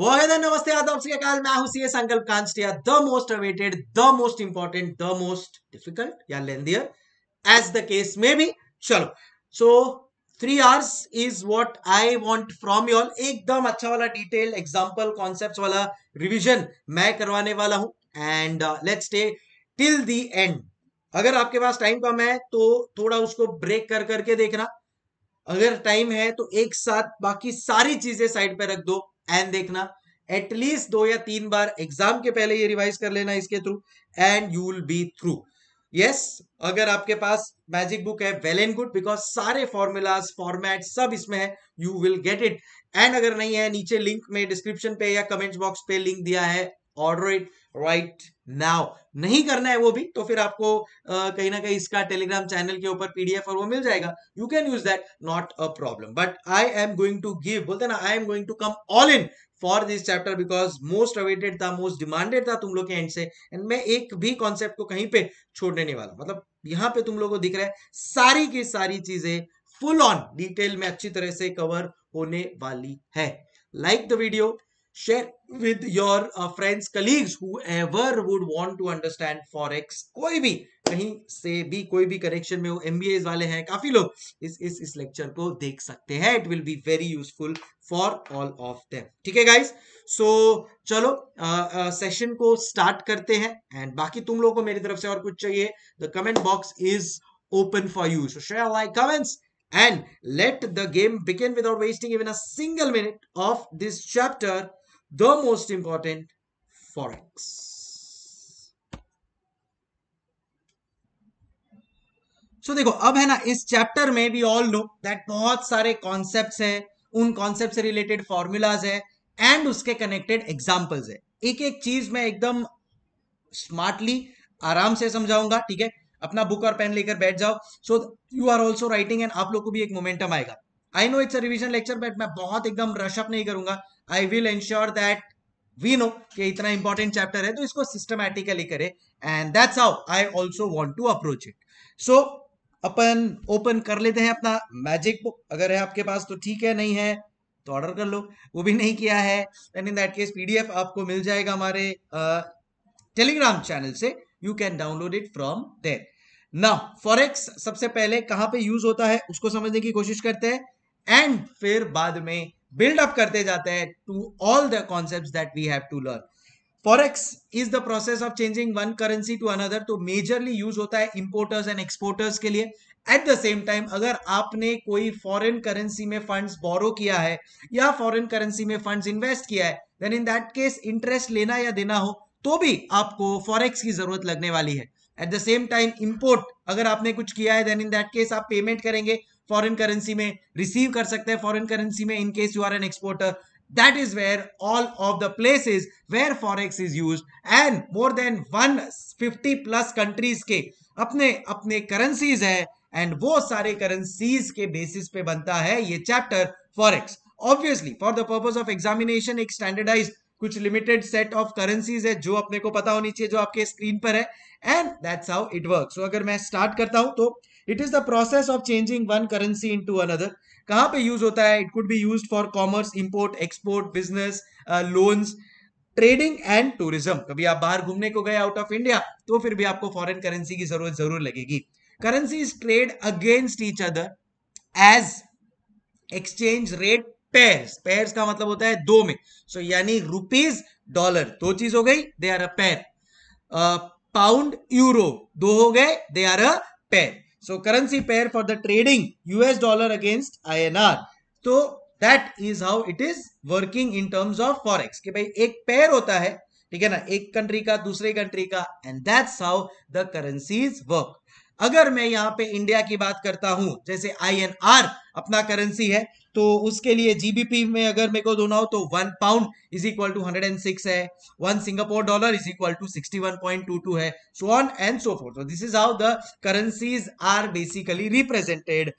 वो है नमस्ते आदाब काल मैं हूं CA Sankalp Kanstiya the most awaited the most important the most difficult या लेंदियर एज द केस में भी चलो so three hours is what I want from you all एकदम अच्छा वाला डिटेल एग्जांपल कॉन्सेप्ट वाला रिवीजन मैं करवाने वाला हूं and let's stay till the end अगर आपके पास टाइम कम है तो थोड़ा उसको ब्रेक कर करके देखना अगर टाइम है तो एक साथ बाकी सारी चीजें साइड पर रख दो एंड देखना एटलीस्ट दो या तीन बार एग्जाम के पहले ये रिवाइज कर लेना इसके through and you will be through yes अगर आपके पास मैजिक बुक है वेल एंड गुड बिकॉज सारे फॉर्मूलाज फॉर्मेट सब इसमें है you will get it and अगर नहीं है नीचे लिंक में डिस्क्रिप्शन पे या कमेंट बॉक्स पे लिंक दिया है ऑर्डर इट राइट नाउ नहीं करना है वो भी तो फिर आपको कहीं ना कहीं इसका टेलीग्राम चैनल के ऊपर पीडीएफ और वो मिल जाएगा you can use that not a problem but I am going to give बोलते ना I am going to come all in for this chapter because most awaited था मोस्ट डिमांडेड था तुम लोग के एंड से एंड मैं एक भी कॉन्सेप्ट को कहीं पे छोड़ने नहीं वाला मतलब यहाँ पे तुम लोगों को दिख रहा है सारी की सारी चीजें फुल ऑन डिटेल में अच्छी तरह से कवर होने वाली है like the video share with your uh, friends colleagues whoever would want to understand forex कोई भी कहीं से भी कोई भी कनेक्शन में हो एमबीए वाले हैं काफी लोग इस इस इस लेक्चर को देख सकते हैं it will be very useful for all of them ठीक है गाइस सो so, चलो सेशन uh, uh, को स्टार्ट करते हैं एंड बाकी तुम लोगों को मेरी तरफ से और कुछ चाहिए the comment box is open for you so share like comments and let the game begin without wasting even a single minute of this chapter the most important forex so, देखो अब है ना इस चैप्टर में we all know that बहुत सारे concept है उन कॉन्सेप्ट से रिलेटेड फॉर्मूलाज है एंड उसके कनेक्टेड एग्जाम्पल्स है एक एक चीज मैं एकदम स्मार्टली आराम से समझाऊंगा ठीक है अपना बुक और पेन लेकर बैठ जाओ so you are also writing and आप लोग को भी एक मोमेंटम आएगा I know it's revision lecture but मैं बहुत एकदम रशअप नहीं करूंगा I will ensure that we know कि इतना इंपॉर्टेंट चैप्टर है तो इसको सिस्टमैटिकली करें and that's how I also want to approach it so अपन ओपन कर लेते हैं अपना मैजिक बुक अगर है आपके पास तो ठीक है नहीं है तो ऑर्डर कर लो वो भी नहीं किया है and in that case PDF आपको मिल जाएगा हमारे टेलीग्राम चैनल से you can download it from there ना फॉरेक्स सबसे पहले कहाँ पे यूज होता है उसको समझने की कोशिश करते हैं एंड फिर बाद में बिल्ड अप करते जाते हैं to all the concept that we have to learn forex is the process of changing one currency to another तो मेजरली यूज होता है इंपोर्टर्स एंड एक्सपोर्टर्स के लिए एट द सेम टाइम अगर आपने कोई फॉरेन करेंसी में फंड्स बोरो किया है या फॉरेन करेंसी में फंड्स इन्वेस्ट किया है then in that case interest लेना या देना हो तो भी आपको फॉरेक्स की जरूरत लगने वाली है at the same time import अगर आपने कुछ किया है देन इन दैट केस आप पेमेंट करेंगे फॉरेन करेंसी में रिसीव कर सकते हैं फॉरेन करेंसी में in case you are an exporter that is where all of the places where forex is used and more than 150 plus countries के अपने अपने करेंसीज है एंड वो सारे करेंसीज के बेसिस पे बनता है ये chapter forex obviously for the purpose of examination एक स्टैंडर्डाइज कुछ लिमिटेड सेट ऑफ करेंसीज है जो अपने को पता होनी चाहिए जो आपके स्क्रीन पर है and that's how it works अगर मैं स्टार्ट करता हूं तो it is the process of changing one currency into another कहाँ पे यूज होता है it could be use for commerce import export business loans trading and tourism कभी आप बाहर घूमने को गए आउट ऑफ इंडिया तो फिर भी आपको फॉरेन करेंसी की जरूरत जरूर लगेगी currency is trade against each other as exchange rate pairs pairs का मतलब होता है दो में सो so, यानी रुपीज डॉलर दो चीज हो गई they are a pair pound euro दो हो गए they are a pair so currency pair for the trading US dollar against I N R तो that is how it is working in terms of forex कि भाई एक pair होता है ठीक है ना एक कंट्री का दूसरे कंट्री का and that's how the currencies work अगर मैं यहाँ पे इंडिया की बात करता हूं जैसे आई अपना करेंसी है तो उसके लिए जीबीपी में अगर मेरे को दोनों तो one pound is equal to hundred and six है one Singapore dollar is equal to sixty one point two two है so on and so forth this is how the currencies are basically represented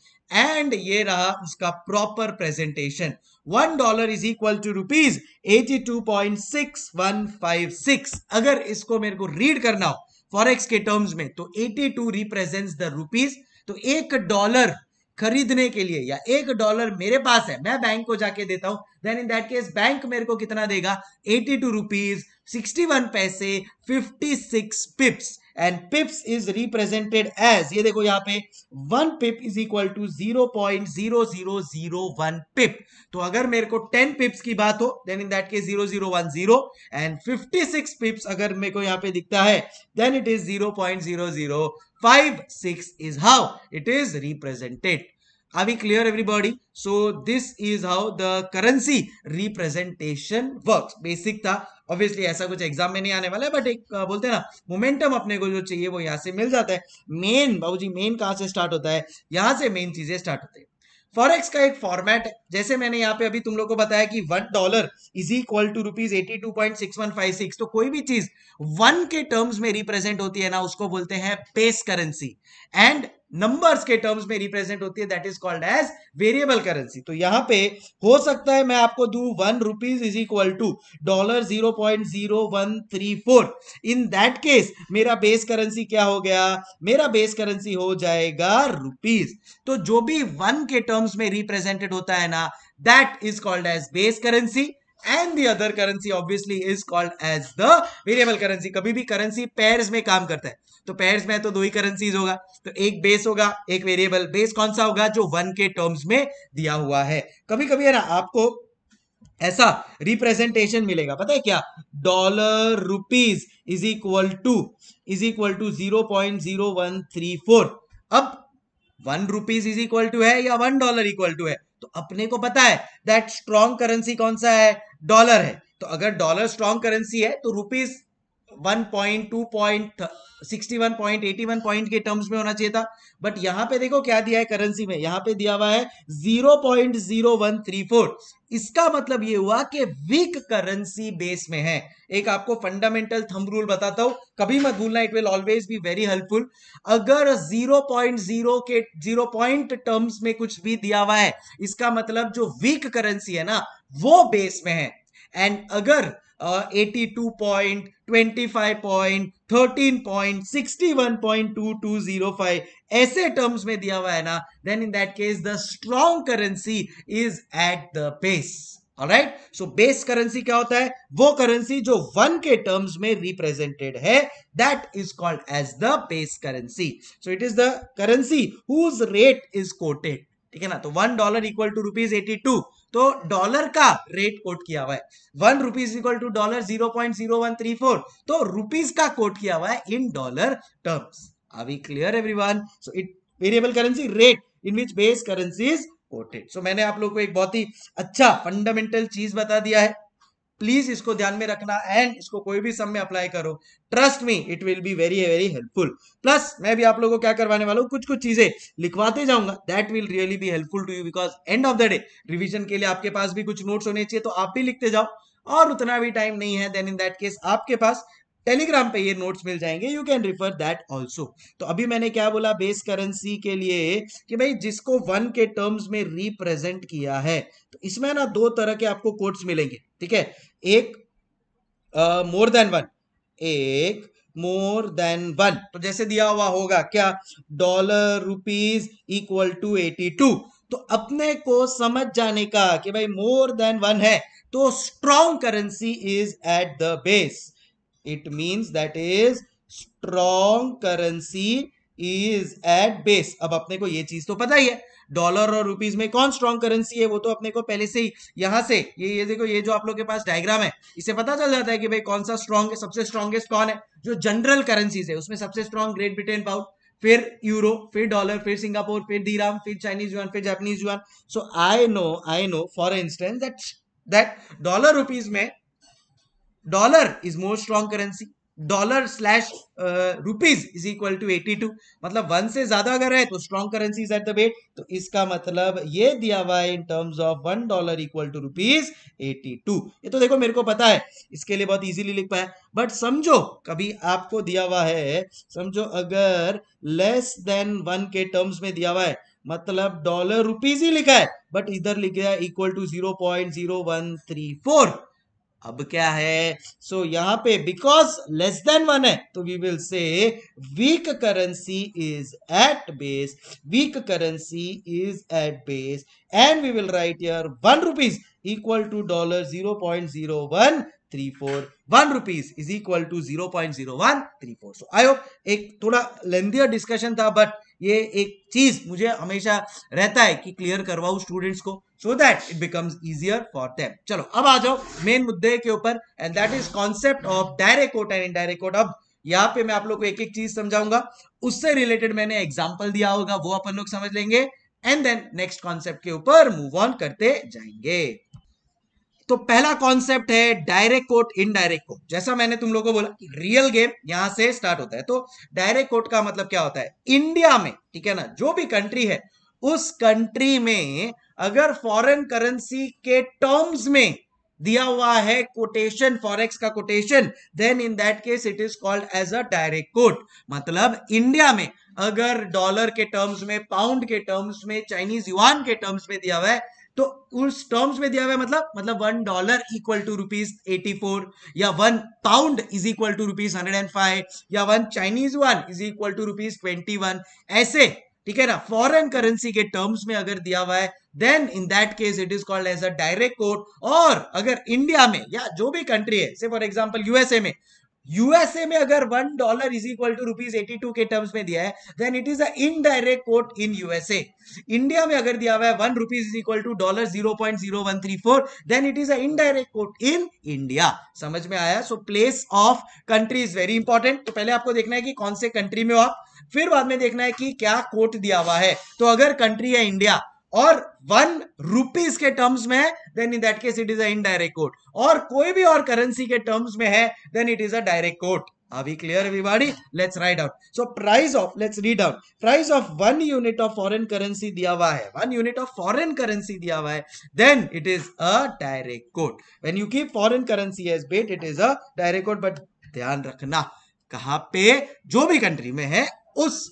and ये रहा उसका proper presentation one dollar is equal to rupees eighty two point six one five six अगर इसको मेरे को read करना हो फॉरेक्स के टर्म्स में तो 82 रिप्रेजेंट द रुपीज तो एक डॉलर खरीदने के लिए या एक डॉलर मेरे पास है मैं बैंक को जाके देता हूं then in that case bank मेरे को कितना देगा eighty two rupees sixty one पैसे fifty six pips and pips is represented as ये देखो यहाँ पे one pip is equal to zero point zero zero zero one pip तो अगर मेरे को टेन पिप्स की बात हो then in that case zero zero one zero and fifty six pips अगर मेरे को यहाँ पे दिखता है then it is zero point zero zero five six is how it is represented Are we clear everybody? So this is how the currency representation works. Basic था obviously ऐसा कुछ एग्जाम में नहीं आने वाला है बट एक बोलते हैं ना मोमेंटम अपने को जो चाहिए वो यहाँ से मिल जाता है मेन बाबूजी main कहाँ से start होता है यहाँ से main चीजें start होती है फॉरेक्स का एक फॉर्मेट है जैसे मैंने यहाँ पे अभी तुम लोगों को बताया कि one dollar is equal to rupees eighty two point six one five six तो कोई भी चीज वन के टर्म्स में रिप्रेजेंट होती है ना उसको बोलते हैं बेस करेंसी एंड नंबर्स के टर्म्स में रिप्रेजेंट होती है that is called as variable currency तो यहां पे हो सकता है मैं आपको दू one rupees is equal to dollar zero point zero one three four in that case मेरा बेस करेंसी क्या हो गया मेरा बेस करेंसी हो जाएगा रुपीज तो जो भी वन के टर्म्स में रिप्रेजेंटेड होता है ना that is called as base currency and the other currency obviously is called as the variable currency कभी भी करेंसी पेयर्स में काम करता है तो पेयर्स में तो दो ही करेंसीज होगा तो एक बेस होगा एक वेरिएबल बेस कौन सा होगा जो वन के टर्म्स में दिया हुआ है कभी कभी है ना आपको ऐसा रिप्रेजेंटेशन मिलेगा पता है क्या dollar rupees is equal to is equal to zero point zero one three four अब one rupees is equal to है या वन डॉलर इक्वल टू है तो अपने को पता है दैट स्ट्रॉन्ग करेंसी कौन सा है डॉलर है तो अगर डॉलर स्ट्रॉन्ग करेंसी है तो rupees one point two point 61.81 point के टर्म्स में होना चाहिए था बट यहां पे देखो क्या दिया है करेंसी में यहां पे दिया हुआ है 0.0134 इसका मतलब ये हुआ कि वीक करेंसी बेस में है एक आपको फंडामेंटल थंब रूल बताता हूं कभी मत भूलना it will always be very helpful अगर 0.0 के 0 पॉइंट टर्म्स में कुछ भी दिया हुआ है इसका मतलब जो वीक करेंसी है ना वो बेस में है एंड अगर eighty two point twenty five point 13.61.2205 ऐसे टर्म्स में दिया हुआ है ना then in that case the strong currency is at the base right so base currency क्या होता है वो करेंसी जो वन के टर्म्स में रिप्रेजेंटेड है that is called as the base currency so it is the currency whose rate is quoted ठीक है ना तो one dollar equal to rupees eighty two तो डॉलर का रेट कोट किया हुआ है one rupees equal to dollar zero point zero one three four तो रुपीज का कोट किया हुआ है in dollar terms are we clear one so it variable currency rate in which base currency is quoted so मैंने आप लोग को एक बहुत ही अच्छा फंडामेंटल चीज बता दिया है प्लीज इसको ध्यान में रखना एंड इसको कोई भी सम में अप्लाई करो trust me it will be very very helpful plus मैं भी आप लोगों को क्या करवाने वाला हूँ कुछ कुछ चीजें लिखवाते जाऊंगा that will really be helpful to you because end of the day revision के लिए आपके पास भी कुछ नोट्स होने चाहिए तो आप भी लिखते जाओ और उतना भी टाइम नहीं है देन इन दैट केस आपके पास टेलीग्राम पे ये नोट्स मिल जाएंगे you can refer that also तो अभी मैंने क्या बोला बेस करेंसी के लिए कि भाई जिसको वन के टर्म्स में रिप्रेजेंट किया है तो इसमें ना दो तरह के आपको कोट्स मिलेंगे ठीक है एक मोर देन वन एक मोर देन वन तो जैसे दिया हुआ होगा क्या dollar rupees equal to eighty two तो अपने को समझ जाने का कि भाई मोर देन वन है तो strong currency is at the base it means that is strong currency is at base अब अपने को ये चीज तो पता ही है डॉलर और रुपीज में कौन स्ट्रॉन्ग करेंसी है वो तो अपने को पहले से ही यहां से ये ये देखो ये जो आप लोग के पास डायग्राम है इसे पता चल जाता है कि भाई कौन सा स्ट्रॉन्ग है सबसे स्ट्रॉन्गेस्ट कौन है जो जनरल करेंसीज है उसमें सबसे स्ट्रॉन्ग ग्रेट ब्रिटेन पाउंड फिर यूरो फिर डॉलर फिर सिंगापुर फिर दीराम फिर चाइनीज युआन फिर Japanese yuan so I know I know for instance that that dollar rupees में dollar is more strong currency dollar slash rupees is equal to eighty two मतलब one से ज्यादा अगर है तो strong currency is at the base तो इसका मतलब ये दिया हुआ है in terms of one dollar equal to rupees two ये तो देखो मेरे को पता है इसके लिए बहुत इजीली लिख पाया बट समझो कभी आपको दिया हुआ है समझो अगर लेस देन वन के टर्म्स में दिया हुआ है मतलब डॉलर रुपीज ही लिखा है बट इधर लिख है equal to zero point zero one three four अब क्या है सो so, यहाँ पे बिकॉज लेस देन वन है तो we will say weak currency is at base weak currency is at base and we will write here one rupees equal to dollar zero point zero one three four one rupees is equal to zero point zero one three four so I hope एक थोड़ा lengthier discussion था but ये एक चीज मुझे हमेशा रहता है कि क्लियर करवाऊ स्टूडेंट्स को so that it becomes easier for them चलो अब आ जाओ मेन मुद्दे के ऊपर and that is concept of direct quote and indirect quote अब यहाँ पे मैं आप लोग को एक एक चीज समझाऊंगा उससे रिलेटेड मैंने एग्जाम्पल दिया होगा वो अपन लोग समझ लेंगे एंड देन नेक्स्ट कॉन्सेप्ट के ऊपर मूव ऑन करते जाएंगे तो पहला कॉन्सेप्ट है डायरेक्ट कोट इनडायरेक्ट कोट जैसा मैंने तुम लोगों को बोला कि रियल गेम यहां से स्टार्ट होता है तो डायरेक्ट कोट का मतलब क्या होता है इंडिया में ठीक है ना जो भी कंट्री है उस कंट्री में अगर फॉरेन करेंसी के टर्म्स में दिया हुआ है कोटेशन फॉरेक्स का quotation then in that case it is called as a direct quote मतलब इंडिया में अगर डॉलर के टर्म्स में पाउंड के टर्म्स में चाइनीज युआन के टर्म्स में दिया हुआ है तो उस टर्म्स में दिया हुआ है मतलब मतलब one dollar equal to rupees eighty four या one pound is equal to rupees hundred and five या one Chinese yuan is equal to rupees twenty one ऐसे ठीक है ना फॉरेन करेंसी के टर्म्स में अगर दिया हुआ है then in that case it is called as a direct quote और अगर इंडिया में या जो भी कंट्री है से फॉर एग्जाम्पल यूएसए में यूएसए में अगर one dollar is equal to rupees eighty two के टर्म्स में दिया है then it is a indirect quote in USA India में अगर दिया हुआ है one rupees is equal to dollar zero point zero one three four then it is a indirect quote in India समझ में आया so place of country is very important तो पहले आपको देखना है कि कौन से कंट्री में हो आप फिर बाद में देखना है कि क्या कोट दिया हुआ है तो अगर कंट्री है इंडिया और वन रुपीज के टर्म्स में then in that case it is a indirect quote और कोई भी और करेंसी के टर्म्स में है then it is a direct quote अभी clear everybody let's write out so price of let's read out price of one unit of foreign currency दिया हुआ है one unit of foreign currency दिया हुआ है then it is a direct quote when you keep foreign currency as base it is a direct quote but ध्यान रखना कहा पे जो भी कंट्री में है उस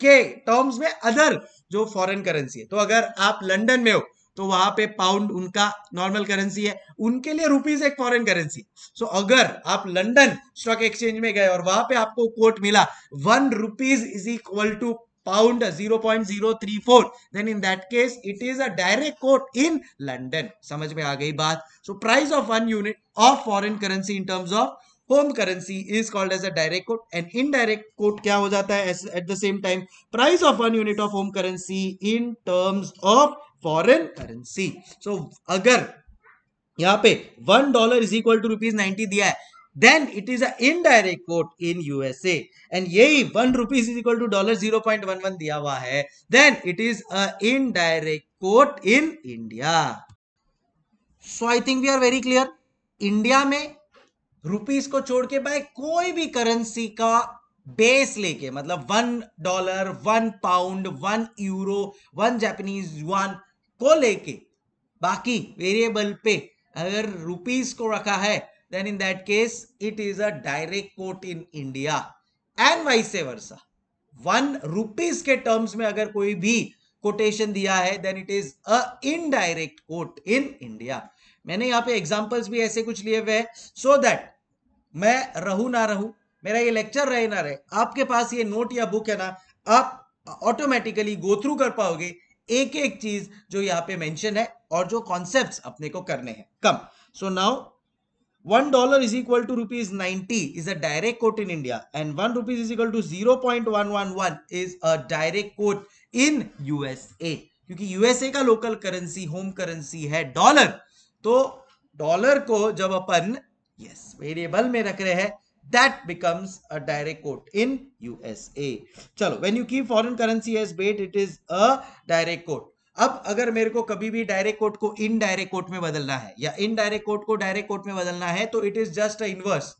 के टर्म्स में अदर जो फॉरेन करेंसी है तो अगर आप लंडन में हो तो वहां पे पाउंड उनका नॉर्मल करेंसी है उनके लिए रुपीज एक फॉरेन करेंसी सो अगर आप लंडन स्टॉक एक्सचेंज में गए और वहां पे आपको कोट मिला one rupees is equal to pound zero point zero three four then in that case it is a direct quote in London समझ में आ गई बात so price of one unit of foreign currency in terms of home currency is called as a direct quote and indirect quote क्या हो जाता है at the same time price of one unit of home currency in terms of foreign currency so अगर यहां पे one dollar is equal to rupees ninety दिया है then it is a indirect quote in USA and यही one rupees is equal to dollar zero point one one दिया हुआ है then it is a indirect quote in India so I think we are very clear India में rupees को छोड़ के भाई कोई भी करेंसी का बेस लेके मतलब one dollar one pound one euro one Japanese one को लेके बाकी वेरिएबल पे अगर रुपीस को रखा है then in that case it is a direct quote in India and vice versa one rupees के टर्म्स में अगर कोई भी कोटेशन दिया है then it is a indirect quote in India मैंने यहाँ पे एग्जाम्पल्स भी ऐसे कुछ लिए हुए हैं सो दैट मैं रहू ना रहू मेरा ये लेक्चर रहे ना रहे आपके पास ये नोट या बुक है ना आप ऑटोमेटिकली गो थ्रू कर पाओगे एक एक चीज जो यहाँ पे मेंशन है और जो कॉन्सेप्ट्स अपने को करने हैं कम so now to rupees ninety is a direct quote in India and one rupees is equal to zero point one one one is a direct quote in USA क्योंकि यूएसए का लोकल करेंसी होम करेंसी है dollar तो dollar को जब अपन as variable में रख रहे हैं that becomes a direct quote in USA चलो when you keep foreign currency as base it is a direct quote अब अगर मेरे को कभी भी डायरेक्ट कोट को इन डायरेक्ट कोट में बदलना है या इनडायरेक्ट कोट को डायरेक्ट कोट में बदलना है तो it is just a inverse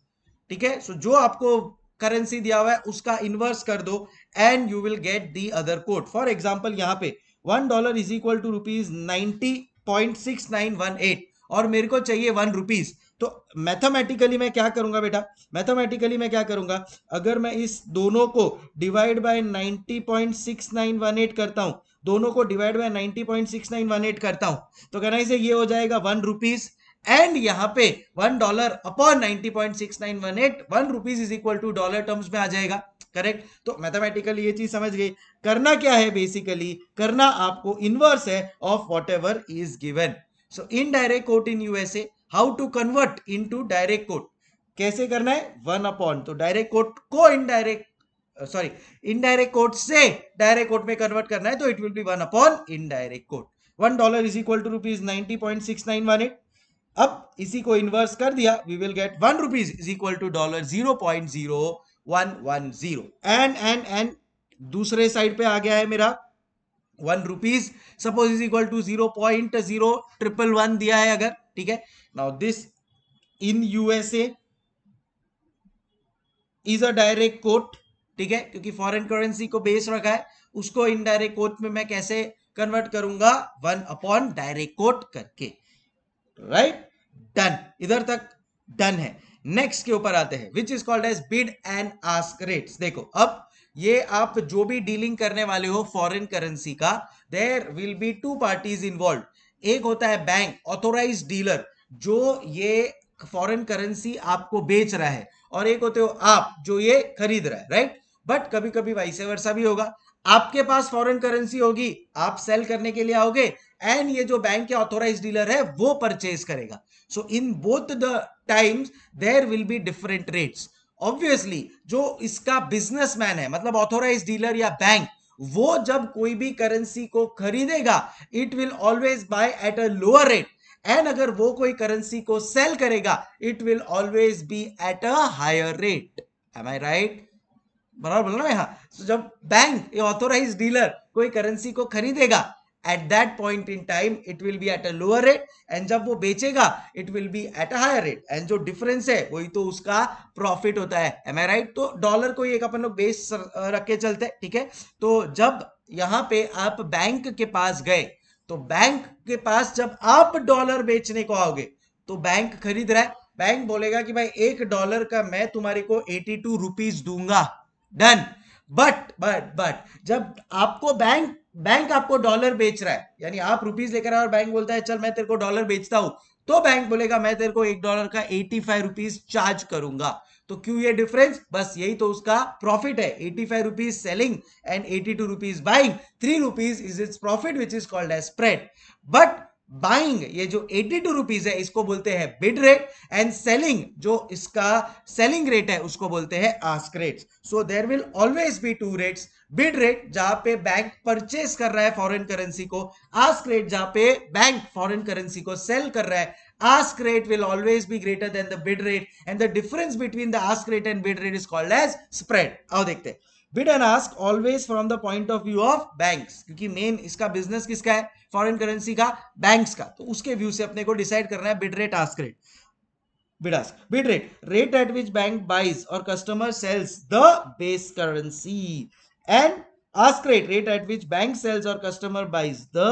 ठीक है सो जो आपको करेंसी दिया हुआ है उसका इनवर्स कर दो and you will get the other quote for example यहां पे one dollar is equal to rupees ninety point six nine one eight और मेरे को चाहिए वन रुपीज़ तो मैथमेटिकली मैं क्या करूंगा बेटा मैथमेटिकली मैं क्या करूंगा अगर मैं इस दोनों को डिवाइड बाय 90.6918 करता हूं दोनों को डिवाइड बाय 90.6918 करता हूं तो कहना इसे ये हो जाएगा वन रुपीज़ एंड यहाँ पे one dollar upon ninety point six nine one eight one rupees is equal to dollar terms में आ जाएगा करेक्ट तो मैथमेटिकली ये चीज समझ गई करना क्या है बेसिकली करना आपको इनवर्स है of whatever is given so indirect quote in USA how to convert into direct quote कैसे करना है वन अपॉन तो डायरेक्ट कोट को इनडायरेक्ट सॉरी इनडायरेक्ट कोट से डायरेक्ट कोट में कन्वर्ट करना है तो it will be one upon indirect quote one dollar is equal to rupees ninety point six nine one eight अब इसी को इन्वर्स कर दिया we will get one rupees is equal to dollar zero point zero one one zero and and and दूसरे side पे आ गया है मेरा one rupees suppose is equal to zero point zero triple one दिया है अगर ठीक है now this in USA is a direct quote ठीक है क्योंकि फॉरेन करेंसी को बेस रखा है उसको इनडायरेक्ट कोट में मैं कैसे कन्वर्ट करूंगा वन अपॉन डायरेक्ट कोट करके राइट डन इधर तक डन है नेक्स्ट के ऊपर आते हैं which is called as bid and ask rates देखो अब ये आप जो भी डीलिंग करने वाले हो फॉरेन करेंसी का there will be two parties involve एक होता है बैंक ऑथोराइज डीलर जो ये फॉरेन करेंसी आपको बेच रहा है और एक होते हो आप जो ये खरीद रहा है राइट बट कभी कभी वाइस वर्षा भी होगा आपके पास फॉरेन करेंसी होगी आप सेल करने के लिए आओगे एंड ये जो बैंक के ऑथोराइज डीलर है वो परचेज करेगा so in both the times there will be different rates obviously जो इसका बिजनेसमैन है मतलब ऑथोराइज डीलर या बैंक वो जब कोई भी करेंसी को खरीदेगा it will always buy at a lower rate and अगर वो कोई करेंसी को सेल करेगा it will always be at a higher rate am I right बराबर बोल रहा है यहाँ जब बैंक ऑथोराइज डीलर कोई करेंसी को खरीदेगा at that point in time it will be at a lower rate and जब वो बेचेगा it will be at a higher rate and जो डिफरेंस है वही तो उसका प्रॉफिट होता है एम आई राइट तो डॉलर को एक अपन लोग बेस रख के चलते हैं ठीक है तो जब यहाँ पे आप बैंक के पास गए तो बैंक के पास जब आप डॉलर बेचने को आओगे तो बैंक खरीद रहा है बैंक बोलेगा कि भाई एक डॉलर का मैं तुम्हारे को एटी टू रुपीज दूंगा डन बट बट बट जब आपको बैंक बैंक आपको डॉलर बेच रहा है यानी आप रुपीज लेकर आए और बैंक बोलता है चल मैं तेरे को डॉलर बेचता हूं तो बैंक बोलेगा मैं तेरे को एक डॉलर का एटी फाइव रुपीज चार्ज करूंगा तो क्यों ये डिफरेंस बस यही तो उसका प्रॉफिट है eighty five rupees selling and eighty two rupees buying three rupees is it's profit which is called as spread but buying ये जो एटी टू रुपीज है इसको बोलते हैं बिड रेट एंड सेलिंग जो इसका सेलिंग रेट है उसको बोलते हैं ask rate so there will always be two rates bid rate जहां पे बैंक परचेस कर रहा है फॉरेन करेंसी को आस्क रेट जहां पे बैंक फॉरेन करेंसी को सेल कर रहा है ask rate will always be greater than the bid rate and the difference between the ask rate and bid rate is called as spread आओ देखते हैं bid and ask always from the point of view of banks क्योंकि main इसका business किसका है foreign currency का banks का तो उसके व्यू से अपने को डिसाइड करना है bid rate ask rate bid ask bid rate rate at which bank buys और customer sells the base currency and ask rate rate at which bank sells और customer buys the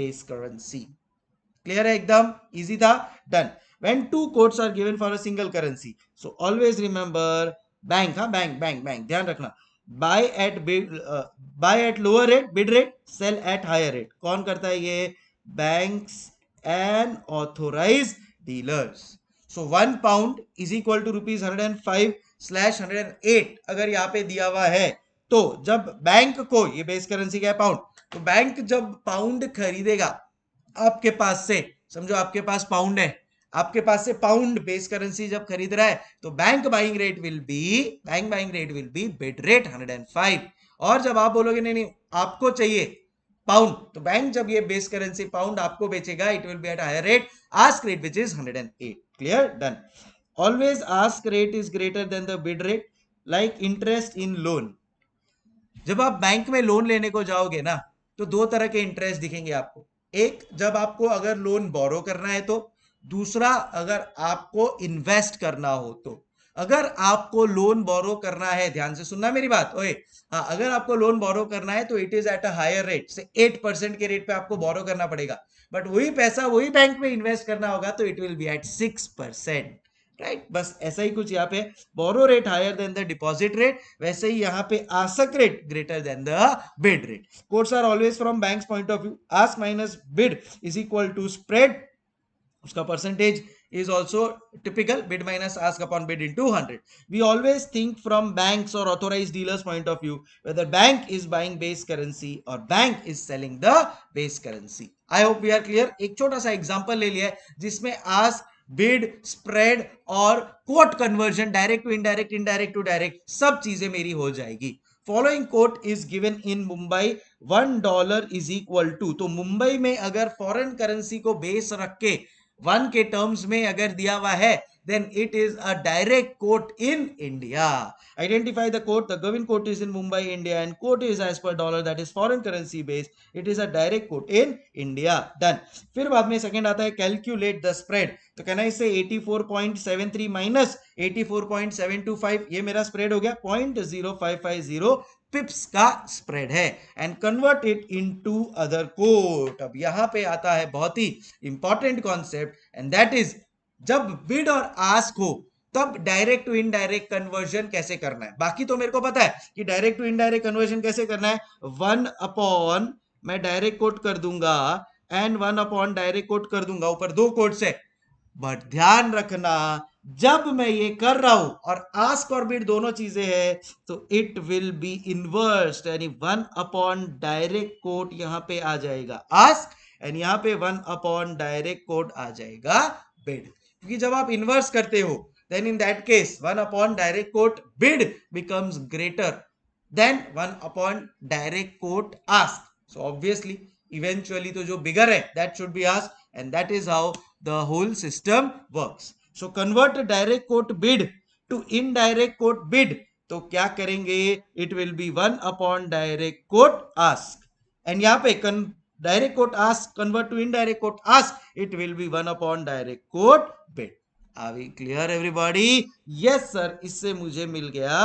base currency clear है एकदम easy था done buy at buy at lower rate bid rate sell at higher rate कौन करता है ये banks and authorise dealers so one pound is equal to rupees hundred and five slash hundred and eight अगर यहाँ पे दिया हुआ है तो जब बैंक को ये बेस करेंसी क्या है पाउंड तो बैंक जब पाउंड खरीदेगा आपके पास से समझो आपके पास पाउंड है आपके पास से पाउंड बेस करेंसी जब खरीद रहा है तो bank buying rate will be bank buying rate will be bid rate 105 और जब आप बोलोगे नहीं नहीं आपको चाहिए पाउंड तो बैंक जब ये बेस करेंसी पाउंड आपको बेचेगा it will be at higher rate ask rate which is 108 clear done always ask rate is greater than the bid rate like interest in loan जब आप बैंक में loan लेने को जाओगे ना तो दो तरह के इंटरेस्ट दिखेंगे आपको एक जब आपको अगर लोन बोरो करना है तो दूसरा अगर आपको इन्वेस्ट करना हो तो अगर आपको लोन बोरो करना है ध्यान से सुनना मेरी बात ओए हाँ अगर आपको लोन बोरो करना है तो it is at a higher rate से एट परसेंट के रेट पे आपको बोरो करना पड़ेगा बट वही पैसा वही बैंक में इन्वेस्ट करना होगा तो it will be at six percent right बस ऐसा ही कुछ यहाँ पे borrow rate higher than the deposit rate वैसे ही यहाँ पे ask rate greater than the bid rate course are always from bank point of view ask minus bid is equal to spread उसका percentage is also typical bid minus ask upon bid into hundred we always think from bank और authorise dealers point of view whether bank is buying base currency और bank is selling the base currency I hope we are clear एक छोटा सा example ले लिया है जिसमें आज बिड स्प्रेड और quote conversion direct to indirect indirect to direct सब चीजें मेरी हो जाएगी following quote is given in Mumbai one dollar is equal to तो मुंबई में अगर फॉरन करेंसी को बेस रख के वन के टर्म्स में अगर दिया हुआ है then it is a direct court in India. Identify the court. The Govin court is in Mumbai, India, and court is as per dollar that is foreign currency based. It is a direct court in India. Done. फिर बाद में second आता है calculate the spread. तो कहना इससे 84.73 minus 84.725 ये मेरा स्प्रेड हो गया 0.0550 पिप्स का स्प्रेड है and convert it into other quote अब यहां पे आता है बहुत ही important concept and that is जब बिड और आस्क हो तब डायरेक्ट टू इनडायरेक्ट कन्वर्जन कैसे करना है बाकी तो मेरे को पता है कि डायरेक्ट टू इनडायरेक्ट कन्वर्जन कैसे करना है वन अपॉन मैं डायरेक्ट कोट कर दूंगा and one upon direct quote कर दूंगा ऊपर दो कोट्स है बट ध्यान रखना जब मैं ये कर रहा हूं और आस्क और बिड दोनों चीजें हैं तो इट विल बी इनवर्स यानी वन अपॉन डायरेक्ट कोट यहां पे आ जाएगा आस्क एंड यहां पे वन अपॉन डायरेक्ट कोट आ जाएगा बिड क्योंकि जब आप इनवर्स करते हो then in that case one upon direct quote bid becomes greater than one upon direct quote ask so obviously eventually तो जो बिगर है that should be ask and that is how the whole system works so convert direct quote bid to indirect quote bid तो क्या करेंगे it will be one upon direct quote ask and यहां पे direct quote ask convert to indirect quote ask it will be one upon direct quote bid are we clear everybody yes sir इससे मुझे मिल गया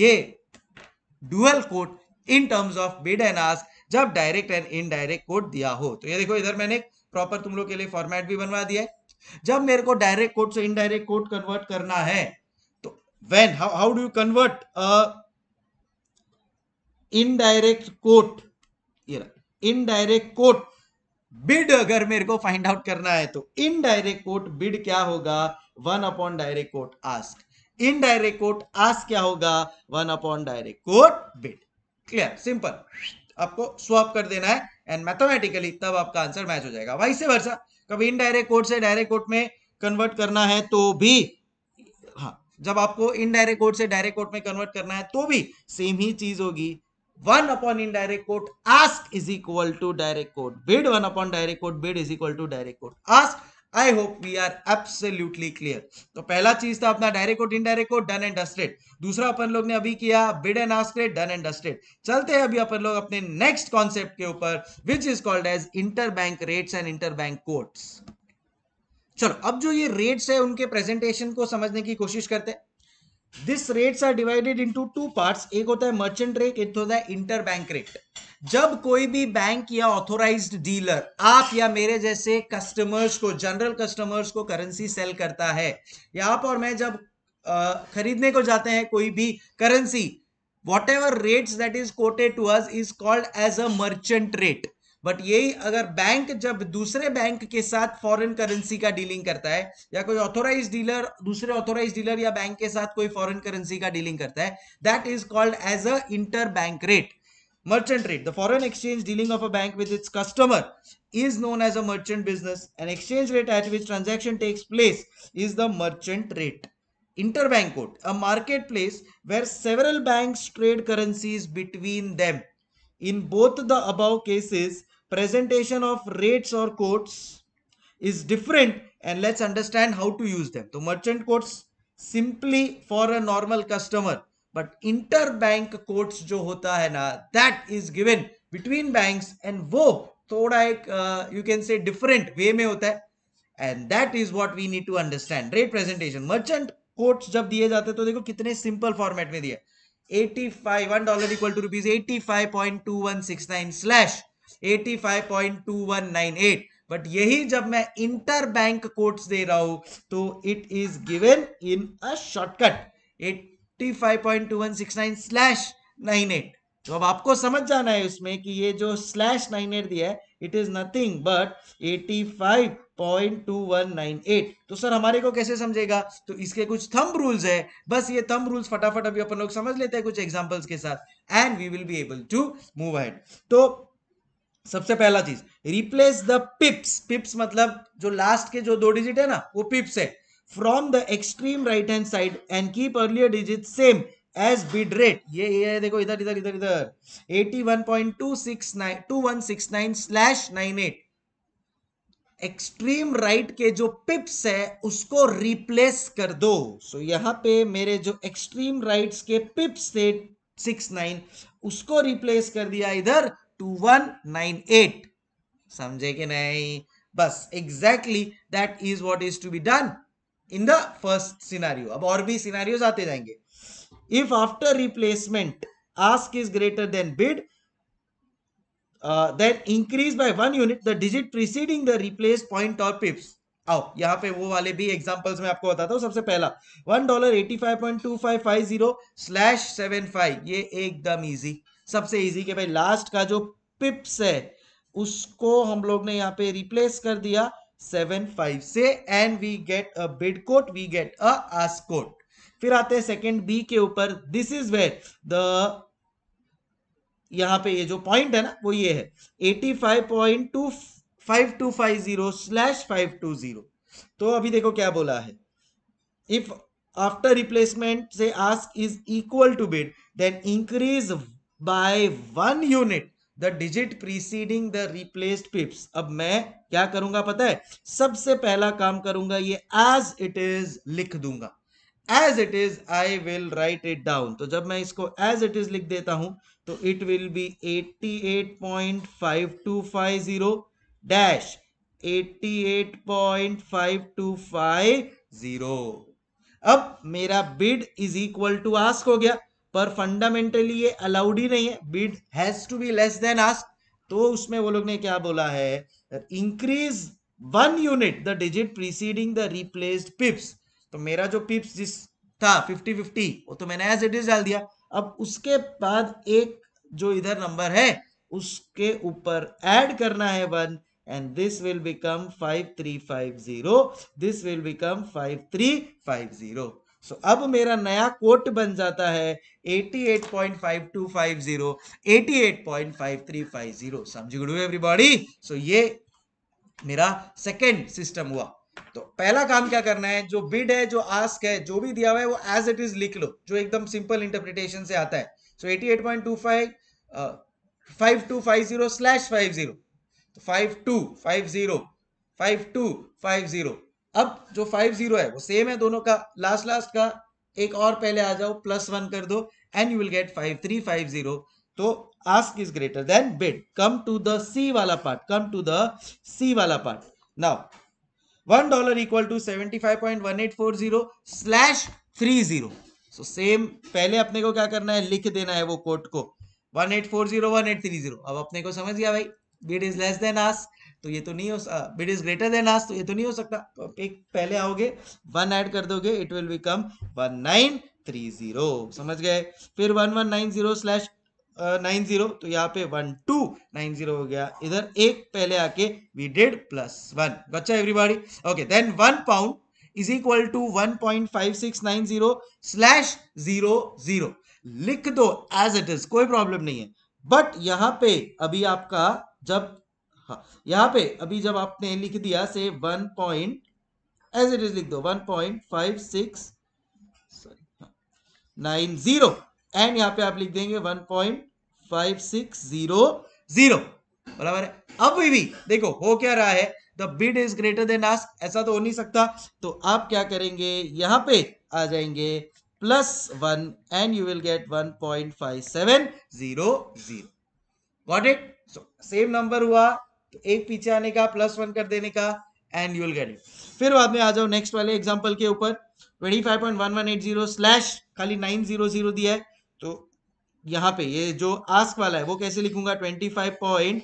ये dual quote in terms of bid and ask जब direct and indirect quote दिया हो तो ये देखो इधर मैंने प्रॉपर तुम लोग के लिए फॉर्मेट भी बनवा दिया है जब मेरे को डायरेक्ट कोड से इनडायरेक्ट कोड कन्वर्ट करना है तो when how do you convert indirect quote indirect quote bid अगर मेरे को फाइंड आउट करना है तो इनडायरेक्ट कोट बिड क्या होगा one upon direct quote ask indirect quote ask क्या होगा one upon direct quote bid clear simple आपको स्वॉप कर देना है एंड मैथमेटिकली तब आपका आंसर मैच हो जाएगा वाइस वर्षा कभी इनडायरेक्ट कोड से डायरेक्ट कोड में कन्वर्ट करना है तो भी हाँ जब आपको इनडायरेक्ट कोड से डायरेक्ट कोड में कन्वर्ट करना है तो भी सेम ही चीज होगी one upon indirect quote ask is equal to direct quote bid one upon direct quote bid is equal to direct quote ask I hope we are absolutely clear तो पहला चीज था अपना direct quote indirect coat done and dusted दूसरा अपन लोग ने अभी किया bid and ask rate done and dusted चलते हैं अभी अपन लोग अपने नेक्स्ट कॉन्सेप्ट के ऊपर which is called as interbank rates and interbank quotes चलो अब जो ये रेट्स है उनके प्रेजेंटेशन को समझने की कोशिश करते हैं these rates are divided into two parts एक होता है मर्चेंट रेट एक होता है इंटर बैंक रेट जब कोई भी बैंक या ऑथोराइज्ड डीलर आप या मेरे जैसे कस्टमर्स को जनरल कस्टमर्स को करेंसी सेल करता है या आप और मैं जब आ, खरीदने को जाते हैं कोई भी currency whatever rate that is quoted to us is called as a merchant rate but यही अगर बैंक जब दूसरे बैंक के साथ फॉरेन करेंसी का डीलिंग करता है या कोई ऑथोराइज डीलर दूसरे ऑथोराइज डीलर या बैंक के साथ कोई फॉरेन करेंसी का डीलिंग करता है that is called as a interbank rate merchant rate the foreign exchange dealing of a bank with its customer is known as a merchant business an exchange rate at which transaction takes place is the merchant rate interbank quote a market place where several bank trade currencies between them in both the above cases presentation of rates or quotes is different and let's understand how to use them. So merchant quotes simply for a normal customer but interbank quotes जो होता है ना that is given between banks and वो थोड़ा एक uh, you can say different way में होता है and that is what we need to understand rate presentation merchant quotes जब दिए जाते हैं तो देखो कितने simple format में दिए 85 1 dollar equal to rupees 85.2169 slash 85.2198 but यही जब मैं इंटर बैंक कोट दे रहा हूं तो it is given in a shortcut 85.2169 slash 98 तो अब आपको समझ जाना है उसमें कि ये जो स्लैश 98 दिया है इट इज नथिंग बट 85.2198 तो सर हमारे को कैसे समझेगा तो इसके कुछ थंब रूल्स है बस ये थंब रूल्स फटाफट अभी अपन लोग समझ लेते हैं कुछ एग्जांपल्स के साथ and we will be able to move ahead तो सबसे पहला चीज रिप्लेस द पिप्स पिप्स मतलब जो लास्ट के जो दो डिजिट है ना वो पिप्स है from the extreme right hand side and keep earlier digit same as bid rate ये है देखो इधर इधर इधर इधर 81.269 स्लैश एक्सट्रीम राइट right के जो पिप्स है उसको रिप्लेस कर दो सो so, यहां पे मेरे जो एक्सट्रीम राइट्स के पिप्स थे नाइन उसको रिप्लेस कर दिया इधर टू वन नाइन एट समझे कि नहीं बस exactly that is what is to be done in the first scenario अब और भी सिनारियोज आते जाएंगे if after replacement ask is greater than bid then increase by one unit the digit preceding the replace point और pips आओ यहाँ पे वो वाले भी एग्जांपल्स में आपको बताता हूँ सबसे पहला one dollar eighty five point two five five zero slash seven five ये एकदम इजी सबसे इजी के भाई लास्ट का जो पिप्स है उसको हम लोग ने यहाँ पे रिप्लेस कर दिया सेवन फाइव से and we get a bid quote we get a ask quote फिर आते हैं सेकेंड बी के ऊपर दिस इज वेर द यहाँ पे ये जो पॉइंट है ना वो ये है eighty five point two five two five zero slash five two zero तो अभी देखो क्या बोला है इफ आफ्टर रिप्लेसमेंट से ask is equal to bid then increase by one unit the digit preceding the replaced pips अब मैं क्या करूंगा पता है सबसे पहला काम करूंगा ये एज इट इज लिख दूंगा as it is I will write it down तो जब मैं इसको एज इट इज लिख देता हूं तो it will be eighty eight point five five two zero dash eighty eight point five five two zero अब मेरा bid is equal to ask हो गया पर फंडामेंटली ये अलाउड ही नहीं है bid has to be less than ask तो उसमें वो लोग ने क्या बोला है increase one unit the digit preceding the replaced pips तो मेरा जो पिप्स जिस था 50 50 वो तो मैंने एज इट इज डाल दिया अब उसके बाद एक जो इधर नंबर है उसके ऊपर ऐड करना है one and this will become five three five zero this will become five three five zero so अब मेरा नया कोट बन जाता है 88.5250 88.5350 समझ गुड एवरीबॉडी सो ये मेरा सेकंड सिस्टम हुआ तो पहला काम क्या करना है जो बिड है जो आस्क है जो भी दिया हुआ है वो एज इट इज लिख लो जो एकदम सिंपल इंटरप्रिटेशन से आता है so eighty eight point two five five two five zero slash five zero five two five zero five two five zero अब जो फाइव जीरो है वो सेम है दोनों का लास्ट लास्ट का एक और पहले आ जाओ प्लस वन कर दो and you will get five three five zero तो ask is greater than bid come to the C वाला part come to the C वाला part now one dollar equal to seventy five point one eight four zero slash three zero so same पहले अपने को क्या करना है लिख देना है वो कोट को one eight four zero one eight three zero अब अपने को समझ गया भाई bid is less than ask तो ये तो नहीं हो bid is greater than ask तो ये तो नहीं हो सकता तो एक पहले आओगे वन ऐड कर दोगे it will become one nine three zero समझ गए फिर one one nine zero slash nine zero तो यहाँ पे वन टू नाइन जीरो हो गया इधर एक पहले आके वी डेड प्लस वन बच्चा everybody okay then one pound is equal to one point five six nine zero slash zero zero लिख दो एज इट इज कोई प्रॉब्लम नहीं है बट यहाँ पे अभी आपका जब हाँ यहाँ पे अभी जब आपने लिख दिया से one point as it is लिख दो वन पॉइंट फाइव सिक्स हाँ, नाइन जीरो एंड यहाँ पे आप लिख देंगे one point five six zero zero बराबर है भी, भी देखो हो क्या रहा है the bid is greater than ask ऐसा तो हो नहीं सकता तो आप क्या करेंगे यहाँ पे आ जाएंगे plus one and you will get one point five seven zero zero got it so same number हुआ तो एक पीछे आने का प्लस वन कर देने का एंड यूल गेट इट फिर बाद में आ जाओ नेक्स्ट वाले एग्जाम्पल के ऊपर twenty five point one one eight zero slash खाली नाइन जीरो जीरो दिया है तो यहाँ पे ये जो आस्क वाला है वो कैसे लिखूंगा ट्वेंटी फाइव पॉइंट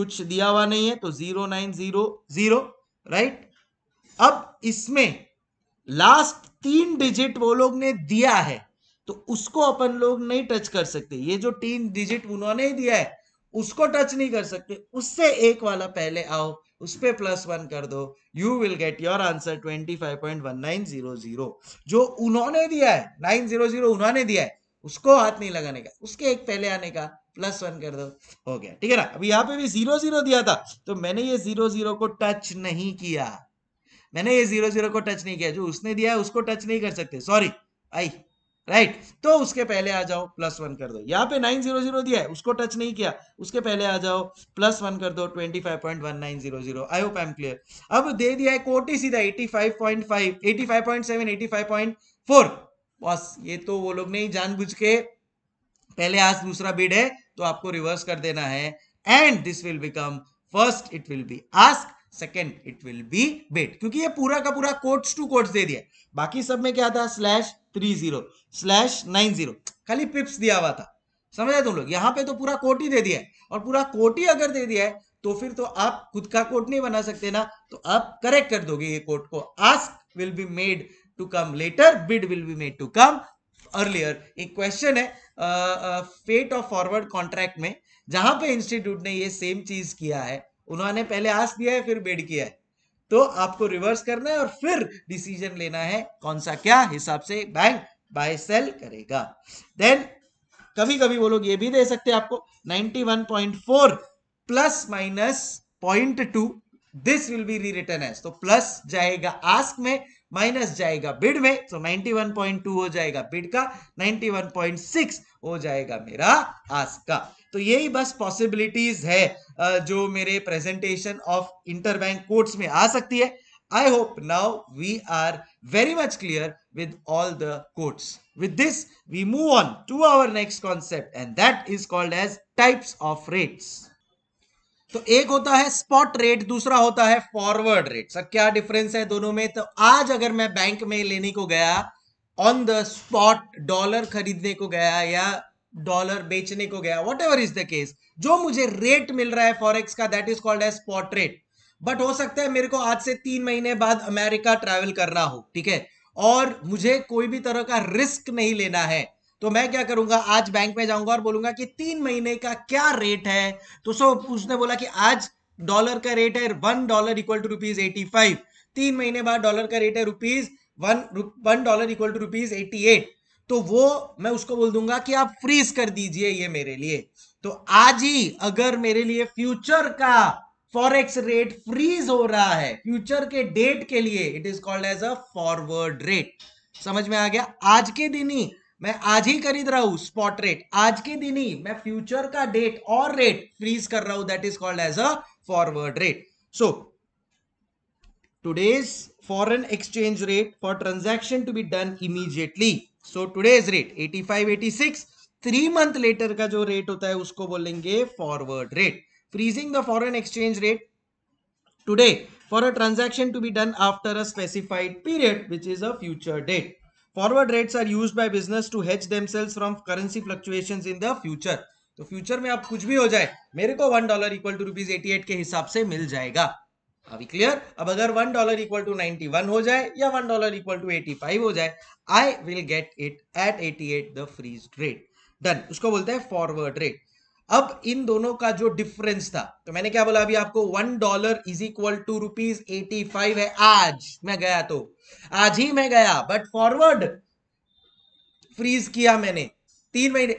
कुछ दिया हुआ नहीं है तो zero nine zero zero right अब इसमें लास्ट तीन डिजिट वो लोग ने दिया है तो उसको अपन लोग नहीं टच कर सकते ये जो तीन डिजिट उन्होंने ही दिया है उसको टच नहीं कर सकते उससे एक वाला पहले आओ उस पर प्लस वन कर दो you will get your answer twenty five point one nine zero zero जो उन्होंने दिया है नाइन जीरो जीरो उन्होंने दिया है उसको हाथ नहीं लगाने का उसके एक पहले आने का प्लस वन कर दो हो गया ठीक है ना अभी यहाँ पे भी जीरो जीरो दिया था तो मैंने ये जीरो जीरो को टच नहीं किया मैंने ये जीरो जीरो को टच नहीं किया जो उसने दिया है उसको टच नहीं कर सकते सॉरी आई राइट right. तो उसके पहले आ जाओ प्लस वन कर दो यहाँ पे नाइन जीरो जीरो दिया है उसको टच नहीं किया उसके पहले आ जाओ प्लस वन कर दो twenty five point one nine zero zero I hope I am clear अब दे दिया है कोटी सीधा eighty five point five eighty five point seven eighty five point four बस ये तो वो लोग नहीं जानबूझ के पहले आज दूसरा बिड है तो आपको रिवर्स कर देना है and this will become first it will be ask second it will be bid क्योंकि ये पूरा का पूरा कोट्स टू कोट्स दे दिया बाकी सब में क्या था slash three zero slash nine zero खाली पिप्स दिया हुआ था समझा तुम लोग यहाँ पे तो पूरा कोट ही दे दिया है और पूरा कोट ही अगर दे दिया है तो फिर तो आप खुद का कोट नहीं बना सकते ना तो आप करेक्ट कर दोगे ये कोट को ask will be made to come later bid will be made to come earlier एक क्वेश्चन है फेट ऑफ फॉरवर्ड कॉन्ट्रैक्ट में जहां पे इंस्टीट्यूट ने ये सेम चीज किया है उन्होंने पहले आस दिया है फिर बेड किया है तो आपको रिवर्स करना है और फिर डिसीजन लेना है कौन सा क्या हिसाब से बैंक बाय सेल करेगा देन कभी कभी वो लोग ये भी दे सकते हैं आपको 91.4 plus minus point two this will be rewritten as तो प्लस जाएगा आस्क में माइनस जाएगा बिड में तो 91.2 हो जाएगा बिड का 91.6 हो जाएगा मेरा आस्क का तो यही बस पॉसिबिलिटीज है जो मेरे प्रेजेंटेशन ऑफ इंटरबैंक कोर्ट्स में आ सकती है I hope now we are very much clear with all the quotes with this we move on to our next concept and that is called as types of rates तो एक होता है spot rate दूसरा होता है forward rate sir क्या difference है दोनों में तो आज अगर मैं बैंक में लेने को गया ऑन द स्पॉट डॉलर खरीदने को गया या डॉलर बेचने को गया whatever is the case जो मुझे रेट मिल रहा है फॉरेक्स का that is called as spot rate but हो सकता है मेरे को आज से तीन महीने बाद अमेरिका ट्रेवल करना हो ठीक है और मुझे कोई भी तरह का रिस्क नहीं लेना है तो मैं क्या करूंगा आज बैंक में जाऊंगा और बोलूंगा कि तीन महीने का क्या रेट है तो सो उसने बोला कि आज डॉलर का रेट है one dollar equal to rupees eighty five तीन महीने बाद डॉलर का रेट है rupees one one dollar equal to rupees eighty eight तो वो मैं उसको बोल दूंगा कि आप फ्रीज कर दीजिए ये मेरे लिए तो आज ही अगर मेरे लिए फ्यूचर का फॉरेक्स रेट फ्रीज हो रहा है फ्यूचर के डेट के लिए it is called as a forward rate समझ में आ गया आज के दिन ही मैं आज ही खरीद रहा हूं स्पॉट रेट आज के दिन ही मैं फ्यूचर का डेट और रेट फ्रीज कर रहा हूं that is called as a forward rate so today's foreign exchange rate for transaction to be done immediately so today's rate eighty five eighty six three month later का जो rate होता है उसको बोलेंगे forward rate freezing the foreign exchange rate today for a transaction to be done after a specified period which is a future date forward rates are use by business to H them themselves from currency fluctuation in the future तो future में आप कुछ भी हो जाए मेरे को one dollar equal to rupees eighty eight के हिसाब से मिल जाएगा अब क्लियर अब अगर one dollar equal to ninety one हो जाए या one dollar equal to eighty five हो जाए I will get it at eighty eight the freeze rate done उसको बोलते हैं फॉरवर्ड रेट अब इन दोनों का जो डिफरेंस था तो मैंने क्या बोला अभी आपको one dollar is equal to rupees eighty five है आज मैं गया तो आज ही मैं गया बट फॉरवर्ड फ्रीज किया मैंने तीन महीने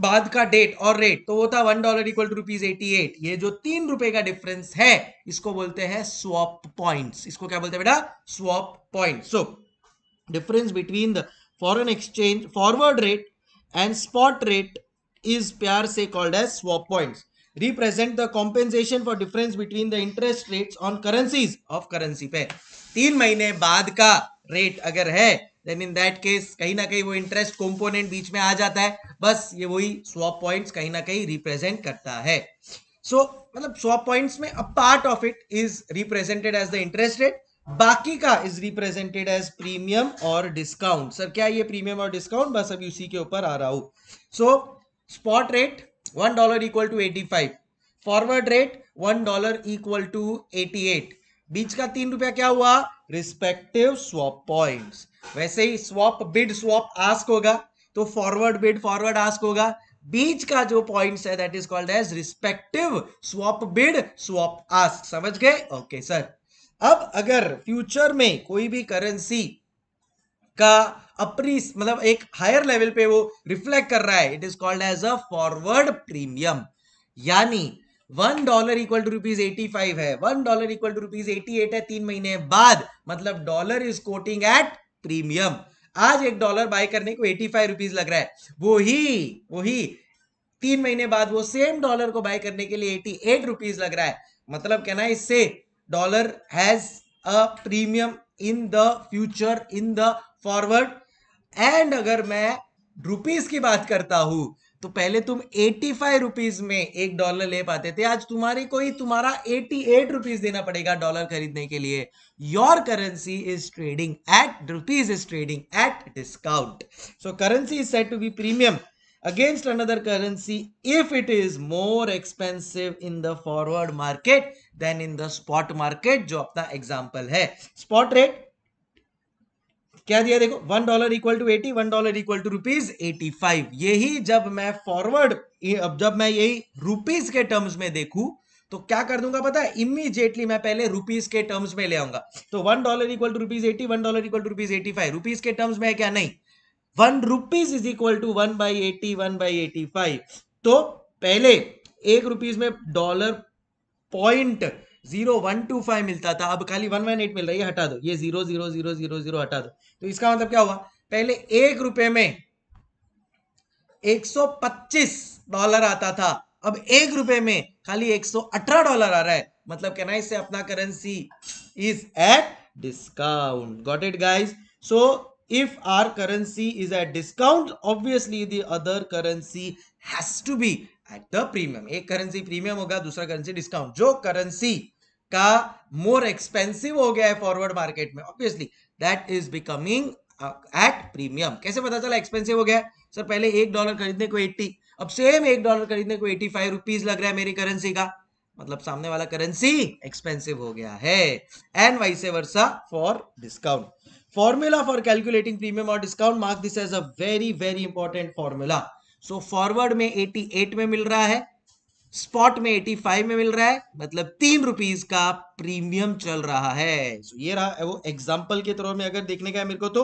बाद का डेट और रेट तो वो था one dollar equal to rupees eighty eight ये जो तीन रुपए का डिफरेंस है इसको बोलते हैं स्वॉप पॉइंट इसको क्या बोलते हैं बेटा swap point so difference between the foreign exchange forward rate and spot rate is प्यार से called as swap point represent the compensation for difference between the interest rate on currencies of currency पे तीन महीने बाद का rate अगर है then in that case कहीं ना कहीं वो इंटरेस्ट कॉम्पोनेंट बीच में आ जाता है बस ये वही स्वॉप पॉइंट कहीं ना कहीं रिप्रेजेंट करता है सो so, मतलब स्वॉप पॉइंट्स में a part of it is represented as the interest rate बाकी का इज रिप्रेजेंटेड एज प्रीमियम और डिस्काउंट सर क्या ये प्रीमियम और डिस्काउंट बस अभी उसी के ऊपर आ रहा हूं so spot rate one dollar equal to eighty five forward rate one dollar equal to eighty eight बीच का तीन रुपया क्या हुआ रिस्पेक्टिव स्वॉप पॉइंट वैसे ही स्वॉप बिड स्वॉप आस्क होगा तो फॉरवर्ड बिड फॉरवर्ड आस्क होगा बीच का जो पॉइंट्स है that is called as respective swap bid swap ask समझ गए ओके सर अब अगर फ्यूचर में कोई भी करेंसी का अप्री मतलब एक हायर लेवल पे वो रिफ्लेक्ट कर रहा है it is called as a forward premium यानी one dollar equal to rupees eighty five है one dollar equal to rupees eighty eight है तीन महीने बाद मतलब dollar is quoting at premium आज एक डॉलर बाय करने को एटी फाइव रुपीज लग रहा है वो ही वो ही तीन महीने बाद वो सेम डॉलर को बाय करने के लिए एटी एट रुपीज लग रहा है मतलब कहना है इससे dollar has a premium in the future in the forward and अगर मैं रुपीज की बात करता हूं तो पहले तुम एटी फाइव रुपीज में एक डॉलर ले पाते थे आज तुम्हारी कोई तुम्हारा एटी एट रुपीज देना पड़ेगा डॉलर खरीदने के लिए your currency is trading at rupees is trading at discount so currency is set to be premium against another currency if it is more expensive in the forward market than in the spot market जो अपना example है spot rate क्या दिया देखो one dollar equal to eighty one dollar equal to rupees eighty five यही जब मैं forward जब मैं यही रुपीज के टर्म्स में देखू तो क्या कर दूंगा पता है इमीजिएटली मैं पहले रुपीज के टर्म्स में ले आऊंगा तो one dollar equal to rupees eighty one dollar equal to rupees eighty five rupees के टर्म्स में है क्या नहीं one rupees is equal to one by eighty one by eighty five तो पहले एक रुपीज में dollar point zero one two five मिलता था अब खाली वन वन एट मिल रही है हटा दो ये zero zero zero zero zero हटा दो तो इसका मतलब क्या हुआ पहले एक रुपए में एक सौ पच्चीस डॉलर आता था अब एक रुपए में खाली एक सौ अठारह डॉलर आ रहा है मतलब कहना इससे अपना currency is at discount got it guys so if our currency is at discount obviously the other currency has to be at the premium एक करेंसी प्रीमियम होगा दूसरा करेंसी डिस्काउंट जो करेंसी का मोर एक्सपेंसिव हो गया है forward market में obviously that is becoming at premium कैसे पता चला एक्सपेंसिव हो गया सर पहले एक डॉलर खरीदने को एट्टी अब सेम एक डॉलर खरीदने को एटी फाइव रुपीज लग रहा है मेरी करेंसी का मतलब सामने वाला करेंसी एक्सपेंसिव हो गया है and vice versa for discount formula for calculating premium और discount mark this as a very very important formula so forward में 88 में मिल रहा है स्पॉट में 85 में मिल रहा है मतलब तीन रुपीज का प्रीमियम चल रहा है so, ये रहा वो एग्जांपल के तौर में अगर देखने का है मेरे को तो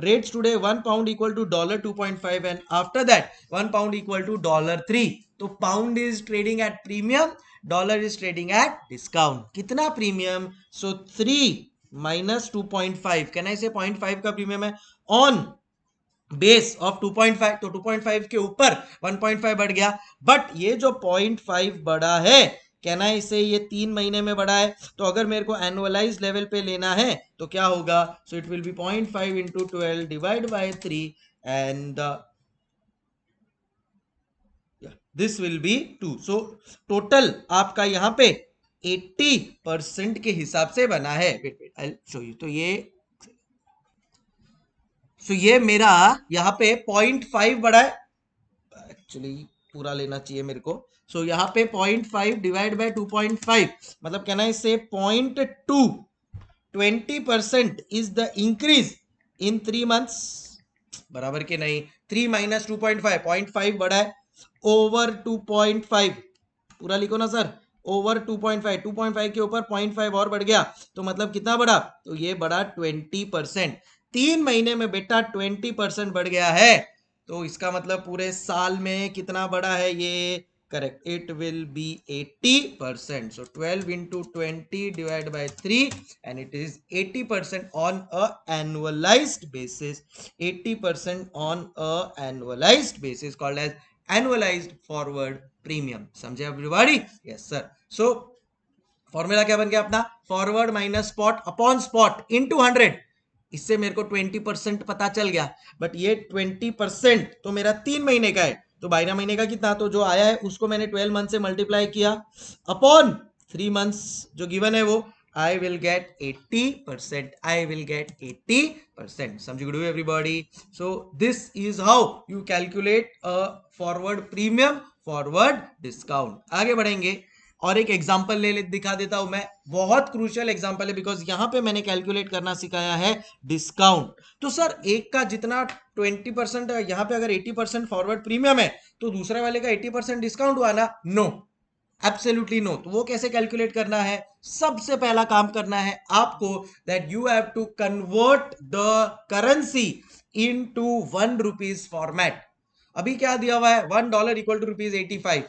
rates today one pound equal to dollar two point five and after that one pound equal to dollar three तो pound is trading at premium dollar is trading at discount कितना premium so three minus two point five कहना इसे point five का premium है on base of 2.5 तो 2.5 के ऊपर 1.5 बढ़ गया बट ये जो 0.5 बढ़ा है कहना है इसे ये तीन महीने में बढ़ा है तो अगर मेरे को एनुअलाइज लेवल पे लेना है तो क्या होगा so it will be 0.5 five into twelve divide by three and this will be two so total आपका यहां पे 80 परसेंट के हिसाब से बना है wait wait I show you तो ये सो ये मेरा यहाँ पे पॉइंट फाइव बड़ा है एक्चुअली पूरा लेना चाहिए मेरे को सो so यहाँ पे point five divide by two point five मतलब कहना है इससे point two twenty percent is the increase in three months बराबर के नहीं three minus two point five point five बड़ा है ओवर टू पॉइंट फाइव पूरा लिखो ना sir over two two point five point five के ऊपर पॉइंट फाइव और बढ़ गया तो मतलब कितना बढ़ा तो ये बढ़ा ट्वेंटी परसेंट तीन महीने में बेटा ट्वेंटी परसेंट बढ़ गया है तो इसका मतलब पूरे साल में कितना बड़ा है ये correct it will be eighty percent so twelve into twenty divide by three and it is eighty percent on a annualise basis eighty percent on a annualise basis called as annualise forward premium समझे everybody yes sir so formula क्या बन गया अपना forward minus spot upon spot into hundred इससे मेरे को twenty percent पता चल गया बट ये ट्वेंटी परसेंट तो मेरा तीन महीने का है तो बारह महीने का कितना तो जो आया है उसको मैंने ट्वेल्व मंथ से मल्टीप्लाई किया अपॉन थ्री मंथ्स जो गिवन है वो I will get 80%. I will get 80%. Percent to do everybody. So this is how you calculate a forward premium, forward discount. आगे बढ़ेंगे और एक एग्जाम्पल ले, ले दिखा देता हूं मैं बहुत क्रूशियल एग्जाम्पल है बिकॉज यहां पे मैंने कैलकुलेट करना सिखाया है डिस्काउंट तो सर एक का जितना 20 परसेंट यहाँ पे अगर 80 परसेंट फॉरवर्ड प्रीमियम है तो दूसरे वाले का 80 परसेंट डिस्काउंट हुआ ना नो एब्सोल्युटली नो तो वो कैसे कैलकुलेट करना है सबसे पहला काम करना है आपको that you have to convert the currency into one rupees format अभी क्या दिया हुआ है one dollar equal to rupees eighty five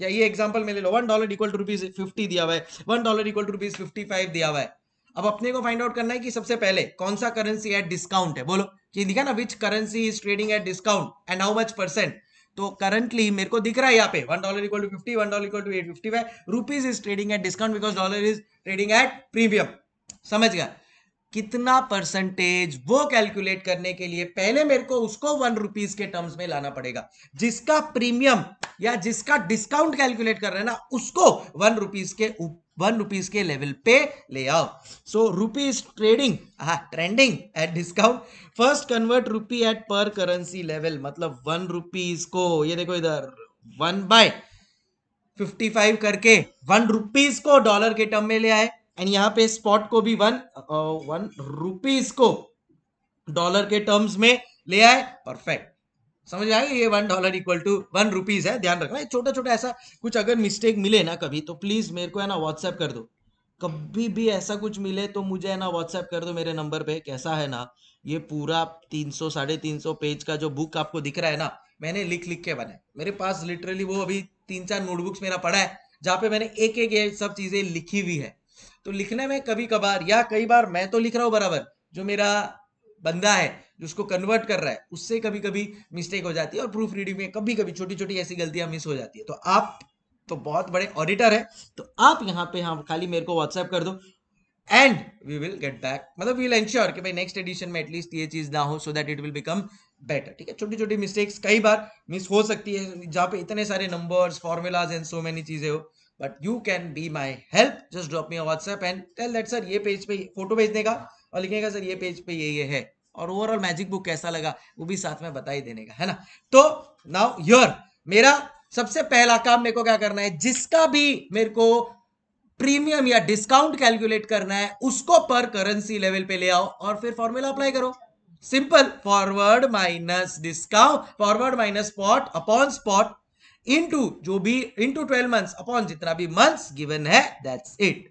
या ये एग्जाम्पल में ले लो one dollar equal to rupees fifty दिया हुआ है one dollar equal to rupees fifty five दिया हुआ है अब अपने को फाइंड आउट करना है कि सबसे पहले कौन सा करेंसी एट डिस्काउंट है बोलो ये दिखा ना which currency is trading at discount and how much percent तो करंटली मेरे को दिख रहा है यहाँ पे one dollar equal to fifty one dollar equal to at fifty five rupees is trading at discount because dollar is trading at premium समझ गया कितना परसेंटेज वो कैलकुलेट करने के लिए पहले मेरे को उसको वन रुपीज के टर्म्स में लाना पड़ेगा जिसका प्रीमियम या जिसका डिस्काउंट कैलकुलेट कर रहे हैं ना उसको वन रुपीज के वन रुपीज के लेवल पे ले आओ so rupees trading trending at discount first convert rupee at par currency level मतलब वन रुपीज को ये देखो इधर वन बाय फाइव करके वन रुपीज को डॉलर के टर्म में ले आए एंड यहाँ पे स्पॉट को भी वन वन रुपीज को डॉलर के टर्म्स में ले आए परफेक्ट समझ आए आएगा ये one dollar equal to one rupees है ध्यान रखना छोटा छोटा ऐसा कुछ अगर मिस्टेक मिले ना कभी तो प्लीज मेरे को है ना व्हाट्सएप कर दो कभी भी ऐसा कुछ मिले तो मुझे है ना व्हाट्सएप कर दो मेरे नंबर पे कैसा है ना ये पूरा तीन सौ साढ़े तीन सौ पेज का जो बुक आपको दिख रहा है ना मैंने लिख लिख के बनाए मेरे पास लिटरली वो अभी तीन चार नोटबुक्स मेरा पड़ा है जहाँ पे मैंने एक एक ये सब चीजें लिखी हुई है तो लिखने में कभी कभार या कई बार मैं तो लिख रहा हूं बराबर जो मेरा बंदा है जो उसको कन्वर्ट कर रहा है उससे कभी कभी मिस्टेक हो जाती है और प्रूफ रीडिंग में कभी कभी छोटी छोटी ऐसी गलतियां मिस हो जाती है तो आप तो बहुत बड़े ऑडिटर है तो आप यहाँ पे हाँ खाली मेरे को व्हाट्सएप कर दो and we will get back मतलब वी विल एंश्योर कि भाई नेक्स्ट एडिशन में एटलीस्ट ये चीज ना हो so that it will become better ठीक है छोटी छोटी मिस्टेक्स कई बार मिस हो सकती है जहाँ पे इतने सारे numbers formulas and so many चीजें हो but you can be my help just drop me WhatsApp and tell that sir ये पेज पे फोटो भेज देगा और लिखेगा सर ये पेज पे ये ये है और ओवरऑल मैजिक बुक कैसा लगा वो भी साथ में बता ही देने का है ना तो नाउ योर मेरा सबसे पहला काम मेरे को क्या करना है जिसका भी मेरे को प्रीमियम या डिस्काउंट कैलकुलेट करना है उसको पर करेंसी लेवल पे ले आओ और फिर फॉर्मूला अप्लाई करो simple forward minus discount forward minus spot upon spot into जो भी इनटू ट्वेल्व मंथ्स अपॉन जितना भी मंथ्स गिवन है दैट्स इट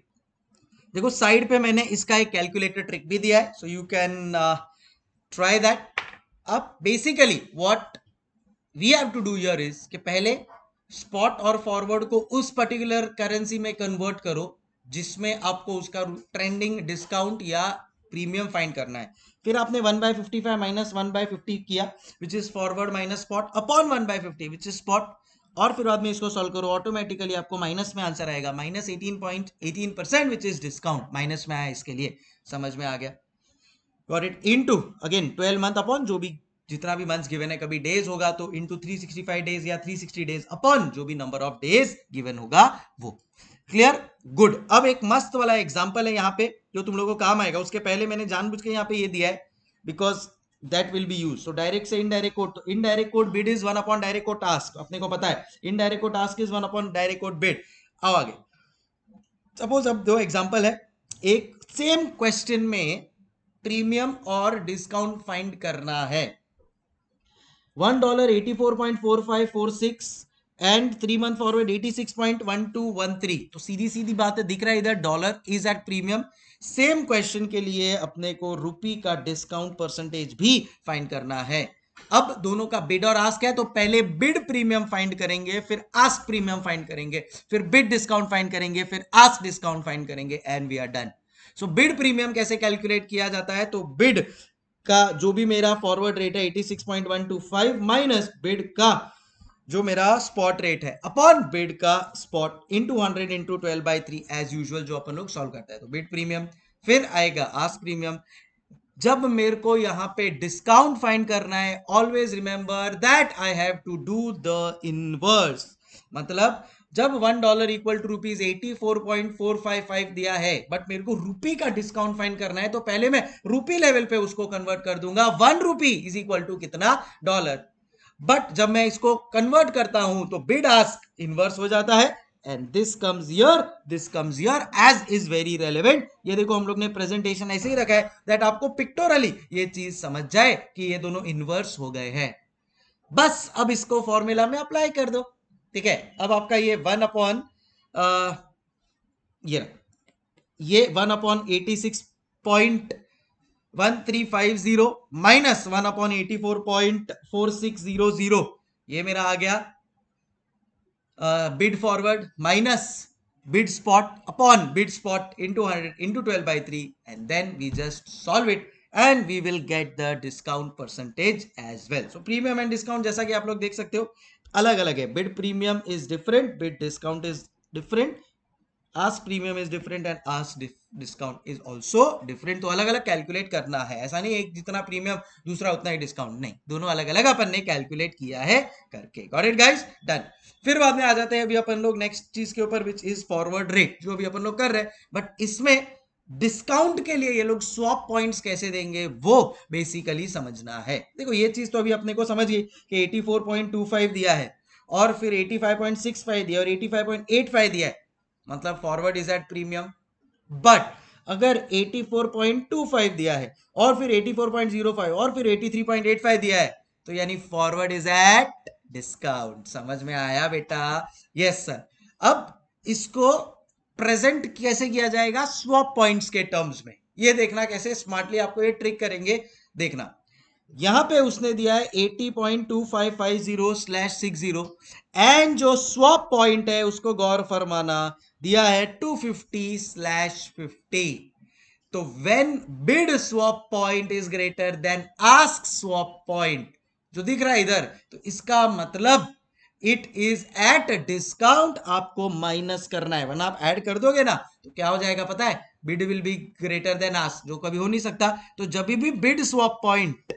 देखो साइड पे मैंने इसका एक कैलकुलेटर ट्रिक भी दिया है so you can try that अब basically what we have to do your is कि पहले स्पॉट और फॉरवर्ड को उस पर्टिकुलर करेंसी में कन्वर्ट करो जिसमें आपको उसका ट्रेंडिंग डिस्काउंट या प्रीमियम फाइंड करना है फिर आपने 1 by fifty five minus one by fifty किया which is forward minus spot upon 1 by fifty which is spot और फिर बाद में इसको सॉल्व करो ऑटोमेटिकली आपको माइनस में आंसर आएगा minus eighteen point eighteen percent which is discount minus में आया इसके लिए समझ में आ गया got it into again twelve month upon जो भी जितना भी मंथ गिवन है कभी डेज होगा तो into three sixty five days या थ्री सिक्सटी डेज अपॉन जो भी नंबर ऑफ डेज गिवन होगा वो क्लियर गुड अब एक मस्त वाला एग्जाम्पल है यहाँ पे जो तुम लोगों को काम आएगा उसके पहले मैंने जानबूझ के यहाँ पे ये दिया है because that will be use तो डायरेक्ट से indirect quote indirect quote bid is one upon direct quote ask अपने को पता है indirect quote ask is one upon direct quote bid आओ आगे सपोज अब दो एग्जाम्पल है एक सेम क्वेश्चन में प्रीमियम और डिस्काउंट फाइंड करना है one dollar eighty four point four five four six and three month forward eighty six point one two one three तो सीधी सीधी बात है दिख रहा है इधर dollar is at premium same question के लिए अपने को रुपी का डिस्काउंट परसेंटेज भी फाइंड करना है अब दोनों का बिड और आस्क है तो पहले बिड प्रीमियम फाइंड करेंगे फिर आस्क प्रीमियम फाइंड करेंगे फिर बिड डिस्काउंट फाइंड करेंगे फिर आस्क डिस्काउंट फाइंड करेंगे and we are done so bid premium कैसे कैलकुलेट किया जाता है तो बिड का जो भी मेरा फॉरवर्ड रेट है फाइव माइनस बिड का जो मेरा स्पॉट रेट है अपॉन बिड का spot into hundred into twelve by three as usual जो अपन लोग सॉल्व करते हैं तो बिड प्रीमियम फिर आएगा आस प्रीमियम जब मेरे को यहां पे डिस्काउंट फाइंड करना है always remember that I have to do the inverse मतलब जब one dollar equal to rupees eighty four point four five five दिया है बट मेरे को रूपी का डिस्काउंट फाइंड करना है तो पहले मैं रूपी लेवल पे उसको कन्वर्ट कर दूंगा one rupee is equal to कितना डॉलर बट जब मैं इसको कन्वर्ट करता हूं तो बिड आस्क इनवर्स हो जाता है and this comes here this comes here as is very relevant ये देखो हम लोग ने प्रेजेंटेशन ऐसे ही रखा है दैट आपको पिक्टोरली ये चीज समझ जाए कि ये दोनों इनवर्स हो गए हैं बस अब इसको फॉर्मूला में अप्लाई कर दो ठीक है अब आपका ये वन अपॉन ये ये one upon eighty six point 1350 minus 1 upon 84.4600 ये मेरा आ गया bid forward minus bid spot upon bid spot into 100 into 12 by 3 and then we just solve it and we will get the discount percentage as well so premium and discount जैसा कि आप लोग देख सकते हो अलग अलग है bid premium is different bid discount is different ask premium is different and ask discount is also different तो अलग अलग कैलकुलेट करना है ऐसा नहीं एक जितना प्रीमियम दूसरा उतना ही डिस्काउंट नहीं दोनों अलग अलग अपन ने कैलकुलेट किया है करके गॉट इट गाइस डन फिर बाद में आ जाते हैं अभी अपन लोग नेक्स्ट चीज के ऊपर विच इज फॉरवर्ड रेट जो अभी अपन लोग कर रहे हैं बट इसमें डिस्काउंट के लिए ये लोग स्वॉप पॉइंट्स कैसे देंगे वो बेसिकली समझना है देखो ये चीज तो अभी अपने को समझिए कि 84.25 दिया है और फिर 85.65 दिया और 85.85 दिया है मतलब forward is at premium but अगर 84.25 दिया है और फिर 84.05 और फिर 83.85 दिया है तो यानी फॉरवर्ड इज एट डिस्काउंट समझ में आया बेटा यस सर अब इसको प्रेजेंट कैसे किया जाएगा स्वॉप पॉइंट्स के टर्म्स में ये देखना कैसे स्मार्टली आपको ये ट्रिक करेंगे देखना यहां पे उसने दिया है 80.2550 स्लैश सिक्स जीरो एंड जो स्वॉप पॉइंट है उसको गौर फरमाना दिया है 250 स्लैश 50 तो when bid swap point is greater than ask swap point जो दिख रहा है इधर तो इसका मतलब इट इज एट डिस्काउंट आपको माइनस करना है वरना आप ऐड कर दोगे ना तो क्या हो जाएगा पता है bid will be greater than ask जो कभी हो नहीं सकता तो जब भी bid swap point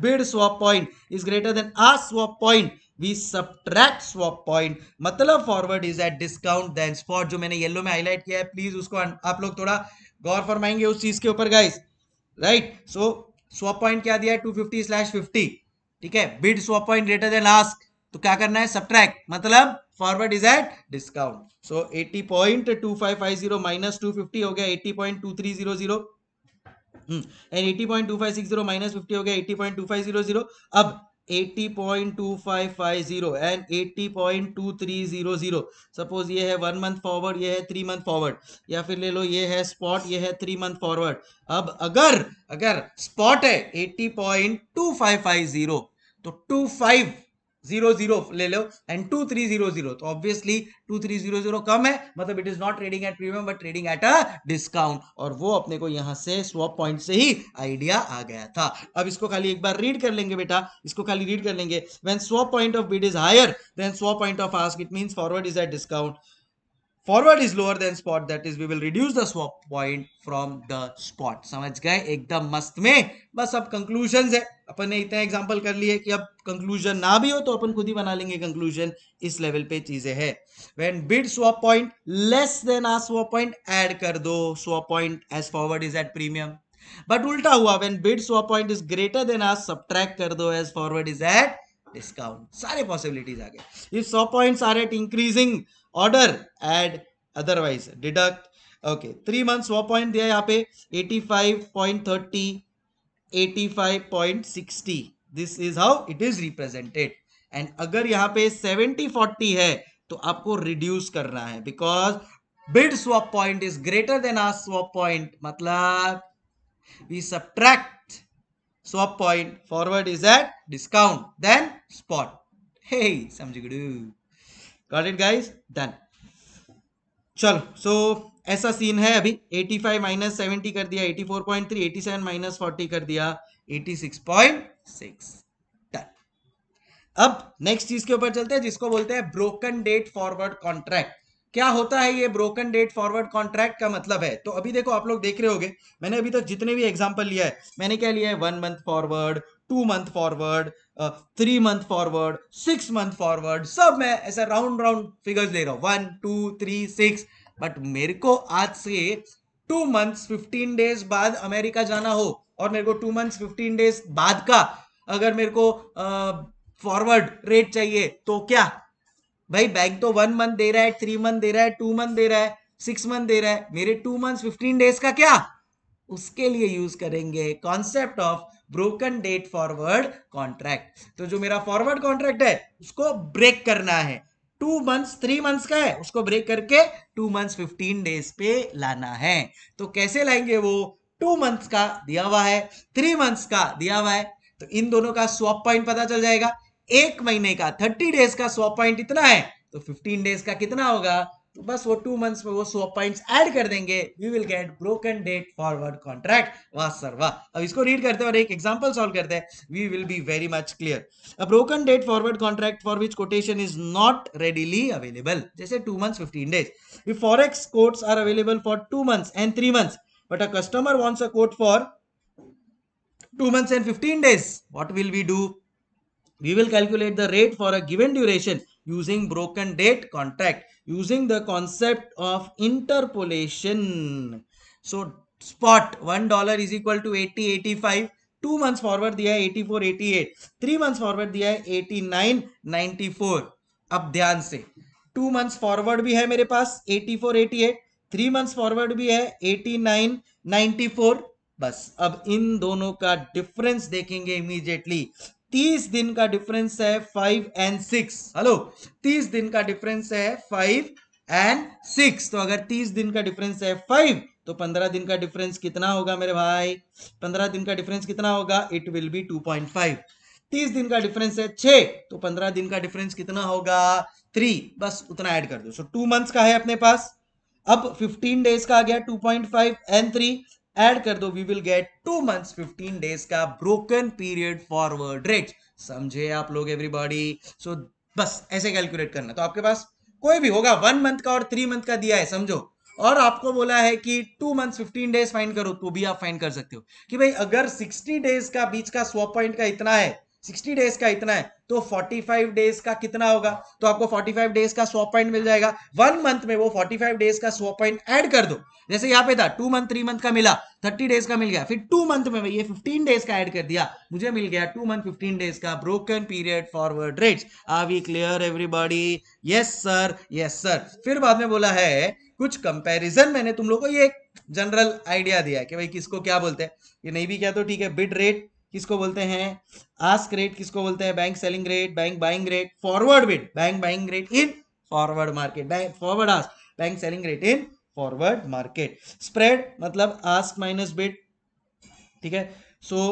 bid swap point is greater than ask swap point we subtract swap point मतलब forward is at discount than spot जो मैंने येलो में हाईलाइट किया है प्लीज उसको आप लोग थोड़ा गौर फरमाएंगे उस चीज के ऊपर guys right so swap point क्या दिया है 250 स्लैश 50 ठीक है bid swap point greater than ask तो क्या करना है सब्ट्रैक्ट मतलब forward is at discount so 80.2550 minus 250 हो गया 80.2300 point two five zero eighty point two five zero suppose ये है वन मंथ फॉरवर्ड ये है थ्री मंथ फॉरवर्ड या फिर ले लो ये है स्पॉट ये है थ्री मंथ फॉरवर्ड अब अगर अगर स्पॉट है फाइव तो 25 जीरो जीरो ले लो and two three zero zero तो obviously two three zero zero कम है मतलब it is not trading at premium but trading at a discount और वो अपने को यहां से स्वॉप पॉइंट से ही आइडिया आ गया था अब इसको खाली एक बार रीड कर लेंगे बेटा इसको खाली रीड कर लेंगे when swap point of bid is higher than swap point of ask it means forward is at discount forward is lower than spot that is we will reduce the swap point from the spot समझ गए एकदम मस्त में बस अब conclusion है अपन ने इतना एग्जाम्पल कर लिए कि अब कंक्लूजन ना भी हो तो अपन खुद ही बना लेंगे कंक्लूजन इस लेवल पे चीजें है when bid swap point less than आ स्वॉप पॉइंट एड कर दो swap point as forward is at premium but उल्टा हुआ when bid swap point is greater than आ सब्ट्रैक्ट कर दो as forward is at discount सारे पॉसिबिलिटीज आ गए if swap points are at increasing order add otherwise deduct okay three months वो point दिया यहाँ पे 85.30 85.60 this is how it is represented and अगर यहाँ पे 70 40 है तो आपको रिड्यूस करना है because bid swap point is greater than are swap point मतलब we subtract swap point forward is at discount then spot hey समझ samjigudu got it guys done चलो सो so, ऐसा सीन है अभी 85 फाइव माइनस सेवेंटी कर दिया 84.3 87 minus forty कर दिया 86.6 डन अब नेक्स्ट चीज के ऊपर चलते हैं जिसको बोलते हैं ब्रोकन डेट फॉरवर्ड कॉन्ट्रैक्ट क्या होता है ये ब्रोकन डेट फॉरवर्ड कॉन्ट्रैक्ट का मतलब है तो अभी देखो आप लोग देख रहे होंगे मैंने अभी तक तो जितने भी एग्जांपल लिया है मैंने क्या लिया है one month forward two month forward three month forward six month forward सब मैं ऐसा राउंड राउंड फिगर्स ले रहा हूँ one two three six but मेरे को आज से टू मंथ्स फिफ्टीन डेज बाद अमेरिका जाना हो और मेरे को टू मंथ्स फिफ्टीन डेज बाद का अगर मेरे को फॉरवर्ड uh, रेट चाहिए तो क्या भाई बैंक तो वन मंथ दे रहा है थ्री मंथ दे रहा है टू मंथ दे रहा है सिक्स मंथ दे रहा है मेरे टू मंथ्स फिफ्टीन डेज का क्या उसके लिए यूज करेंगे concept of broken date forward contract तो जो मेरा फॉरवर्ड कॉन्ट्रैक्ट है उसको ब्रेक करना है टू मंथ्स थ्री मंथ्स का है उसको ब्रेक करके टू मंथ्स फिफ्टीन डेज पे लाना है तो कैसे लाएंगे वो टू मंथ्स का दिया हुआ है थ्री मंथ्स का दिया हुआ है तो इन दोनों का स्वॉप पॉइंट पता चल जाएगा एक महीने का थर्टी डेज का स्वॉप पॉइंट इतना है तो फिफ्टीन डेज का कितना होगा तो बस वो टू मंथ्स में वो सो पॉइंट्स ऐड कर देंगे we will get broken date forward contract वाह सर वाह अब इसको रीड करते हैं और एक एग्जांपल सॉल्व करते हैं we will be very much clear a broken date forward contract for which quotation is not readily available जैसे two months fifteen days if forex quotes are available for two months and three months but a customer wants a quote for two months and 15 days what will we do we will calculate the rate for a given duration using broken date contract using the concept of interpolation so spot one dollar is equal to 80 85 two months forward दिया है 84 88 three months forward दिया है 89 94 अब ध्यान से two months forward भी है मेरे पास 84 88 थ्री मंथ्स फॉरवर्ड भी है 89 94 बस अब इन दोनों का डिफरेंस देखेंगे इमीडिएटली तीस दिन का डिफरेंस है फाइव एंड सिक्स हेलो तीस दिन का डिफरेंस है फाइव एंड सिक्स तो अगर तीस दिन का डिफरेंस है फाइव तो पंद्रह दिन का डिफरेंस कितना होगा मेरे भाई पंद्रह दिन का डिफरेंस कितना होगा it will be two point five तीस दिन का डिफरेंस है छ तो पंद्रह दिन का डिफरेंस कितना होगा थ्री बस उतना ऐड कर दो सो टू मंथ्स का है अपने पास अब फिफ्टीन डेज का आ गया two point five and three add कर दो we will get two months fifteen days का ब्रोकन पीरियड फॉरवर्ड रेट समझे आप लोग एवरीबॉडी सो so, बस ऐसे कैलकुलेट करना तो आपके पास कोई भी होगा वन मंथ का और थ्री मंथ का दिया है समझो और आपको बोला है कि two month fifteen days fine करो तो भी आप फाइन कर सकते हो कि भाई अगर सिक्सटी डेज का बीच का स्वॉप पॉइंट का इतना है 60 डेज का इतना है तो 45 डेज का कितना होगा तो आपको 45 डेज का सौ पॉइंट मिल जाएगा वन मंथ में वो 45 डेज का सौ पॉइंट ऐड कर दो जैसे यहाँ पे था टू मंथ थ्री मंथ का मिला 30 डेज का मिल गया फिर टू मंथ में ये 15 डेज का ऐड कर दिया मुझे मिल गया टू मंथ 15 डेज का broken period forward rate are we clear everybody yes sir yes sir फिर बाद में बोला है कुछ कंपेरिजन मैंने तुम लोग को ये जनरल आइडिया दिया है कि भाई किसको क्या बोलते हैं ये नहीं भी क्या तो ठीक है बिड रेट किसको बोलते हैं आस्क रेट किसको बोलते हैं bank selling rate bank buying rate forward bid bank buying rate in forward market bank forward ask bank selling rate in forward market spread मतलब आस्क माइनस बिड ठीक है so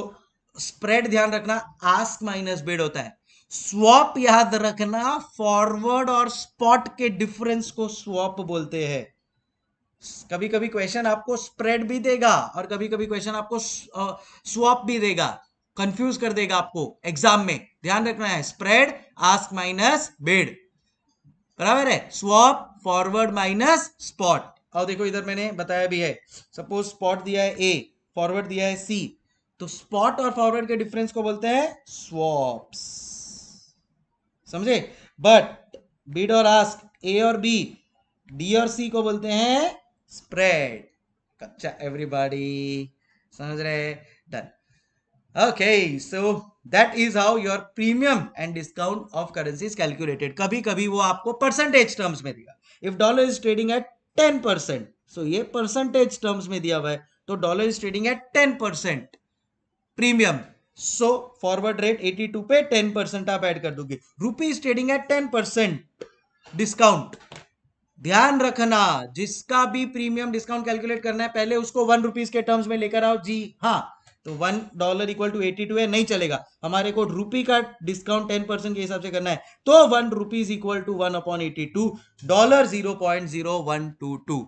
spread ध्यान रखना ask minus bid होता है swap याद रखना forward और स्पॉट के डिफरेंस को स्वॉप बोलते हैं कभी कभी क्वेश्चन आपको स्प्रेड भी देगा और कभी कभी क्वेश्चन आपको स्वॉप भी देगा कंफ्यूज कर देगा आपको एग्जाम में ध्यान रखना है स्प्रेड आस्क माइनस बेड बराबर है स्वॉप फॉरवर्ड माइनस स्पॉट और देखो इधर मैंने बताया भी है सपोज स्पॉट दिया है ए फॉरवर्ड दिया है सी तो स्पॉट और फॉरवर्ड के डिफरेंस को बोलते हैं स्वॉप्स समझे बट बीड और आस्क ए और बी डी और सी को बोलते हैं spread gotcha everybody समझ रहे done okay so that is how your premium and discount of currency is calculated कभी कभी वो आपको परसेंटेज टर्म्स में दिया if dollar is trading at ten percent so ये परसेंटेज टर्म्स में दिया हुआ है तो dollar is trading at ten percent premium so forward rate 82 पे 10 परसेंट आप एड कर दोगे rupees trading at 10 percent discount ध्यान रखना जिसका भी प्रीमियम डिस्काउंट कैलकुलेट करना है पहले उसको वन रुपीज के टर्म्स में लेकर आओ जी हाँ तो one dollar equal to eighty two है नहीं चलेगा हमारे को रुपी का डिस्काउंट टेन परसेंट के हिसाब से करना है तो one rupees equal to one upon eighty two dollar zero point zero one two two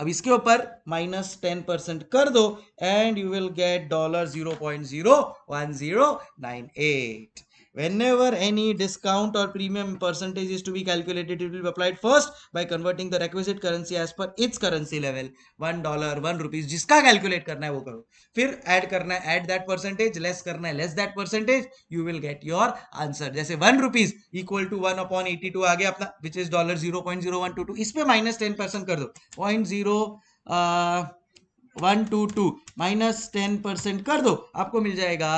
अब इसके ऊपर माइनस टेन परसेंट कर दो and you will get dollar zero point zero one zero nine eight whenever any discount or premium percentage is to be calculated it will be applied first by converting the requisite currency as per its currency level one dollar one rupees जिसका calculate करना है वो करो फिर add करना है add that percentage less करना है less that percentage you will get your answer जैसे one rupees equal to one upon eighty two आगे अपना which is dollar zero point zero one two two इस पे माइनस टेन परसेंट कर दो point zero one two two minus ten percent कर दो आपको मिल जाएगा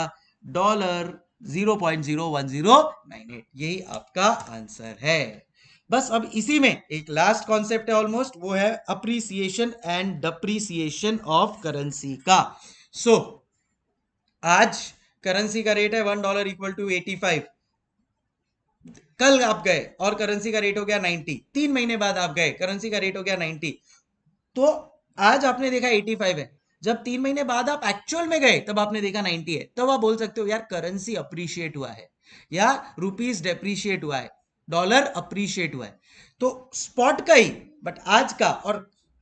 डॉलर 0.01098 यही आपका आंसर है बस अब इसी में एक लास्ट कॉन्सेप्ट है ऑलमोस्ट वो है appreciation and depreciation of currency का सो so, आज करेंसी का रेट है one dollar equal to eighty five कल आप गए और करेंसी का रेट हो गया नाइनटी तीन महीने बाद आप गए करेंसी का रेट हो गया नाइनटी तो आज आपने देखा एटी फाइव है जब तीन महीने बाद आप एक्चुअल में गए तब आपने देखा नाइनटी है तब आप बोल सकते हो यार करेंसी अप्रिशिएट हुआ है या रुपीज डेप्रिशिएट हुआ है डॉलर अप्रिशिएट हुआ है तो स्पॉट का ही बट आज का और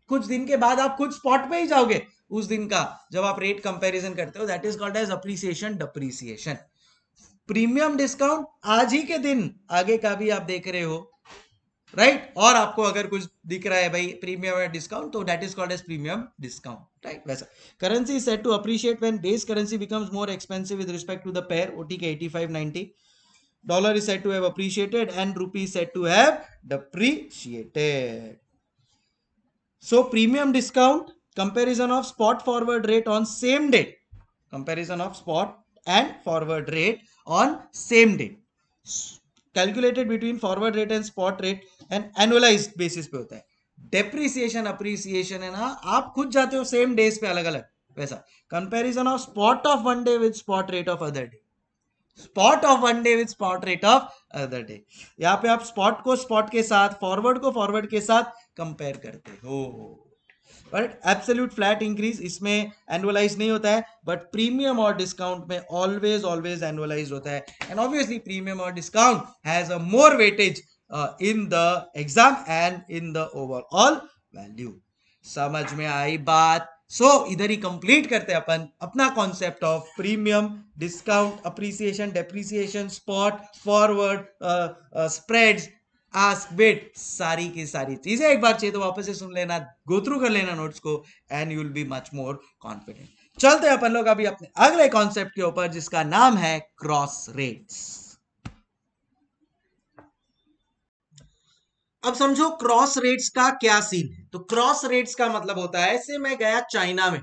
कुछ दिन के बाद आप खुद स्पॉट पे ही जाओगे उस दिन का जब आप रेट कंपैरिजन करते हो that is called as appreciation depreciation premium discount आज ही के दिन आगे का भी आप देख रहे हो राइट right? और आपको अगर कुछ दिख रहा है भाई प्रीमियम या डिस्काउंट तो that is called as premium discount right वैसा currency is set to appreciate when base currency becomes more expensive with respect to the pair ओटी के 85 90 dollar is said to have appreciated and rupee is said to have depreciated so premium discount comparison of spot forward rate on same date comparison of spot and forward rate on same date calculated between forward rate and spot rate and annualized basis pe hota hai depreciation appreciation है ना आप खुद जाते हो same days पे अलग अलग वैसा comparison of spot of one day with spot rate of other day spot of one day with spot rate of other day यहाँ पे आप स्पॉट को स्पॉट के साथ फॉरवर्ड को फॉरवर्ड के साथ कंपेयर करते हो बट एब्सोल्यूट फ्लैट इंक्रीज इसमें एनुअलाइज नहीं होता है बट प्रीमियम और डिस्काउंट में ऑलवेज ऑलवेज एनुअलाइज होता है एंड ऑब्वियसली प्रीमियम और discount has a more weightage uh, in the exam and in the overall value समझ में आई बात सो so, इधर ही कंप्लीट करते हैं अपन अपना concept of premium discount appreciation depreciation spot forward spread ask bid सारी की सारी चीजें एक बार चाहिए तो वापस से सुन लेना गो थ्रू कर लेना नोट्स को and you will be much more confident चलते हैं अपन लोग अभी अपने अगले कॉन्सेप्ट के ऊपर जिसका नाम है क्रॉस रेट्स अब समझो क्रॉस रेट्स का क्या सीन है तो क्रॉस रेट्स का मतलब होता है ऐसे मैं गया चाइना में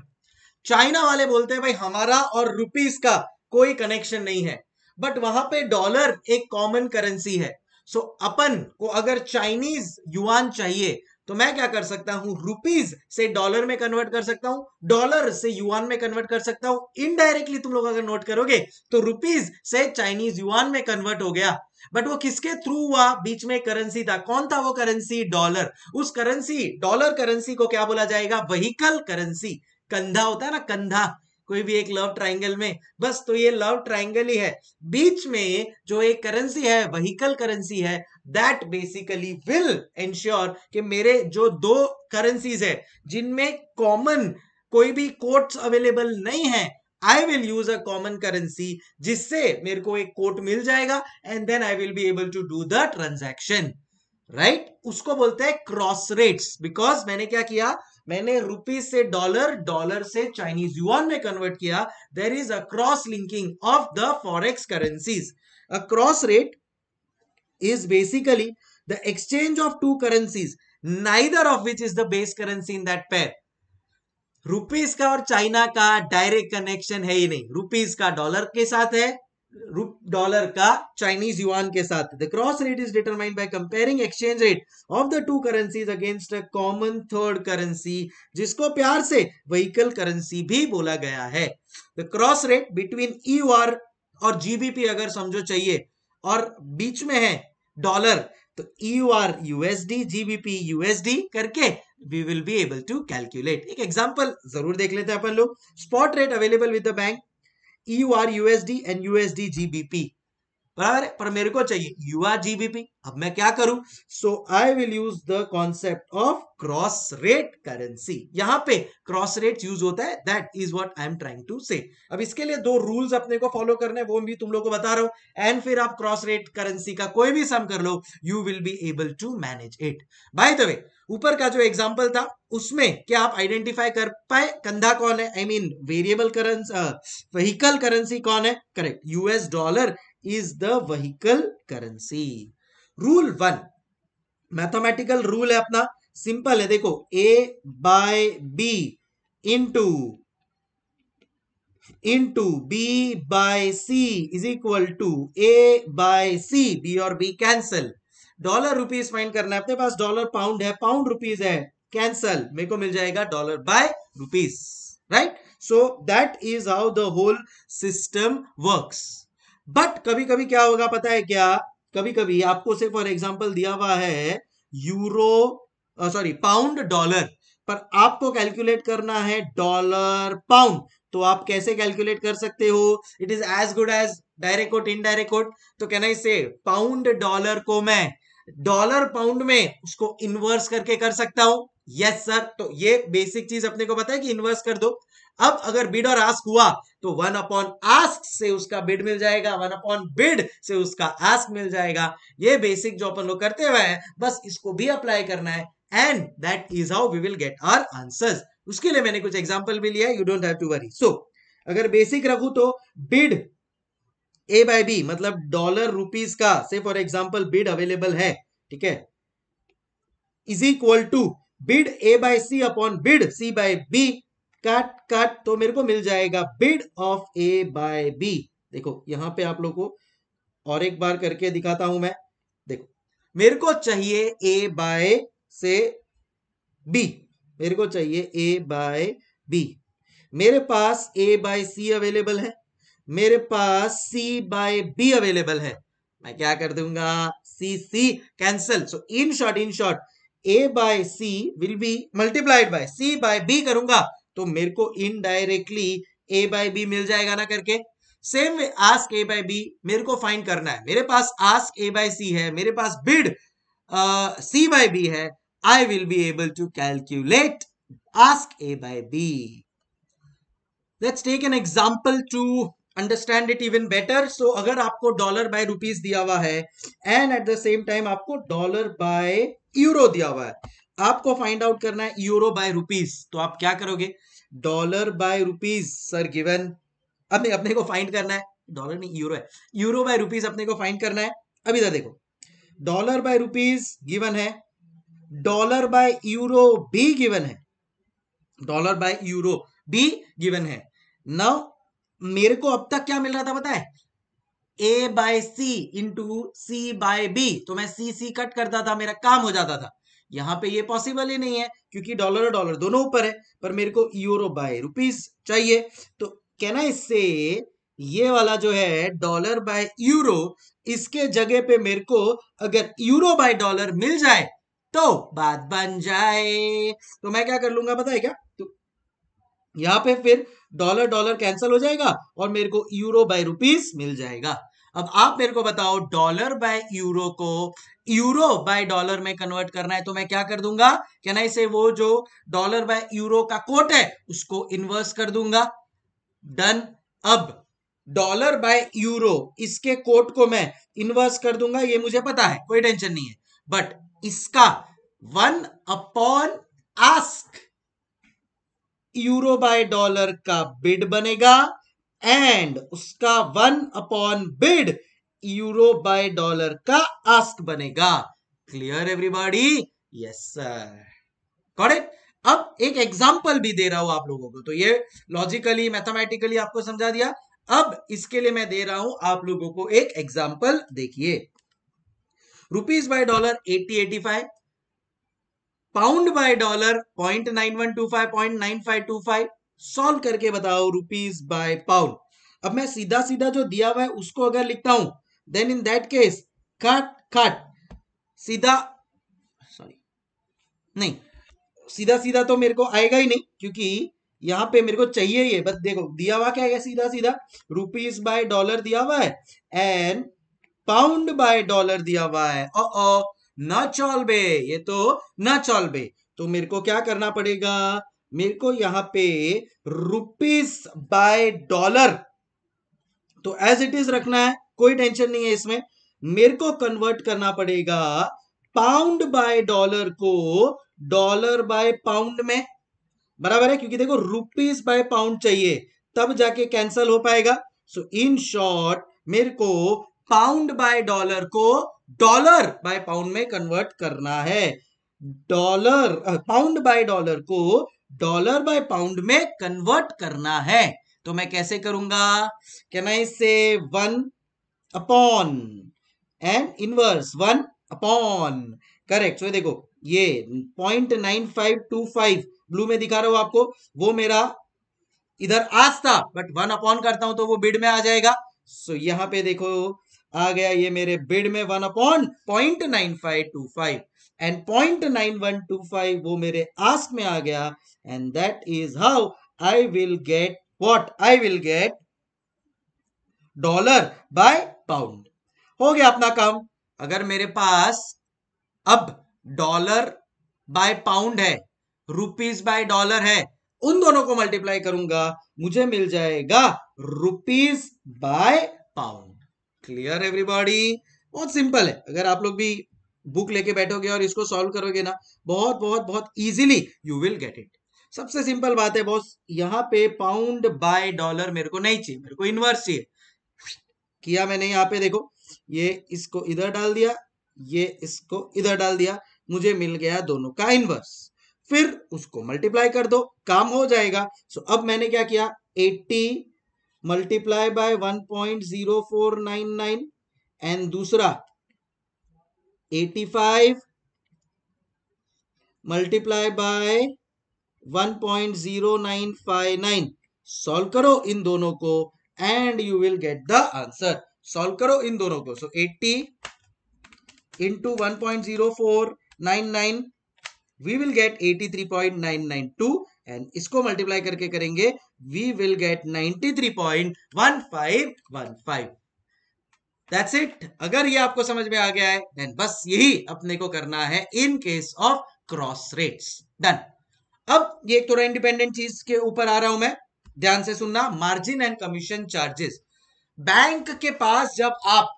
चाइना वाले बोलते हैं भाई हमारा और रुपीस का कोई कनेक्शन नहीं है बट वहां पे डॉलर एक कॉमन करेंसी है सो so, अपन को अगर चाइनीज युआन चाहिए तो मैं क्या कर सकता हूं रुपीज से डॉलर में कन्वर्ट कर सकता हूं डॉलर से युआन में कन्वर्ट कर सकता हूं इनडायरेक्टली तुम लोग अगर नोट करोगे तो रुपीज से चाइनीज युआन में कन्वर्ट हो गया बट वो किसके थ्रू हुआ बीच में करेंसी था कौन था वो करेंसी डॉलर उस करेंसी डॉलर करेंसी को क्या बोला जाएगा वहीकल करेंसी कंधा होता है ना कंधा कोई भी एक लव ट्रायंगल में बस तो ये लव ट्रायंगल ही है बीच में जो एक करेंसी है वहीकल करेंसी है दैट बेसिकली विल एंश्योर कि मेरे जो दो करेंसीज है जिनमें कॉमन कोई भी कोट्स अवेलेबल नहीं है I will use a common currency जिससे मेरे को एक कोट मिल जाएगा and then I will be able to do the transaction right उसको बोलते हैं क्रॉस रेट्स बिकॉज मैंने क्या किया मैंने रुपी से डॉलर डॉलर से चाइनीज युआन में कन्वर्ट किया there is a cross linking of the forex currencies a cross rate is basically the exchange of two currencies neither of which is the base currency in that pair rupees का और China का direct connection है ही नहीं rupees का dollar के साथ है dollar का चाइनीज युआन के साथ the cross rate is determined by comparing exchange rate of the two currencies against a common third currency जिसको प्यार से वहीकल करेंसी भी बोला गया है the cross rate between U R और जीबीपी अगर समझो चाहिए और बीच में है डॉलर तो ईआर यूएसडी जीबीपी यूएसडी करके we will be able to calculate एक एग्जाम्पल जरूर देख लेते हैं अपन लोग spot rate available with the bank E U R USD and USD GBP बराबर है पर मेरे को चाहिए यू आर जीबीपी अब मैं क्या करूं so I will use the concept of cross rate currency यहां पे क्रॉस रेट यूज होता है that is what I am trying to say अब इसके लिए दो रूल्स अपने को फॉलो करने वो भी तुम लोगों को बता रहा हूं एंड फिर आप क्रॉस रेट करेंसी का कोई भी सम कर लो you will be able to manage it by the way ऊपर का जो एग्जाम्पल था उसमें क्या आप आइडेंटिफाई कर पाए कंधा कौन है I mean variable currency vehicle currency कौन है correct US dollar is the vehicle currency rule one mathematical rule है अपना सिंपल है देखो A by B into into B by C is equal to A by C B और B cancel dollar rupees find करना है अपने पास dollar pound है पाउंड रुपीज है कैंसल मेरे को मिल जाएगा dollar by rupees right so that is how the whole system works but कभी कभी क्या होगा पता है क्या कभी कभी आपको से फॉर एग्जाम्पल दिया हुआ है यूरो सॉरी पाउंड डॉलर पर आपको कैलकुलेट करना है डॉलर पाउंड तो आप कैसे कैलकुलेट कर सकते हो it is as good as direct quote indirect quote तो can I say pound dollar को मैं डॉलर पाउंड में उसको इन्वर्स करके कर सकता हूं यस yes, सर तो ये बेसिक चीज अपने को पता है कि इन्वर्स कर दो अब अगर बिड और आस्क हुआ तो वन अपॉन आस्क से उसका बिड मिल जाएगा वन अपॉन बिड से उसका आस्क मिल जाएगा ये बेसिक जो अपन लोग करते हुए हैं बस इसको भी अप्लाई करना है and that is how we will get our answers उसके लिए मैंने कुछ एग्जाम्पल भी लिया you don't have to worry so अगर बेसिक रखू तो बिड ए बाय बी मतलब डॉलर रुपीज का से फॉर एग्जाम्पल बिड अवेलेबल है ठीक है is equal to bid A by C upon bid C by B cut cut तो मेरे को मिल जाएगा bid of A by B देखो यहां पे आप लोग को और एक बार करके दिखाता हूं मैं देखो मेरे को चाहिए ए बाय से बी मेरे को चाहिए ए बाय बी मेरे पास ए बाय सी अवेलेबल है मेरे पास सी बाय बी अवेलेबल है मैं क्या कर दूंगा C C cancel so in short in short A by C will be multiplied by C by B करूंगा तो मेरे को इनडायरेक्टली ए बाई बी मिल जाएगा ना करके same ask A by B मेरे को फाइंड करना है मेरे पास आस्क ए बाई सी है मेरे पास बिड सी बाई बी है I will be able to calculate ask A by B let's take an example to understand it even better so अगर आपको डॉलर बाय रुपीज दिया हुआ है and at the same time आपको dollar by euro दिया हुआ है आपको फाइंड आउट करना है यूरो बाय रुपीज तो आप क्या करोगे dollar by rupees sir given अपने अपने को फाइंड करना है डॉलर नहीं यूरो है यूरो बाय रुपीज अपने को फाइंड करना है अब इधर देखो डॉलर बाय रुपीज गिवन है डॉलर बाय यूरो भी गिवन है डॉलर बाय यूरो भी गिवन है नाउ मेरे को अब तक क्या मिल रहा था पता है A by C into C by B तो मैं सी सी कट करता था मेरा काम हो जाता था यहाँ पे ये पॉसिबल ही नहीं है क्योंकि डॉलर और डॉलर दोनों ऊपर है पर मेरे को यूरो बाय रुपीज चाहिए तो कैन आई से ये वाला जो है डॉलर बाय यूरो इसके जगह पे मेरे को अगर यूरो बाय डॉलर मिल जाए तो बात बन जाए तो मैं क्या कर लूंगा बताए क्या तो यहाँ पे फिर डॉलर डॉलर कैंसिल हो जाएगा और मेरे को यूरो बाय रुपीज मिल जाएगा अब आप मेरे को बताओ डॉलर बाय यूरो को यूरो बाय डॉलर में कन्वर्ट करना है तो मैं क्या कर दूंगा क्या नहीं से वो जो डॉलर बाय यूरो का कोट है उसको इन्वर्स कर दूंगा डन अब डॉलर बाय यूरो इसके कोट को मैं इन्वर्स कर दूंगा ये मुझे पता है कोई टेंशन नहीं है बट इसका one upon ask euro by dollar का बिड बनेगा एंड उसका one upon bid euro by dollar का आस्क बनेगा clear everybody yes sir it अब एक एग्जाम्पल भी दे रहा हूं आप लोगों को तो ये लॉजिकली मैथमेटिकली आपको समझा दिया अब इसके लिए मैं दे रहा हूं आप लोगों को एक एग्जाम्पल देखिए rupees by dollar eighty eighty five pound by dollar point nine one two five point nine five two five solve करके बताओ रुपीज बाय पाउंड अब मैं सीधा सीधा जो दिया हुआ है उसको अगर लिखता हूं then in that case cut cut सीधा सॉरी नहीं सीधा सीधा तो मेरे को आएगा ही नहीं क्योंकि यहाँ पे मेरे को चाहिए ये बस देखो दिया हुआ क्या है सीधा सीधा रुपीज बाय डॉलर दिया हुआ है एंड पाउंड बाय डॉलर दिया हुआ है ओ ओ न चौल बे ये तो न चौल बे तो मेरे को क्या करना पड़ेगा मेरे को यहां पे रुपीस बाय डॉलर तो एज इट इज रखना है कोई टेंशन नहीं है इसमें मेरे को कन्वर्ट करना पड़ेगा पाउंड बाय डॉलर को डॉलर बाय पाउंड में बराबर है क्योंकि देखो रुपीस बाय पाउंड चाहिए तब जाके कैंसल हो पाएगा सो इन शॉर्ट मेरे को पाउंड बाय डॉलर को डॉलर बाय पाउंड में कन्वर्ट करना है डॉलर पाउंड बाय डॉलर को डॉलर बाय पाउंड में कन्वर्ट करना है तो मैं कैसे करूंगा can I say one upon and inverse one upon correct so देखो ये point nine five two five blue में दिखा रहा हूं आपको वो मेरा इधर आज था बट वन अपॉन करता हूं तो वो बिड में आ जाएगा सो so, यहाँ पे देखो आ गया ये मेरे बिड में one upon point nine five two five and point nine one two five वो मेरे आस्क में आ गया and that is how I will get what I will get dollar by pound हो गया अपना काम अगर मेरे पास अब डॉलर बाय पाउंड है रुपीज बाय डॉलर है उन दोनों को मल्टीप्लाई करूंगा मुझे मिल जाएगा rupees by pound clear everybody बहुत सिंपल है अगर आप लोग भी बुक लेके बैठोगे और इसको सॉल्व करोगे ना बहुत बहुत बहुत easily you will get it सबसे सिंपल बात है बॉस यहाँ पे पाउंड बाय डॉलर मेरे को नहीं चाहिए मेरे को इनवर्स चाहिए किया मैंने यहाँ पे देखो ये इसको इधर डाल दिया ये इसको इधर डाल दिया मुझे मिल गया दोनों का इनवर्स फिर उसको मल्टीप्लाई कर दो काम हो जाएगा सो अब मैंने क्या किया 80 मल्टीप्लाई बाय 1.0499 एंड दूसरा eighty five multiply by one point zero nine five nine solve करो इन दोनों को and you will get the answer solve करो इन दोनों को so eighty into one point zero four nine nine we will get eighty three point nine nine two and इसको multiply करके करेंगे we will get ninety three point one five one five that's it अगर ये आपको समझ में आ गया है देन बस यही अपने को करना है in case of cross rates done अब ये थोड़ा इंडिपेंडेंट चीज के ऊपर आ रहा हूं मैं ध्यान से सुनना margin and commission charges bank के पास जब आप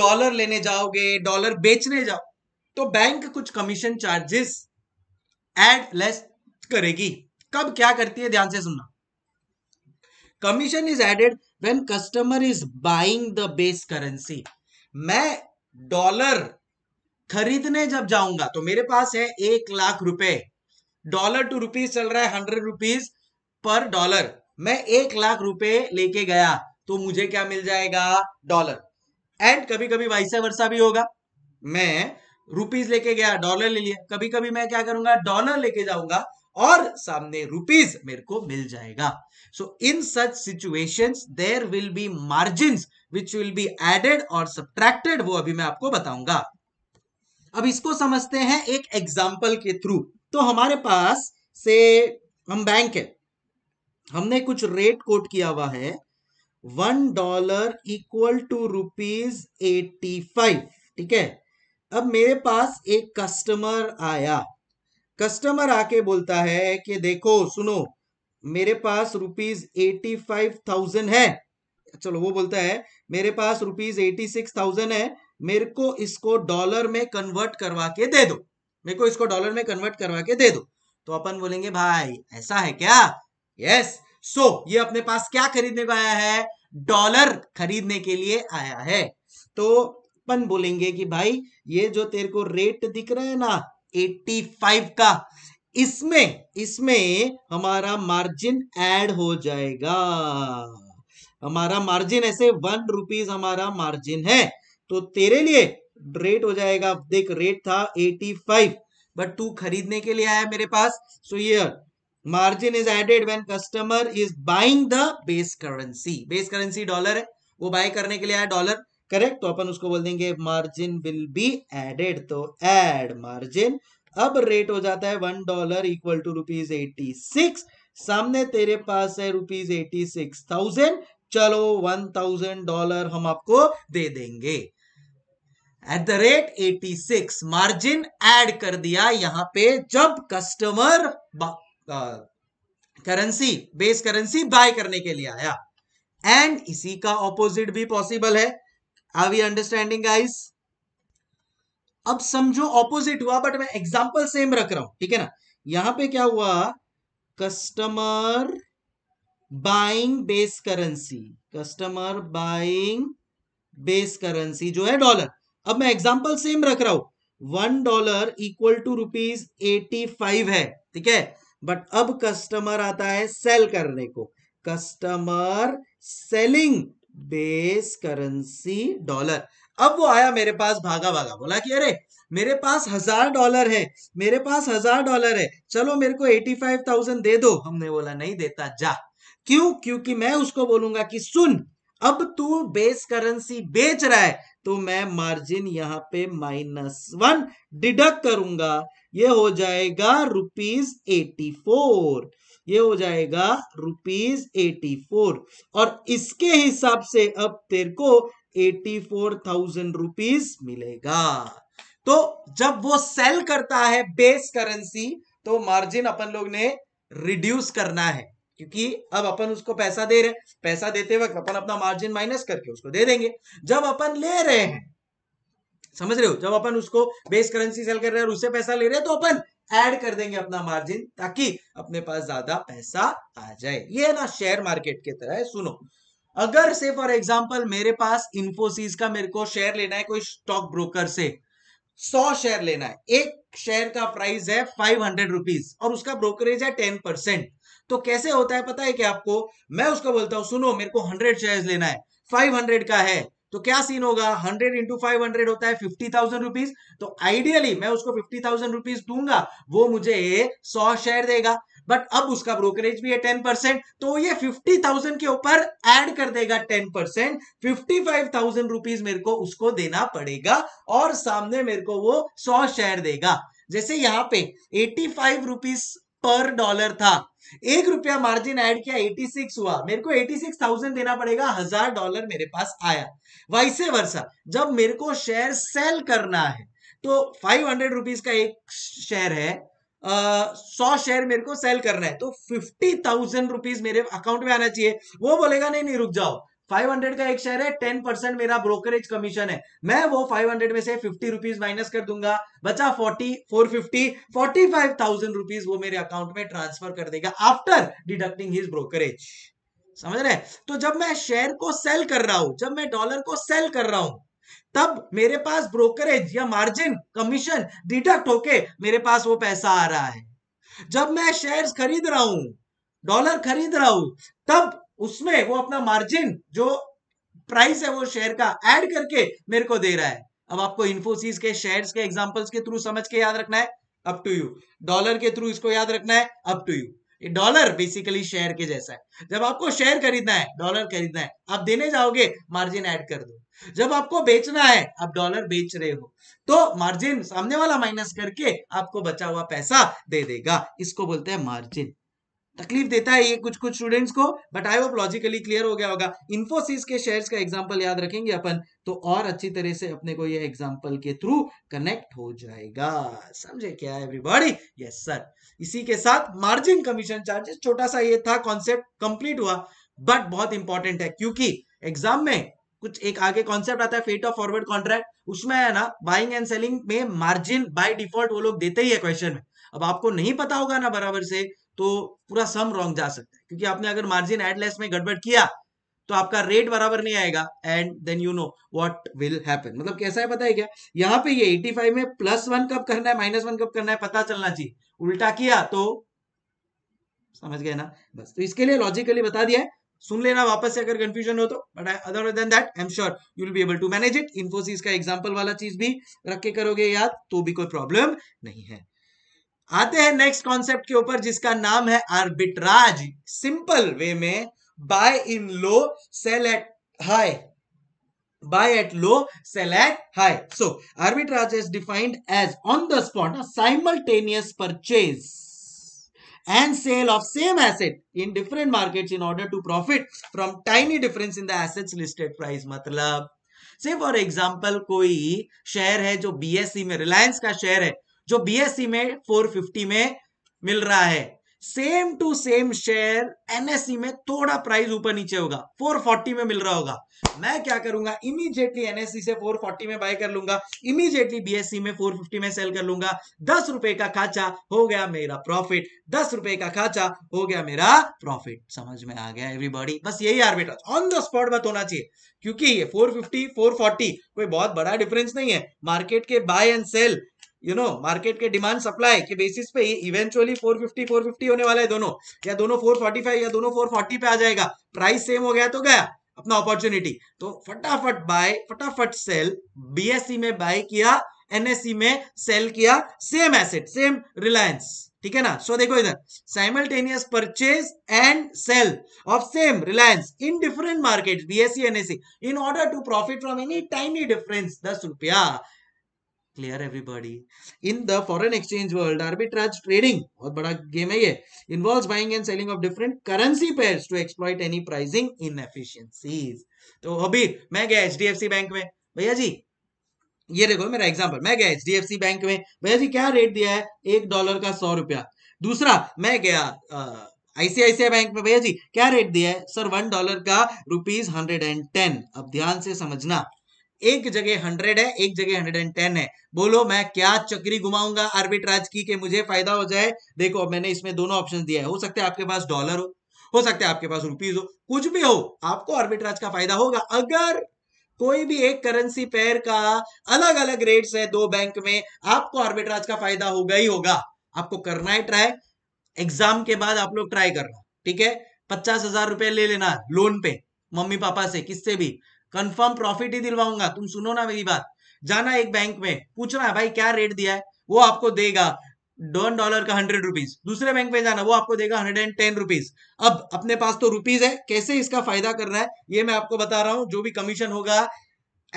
डॉलर लेने जाओगे डॉलर बेचने जाओ तो बैंक कुछ कमीशन चार्जेस एड लेस करेगी कब क्या करती है ध्यान से सुनना commission is added when customer is buying the base currency मैं डॉलर खरीदने जब जाऊंगा तो मेरे पास है एक लाख रुपए डॉलर टू रुपीज चल रहा है हंड्रेड रुपीज पर डॉलर मैं एक लाख रुपए लेके गया तो मुझे क्या मिल जाएगा डॉलर एंड कभी कभी वाइसा वर्षा भी होगा मैं रुपीज लेके गया डॉलर ले लिया कभी कभी मैं क्या करूंगा डॉलर लेके जाऊंगा और सामने रुपीज मेरे को मिल जाएगा So in such situations, there will be margins which will be added or subtracted. वो अभी मैं आपको बताऊंगा अब इसको समझते हैं एक एग्जाम्पल के थ्रू तो हमारे पास से हम बैंक है हमने कुछ रेट कोट किया हुआ है one dollar equal to rupees eighty five ठीक है अब मेरे पास एक कस्टमर आया कस्टमर आके बोलता है कि देखो सुनो मेरे पास रुपीज एटी फाइव थाउजेंड है चलो वो बोलता है मेरे पास रुपीज एटी सिक्स थाउजेंड है मेरे को इसको डॉलर में कन्वर्ट करवा के दे दो मेरे को इसको डॉलर में कन्वर्ट करवा के दे दो तो अपन बोलेंगे भाई ऐसा है क्या यस yes. सो so, ये अपने पास क्या खरीदने को आया है डॉलर खरीदने के लिए आया है तो अपन बोलेंगे कि भाई ये जो तेरे को रेट दिख रहा है ना 85 का इसमें इसमें हमारा मार्जिन ऐड हो जाएगा हमारा मार्जिन ऐसे वन रुपीज हमारा मार्जिन है तो तेरे लिए रेट हो जाएगा देख रेट था एटी फाइव बट तू खरीदने के लिए आया मेरे पास सो ये margin is added when customer is buying the base currency base currency dollar है वो बाय करने के लिए आया डॉलर करेक्ट तो अपन उसको बोल देंगे मार्जिन विल बी एडेड तो एड मार्जिन अब रेट हो जाता है one dollar equal to rupees eighty six सामने तेरे पास है रुपीज एटी सिक्स थाउजेंड चलो वन थाउजेंड डॉलर हम आपको दे देंगे at the rate eighty six margin add कर दिया यहां पे जब customer currency base currency buy करने के लिए आया एंड इसी का ऑपोजिट भी पॉसिबल है आर वी अंडरस्टैंडिंग गाइस अब समझो ऑपोजिट हुआ बट मैं एग्जाम्पल सेम रख रहा हूं ठीक है ना यहां पे क्या हुआ customer buying base currency customer buying base currency जो है डॉलर अब मैं एग्जाम्पल सेम रख रहा हूं one dollar equal to rupees eighty five है ठीक है बट अब कस्टमर आता है सेल करने को customer selling base currency dollar अब वो आया मेरे पास भागा भागा बोला कि अरे मेरे पास हजार डॉलर है मेरे पास हजार डॉलर है चलो मेरे को एटी फाइव थाउजेंड दे दो हमने बोला नहीं देता जा क्यों क्योंकि मैं उसको बोलूंगा कि सुन अब तू बेस करेंसी बेच रहा है तो मैं मार्जिन यहां पे माइनस वन डिडक्ट करूंगा ये हो जाएगा रुपीज एटी फोर ये हो जाएगा रुपीज एटी फोर और इसके हिसाब से अब तेरे को एटी फोर थाउजेंड रुपीज मिलेगा तो जब वो सेल करता है बेस करेंसी तो मार्जिन अपन लोग ने रिड्यूस करना है क्योंकि अब अपन उसको पैसा दे रहे हैं पैसा देते वक्त अपन अपना मार्जिन माइनस करके उसको दे देंगे जब अपन ले रहे हैं समझ रहे हो जब अपन उसको बेस करेंसी सेल कर रहे हैं और उससे पैसा ले रहे हैं तो अपन ऐड कर देंगे अपना मार्जिन ताकि अपने पास ज्यादा पैसा आ जाए ये ना शेयर मार्केट की तरह है सुनो अगर से फॉर एग्जाम्पल मेरे पास इन्फोसिस का मेरे को शेयर लेना है कोई स्टॉक ब्रोकर से सौ शेयर लेना है एक शेयर का प्राइस है फाइव हंड्रेड रुपीज और उसका ब्रोकरेज है टेन परसेंट तो कैसे होता है पता है कि आपको मैं उसको बोलता हूं सुनो मेरे को हंड्रेड शेयर लेना है फाइव हंड्रेड का है तो क्या सीन होगा हंड्रेड इंटू फाइव हंड्रेड होता है फिफ्टी थाउजेंड रुपीज तो आइडियली मैं उसको फिफ्टी थाउजेंड रुपीज दूंगा वो मुझे सौ शेयर देगा बट अब उसका ब्रोकरेज भी है टेन परसेंट तो ये फिफ्टी थाउजेंड के ऊपर एड कर देगा ten percent fifty five thousand rupees मेरे को उसको देना पड़ेगा और सामने मेरे को वो सौ शेयर देगा जैसे यहाँ पे eighty five rupees per dollar था एक रुपया मार्जिन ऐड किया 86 हुआ मेरे को 86,000 देना पड़ेगा हजार डॉलर मेरे पास आया वैसे वर्षा जब मेरे को शेयर सेल करना है तो फाइव हंड्रेड का एक शेयर है सौ uh, शेयर मेरे को सेल करना है तो फिफ्टी थाउजेंड रुपीज मेरे अकाउंट में आना चाहिए वो बोलेगा नहीं नहीं रुक जाओ 500 का एक शेयर है 10 परसेंट मेरा ब्रोकरेज कमीशन है मैं वो 500 में से 50 रुपीज माइनस कर दूंगा बचा 40 450 45,000 रुपीज वो मेरे अकाउंट में ट्रांसफर कर देगा आफ्टर डिडक्टिंग हिज ब्रोकरेज समझ रहे तो जब मैं शेयर को सेल कर रहा हूं जब मैं डॉलर को सेल कर रहा हूं तब मेरे पास ब्रोकरेज या मार्जिन कमीशन डिडक्ट होके मेरे पास वो पैसा आ रहा है जब मैं शेयर्स खरीद रहा हूं डॉलर खरीद रहा हूं तब उसमें वो अपना मार्जिन जो प्राइस है वो शेयर का ऐड करके मेरे को दे रहा है अब आपको इन्फोसिस के शेयर्स के एग्जांपल्स के थ्रू समझ के याद रखना है अप टू यू डॉलर के थ्रू इसको याद रखना है up to you dollar basically share के जैसा है जब आपको शेयर खरीदना है डॉलर खरीदना है आप देने जाओगे मार्जिन ऐड कर दो जब आपको बेचना है आप डॉलर बेच रहे हो तो मार्जिन सामने वाला माइनस करके आपको बचा हुआ पैसा दे देगा इसको बोलते हैं मार्जिन तकलीफ देता है ये कुछ कुछ स्टूडेंट्स को but I hope logically clear हो गया होगा इन्फोसिस के शेयर्स का एग्जांपल याद रखेंगे अपन तो और अच्छी तरह से अपने को ये एग्जांपल के थ्रू कनेक्ट हो जाएगा समझे क्या एवरीबॉडी यस सर इसी के साथ मार्जिन कमीशन चार्जेस छोटा सा ये था कॉन्सेप्ट कंप्लीट हुआ बट बहुत इंपॉर्टेंट है क्योंकि एग्जाम में कुछ एक आगे कॉन्सेप्ट आता है फेट ऑफ फॉरवर्ड कॉन्ट्रैक्ट उसमें है ना बाइंग एंड सेलिंग में मार्जिन बाई डिफॉल्ट वो लोग देते ही है क्वेश्चन में अब आपको नहीं पता होगा ना बराबर से तो पूरा सम रॉन्ग जा सकता है क्योंकि आपने अगर मार्जिन एड लेस में गड़बड़ किया तो आपका रेट बराबर नहीं आएगा and then you know what will happen मतलब कैसा है पता है क्या यहाँ पे ये 85 में प्लस वन कब करना है माइनस वन कब करना है पता चलना चाहिए उल्टा किया तो समझ गए ना बस तो इसके लिए लॉजिकली बता दिया है सुन लेना वापस से अगर कंफ्यूजन हो तो but other than that I am sure you will be able to manage it Infosys का एग्जाम्पल वाला चीज भी रख के करोगे याद तो भी कोई प्रॉब्लम नहीं है आते हैं नेक्स्ट कॉन्सेप्ट के ऊपर जिसका नाम है आर्बिट्राज सिंपल वे में buy in low sell at high buy at low sell at high so arbitrage is defined as on the spot simultaneous purchase and sale of same asset in different markets in order to profit from tiny difference in the assets listed price. matlab say for example koi share hai jo bse mein reliance ka share hai जो BSC e में 450 में मिल रहा है same to same share NSC में थोड़ा price ऊपर नीचे होगा 440 में मिल रहा होगा मैं क्या करूंगा इमीजिएटली एनएससी e से 440 में बाय कर लूंगा इमीजिएटली बीएससी e में 450 में सेल कर लूंगा दस रुपए का खाचा हो गया मेरा प्रॉफिट दस रुपए का खाचा हो गया मेरा प्रॉफिट समझ में आ गया एवरीबॉडी बस यही बेटा ऑन द स्पॉट मत होना चाहिए क्योंकि ये 450 440 कोई बहुत बड़ा डिफरेंस नहीं है मार्केट के buy and sell you know market के डिमांड सप्लाई के बेसिस पे इवेंचुअली 450 450 होने वाला है दोनों या दोनों 445 या दोनों 440 पे आ जाएगा प्राइस सेम हो गया तो गया अपना अपॉर्चुनिटी तो फटाफट बाय फटाफट सेल बीएससी e में बाय किया एनएससी e में सेल किया सेम एसेट सेम रिलायंस ठीक है ना सो so, देखो इधर simultaneous purchase and sale of same Reliance in different market BSC NSC in order to profit from any tiny difference दस रुपया clear everybody in the foreign exchange world arbitrage trading बहुत बड़ा game है ये involves buying and selling of different currency pairs to exploit any pricing inefficiencies तो अभी मैं गया एचडीएफसी बैंक में भैया जी ये देखो मेरा एग्जाम्पल मैं गया एचडीएफसी बैंक में भैया जी क्या रेट दिया है एक डॉलर का सौ रुपया दूसरा मैं गया आईसीआईसीआई बैंक में भैया जी क्या रेट दिया है सर वन डॉलर का रुपीज हंड्रेड एंड टेन अब ध्यान से समझना एक जगह हंड्रेड है एक जगह हंड्रेड एंड टेन है बोलो मैं क्या चक्री घुमाऊंगा आर्बिट्राज की के मुझे फायदा हो जाए देखो मैंने इसमें दोनों ऑप्शन दिया है हो सकता है आपके पास डॉलर हो हो सकता है आपके पास रुपीज हो कुछ भी हो आपको आर्बिट्राज का फायदा होगा अगर कोई भी एक करेंसी पेयर का अलग अलग रेट्स है दो बैंक में आपको आर्बिट्राज का फायदा होगा ही होगा आपको करना है ट्राई एग्जाम के बाद आप लोग ट्राई करना ठीक है पचास हजार रुपए ले लेना लोन पे मम्मी पापा से किससे भी कंफर्म प्रॉफिट ही दिलवाऊंगा तुम सुनो ना मेरी बात जाना एक बैंक में पूछना है भाई क्या रेट दिया है वो आपको देगा डॉलर का हंड्रेड रुपीज दूसरे बैंक में जाना वो आपको देगा हंड्रेड एंड टेन रुपीज अब अपने पास तो रुपीज है कैसे इसका फायदा करना है ये मैं आपको बता रहा हूं जो भी कमीशन होगा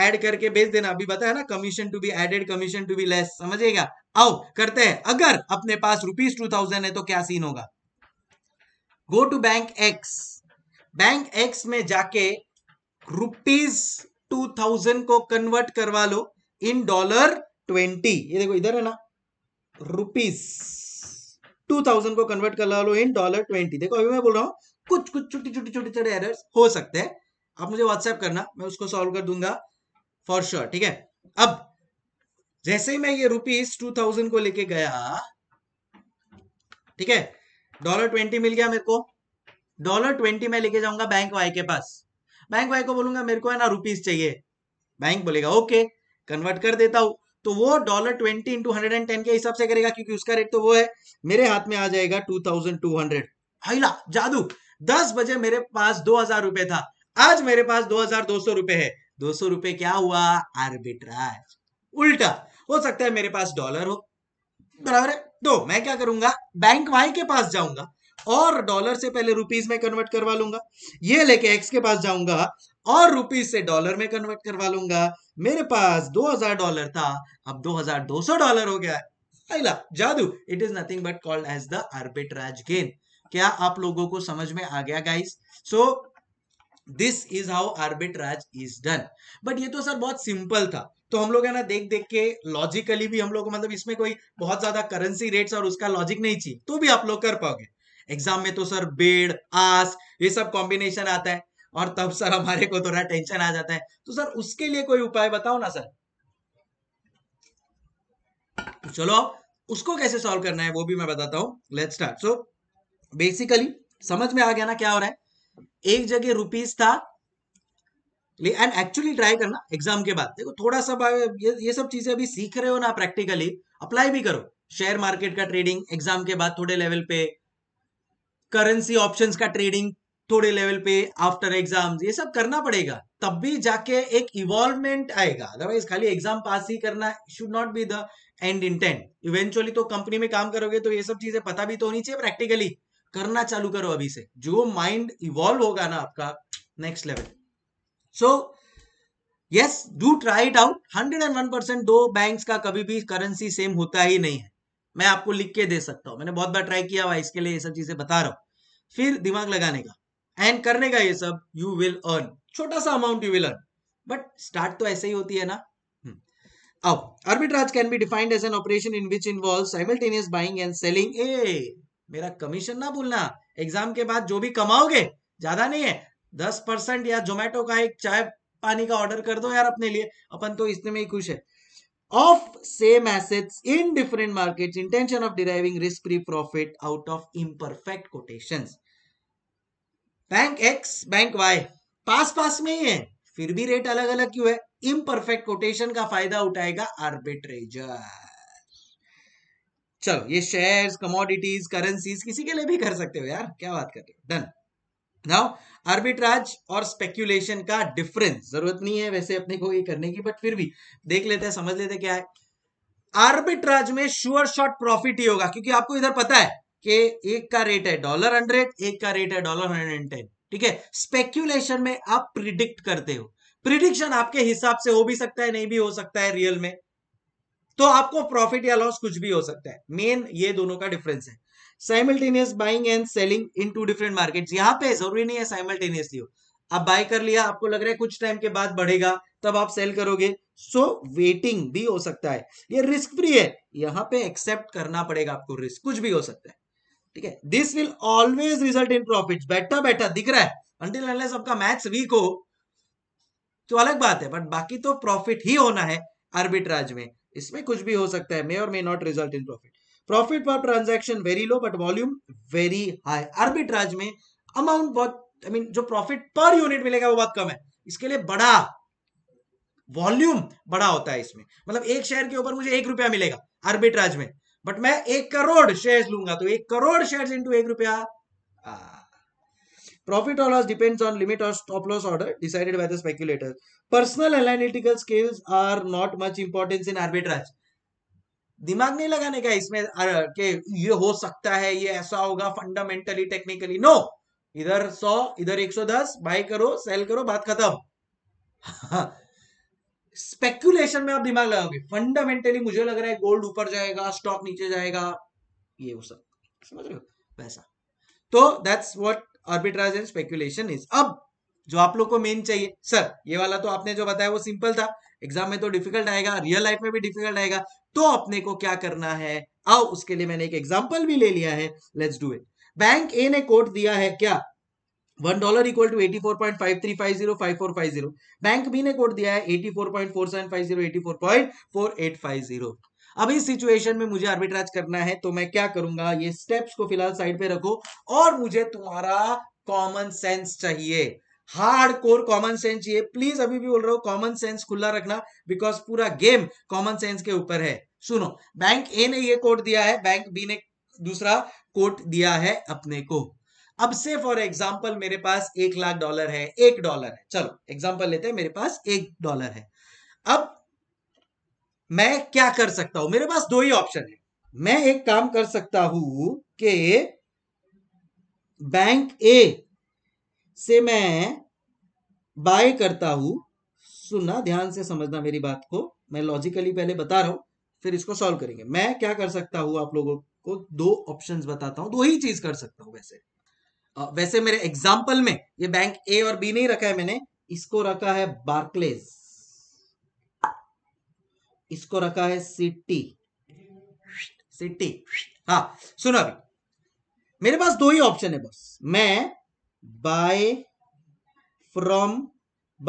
एड करके बेच देना अभी बताया ना commission to be added commission to be less समझेगा आओ करते हैं अगर अपने पास रुपीज टू थाउजेंड है तो क्या सीन होगा go to bank X bank X में जाके रुपीज टू थाउजेंड को कन्वर्ट करवा लो इन डॉलर ट्वेंटी ये देखो इधर है ना रुपीज टू थाउजेंड को कन्वर्ट करवा लो इन डॉलर ट्वेंटी देखो अभी मैं बोल रहा हूं कुछ कुछ छोटी छोटी छोटे छोटे एरर्स हो सकते हैं आप मुझे व्हाट्सएप करना मैं उसको सॉल्व कर दूंगा फॉर श्योर ठीक है अब जैसे ही मैं ये रुपीज टू थाउजेंड को लेके गया ठीक है डॉलर ट्वेंटी मिल गया मेरे को डॉलर ट्वेंटी मैं लेके जाऊंगा बैंक वाई के पास बैंक भाई को बोलूंगा मेरे को है ना रुपीज चाहिए बैंक बोलेगा ओके कन्वर्ट कर देता हूं तो वो dollar twenty into hundred and ten के हिसाब से करेगा क्योंकि उसका रेट तो वो है मेरे हाथ में आ जाएगा टू थाउजेंड टू हंड्रेड हाईला जादू दस बजे मेरे पास दो हजार रुपए था आज मेरे पास दो हजार दो सौ रुपए है दो सौ रुपए क्या हुआ आर्बिट्राज उल्टा हो सकता है मेरे पास डॉलर हो बराबर है तो मैं क्या करूंगा बैंक वाई के पास जाऊंगा और डॉलर से पहले रुपीज में कन्वर्ट करवा लूंगा ये लेके एक्स के पास जाऊंगा और रुपीज से डॉलर में कन्वर्ट करवा लूंगा मेरे पास 2000 डॉलर था अब 2200 डॉलर हो गया है जादू it is nothing but called as the arbitrage gain क्या आप लोगों को समझ में आ गया guys so this is how arbitrage is done but ये तो सर बहुत सिंपल था तो हम लोग है ना देख देख के लॉजिकली भी हम लोग मतलब इसमें कोई बहुत ज्यादा करेंसी रेट्स और उसका लॉजिक नहीं चाहिए तो भी आप लोग कर पाओगे एग्जाम में तो सर बेड़ आस ये सब कॉम्बिनेशन आता है और तब सर हमारे को थोड़ा टेंशन आ जाता है तो सर उसके लिए कोई उपाय बताओ ना सर तो चलो उसको कैसे सॉल्व करना है वो भी मैं बताता हूं लेट स्टार्ट सो बेसिकली समझ में आ गया ना क्या हो रहा है एक जगह रुपीज था एंड एक्चुअली ट्राई करना एग्जाम के बाद देखो थोड़ा सा ये, ये सब चीजें अभी सीख रहे हो ना प्रैक्टिकली अप्लाई भी करो शेयर मार्केट का ट्रेडिंग एग्जाम के बाद थोड़े लेवल पे करेंसी ऑप्शंस का ट्रेडिंग थोड़े लेवल पे आफ्टर एग्जाम ये सब करना पड़ेगा तब भी जाके एक इवॉल्वमेंट आएगा अदरवाइज खाली एग्जाम पास ही करना should not be the end intent eventually तो कंपनी में काम करोगे तो ये सब चीजें पता भी तो होनी चाहिए प्रैक्टिकली करना चालू करो अभी से जो माइंड इवॉल्व होगा ना आपका next level so yes do try it out hundred and one percent दो बैंक का कभी भी करेंसी सेम होता ही नहीं है मैं आपको लिख के दे सकता हूँ मैंने बहुत बार ट्राई किया हुआ इसके लिए ये सब चीजें बता रहा हूँ फिर दिमाग लगाने का एंड करने का ये सब यू विल अर्न छोटा सा amount you will earn but start तो ऐसे ही होती है ना हम्म। अब arbitrage can be defined as an operation in which involve simultaneous buying and selling a मेरा कमीशन ना भूलना एग्जाम के बाद जो भी कमाओगे ज्यादा नहीं है दस परसेंट या जोमेटो का एक चाय पानी का ऑर्डर कर दो यार अपने लिए अपन तो इसमें ही खुश है of same assets in different markets intention of deriving risk-free profit out of imperfect quotations bank X bank Y पास पास में ही है फिर भी रेट अलग अलग क्यों है इम्परफेक्ट कोटेशन का फायदा उठाएगा आर्बिट्रेजर चलो ये शेयर्स कमोडिटीज करेंसीज किसी के लिए भी कर सकते हो यार क्या बात कर रहे हो डन नाउ आर्बिट्राज और स्पेक्यूलेशन का डिफरेंस जरूरत नहीं है वैसे अपने को ये करने की बट फिर भी देख लेते हैं समझ लेते हैं क्या है आर्बिट्राज में श्योर शॉर्ट प्रॉफिट ही होगा क्योंकि आपको इधर पता है कि एक का रेट है डॉलर हंड्रेड एक का रेट है डॉलर हंड्रेड एंड टेन ठीक है स्पेक्यूलेशन में आप प्रिडिक्ट करते हो प्रिडिक्शन आपके हिसाब से हो भी सकता है नहीं भी हो सकता है रियल में तो आपको प्रॉफिट या लॉस कुछ भी हो सकता है मेन ये दोनों का डिफरेंस है simultaneous buying and selling in two different market यहाँ पे जरूरी नहीं है साइमल्टेनियसली हो आप बाय कर लिया आपको लग रहा है कुछ टाइम के बाद बढ़ेगा तब आप सेल करोगे सो so, वेटिंग भी हो सकता है ये रिस्क फ्री है यहाँ पे एक्सेप्ट करना पड़ेगा आपको रिस्क कुछ भी हो सकता है ठीक है this will always result in profit बैठा बैठा दिख रहा है अंटिल अनलेस आपका मैथ्स वीक हो तो अलग बात है बट बाकी तो प्रॉफिट ही होना है आर्बिट्राज में इसमें कुछ भी हो सकता है मे और may not result in profit profit per transaction very low but volume very high arbitrage में अमाउंट बहुत आई I मीन mean, जो प्रॉफिट पर यूनिट मिलेगा वो बहुत कम है इसके लिए बड़ा वॉल्यूम बड़ा होता है इसमें मतलब एक शेयर के ऊपर मुझे एक रुपया मिलेगा आर्बिट्राज में बट मैं एक करोड़ शेयर लूंगा तो एक करोड़ शेयर इंटू एक रुपया प्रॉफिट और लॉस डिपेंड्स ऑन लिमिट और stop loss order decided by the speculator personal analytical skills are not much importance in arbitrage दिमाग नहीं लगाने का इसमें के ये हो सकता है ये ऐसा होगा फंडामेंटली टेक्निकली नो इधर सौ इधर एक सौ दस बाय करो सेल करो बात खत्म स्पेक्यूलेशन में आप दिमाग लगाओगे फंडामेंटली मुझे लग रहा है गोल्ड ऊपर जाएगा स्टॉक नीचे जाएगा ये हो सकता समझ रहे हो वैसा तो that's what arbitrage and speculation is अब जो आप लोग को मेन चाहिए सर ये वाला तो आपने जो बताया वो सिंपल था एग्जाम में तो डिफिकल्ट आएगा रियल लाइफ में भी डिफिकल्ट आएगा तो अपने को क्या करना है आओ उसके लिए मैंने एक एग्जाम्पल भी ले लिया है let's do it bank A ने कोट दिया है क्या one dollar equal to eighty four point five three five zero five four five zero bank B ने कोट दिया है eighty four point four seven five zero eighty four point four eight five zero अब इस situation में मुझे arbitrage करना है तो मैं क्या करूंगा ये स्टेप्स को फिलहाल साइड पे रखो और मुझे तुम्हारा कॉमन सेंस चाहिए हार्ड कोर कॉमन सेंस चाहिए प्लीज अभी भी बोल रहा हूं कॉमन सेंस खुला रखना बिकॉज पूरा गेम कॉमन सेंस के ऊपर है सुनो बैंक ए ने ये कोट दिया है बैंक बी ने दूसरा कोट दिया है अपने को अब से फॉर एग्जाम्पल मेरे पास एक लाख डॉलर है एक डॉलर है चलो एग्जाम्पल लेते हैं मेरे पास एक डॉलर है अब मैं क्या कर सकता हूं मेरे पास दो ही ऑप्शन है मैं एक काम कर सकता हूं कि बैंक ए से मैं बाय करता हूं सुनना ध्यान से समझना मेरी बात को मैं लॉजिकली पहले बता रहा हूं फिर इसको सॉल्व करेंगे मैं क्या कर सकता हूं आप लोगों को दो ऑप्शंस बताता हूं दो ही चीज कर सकता हूं वैसे आ, वैसे मेरे एग्जाम्पल में ये बैंक ए और बी नहीं रखा है मैंने इसको रखा है बार्कलेज इसको रखा है सिटी सिटी हाँ सुनो अभी मेरे पास दो ही ऑप्शन है बस मैं buy from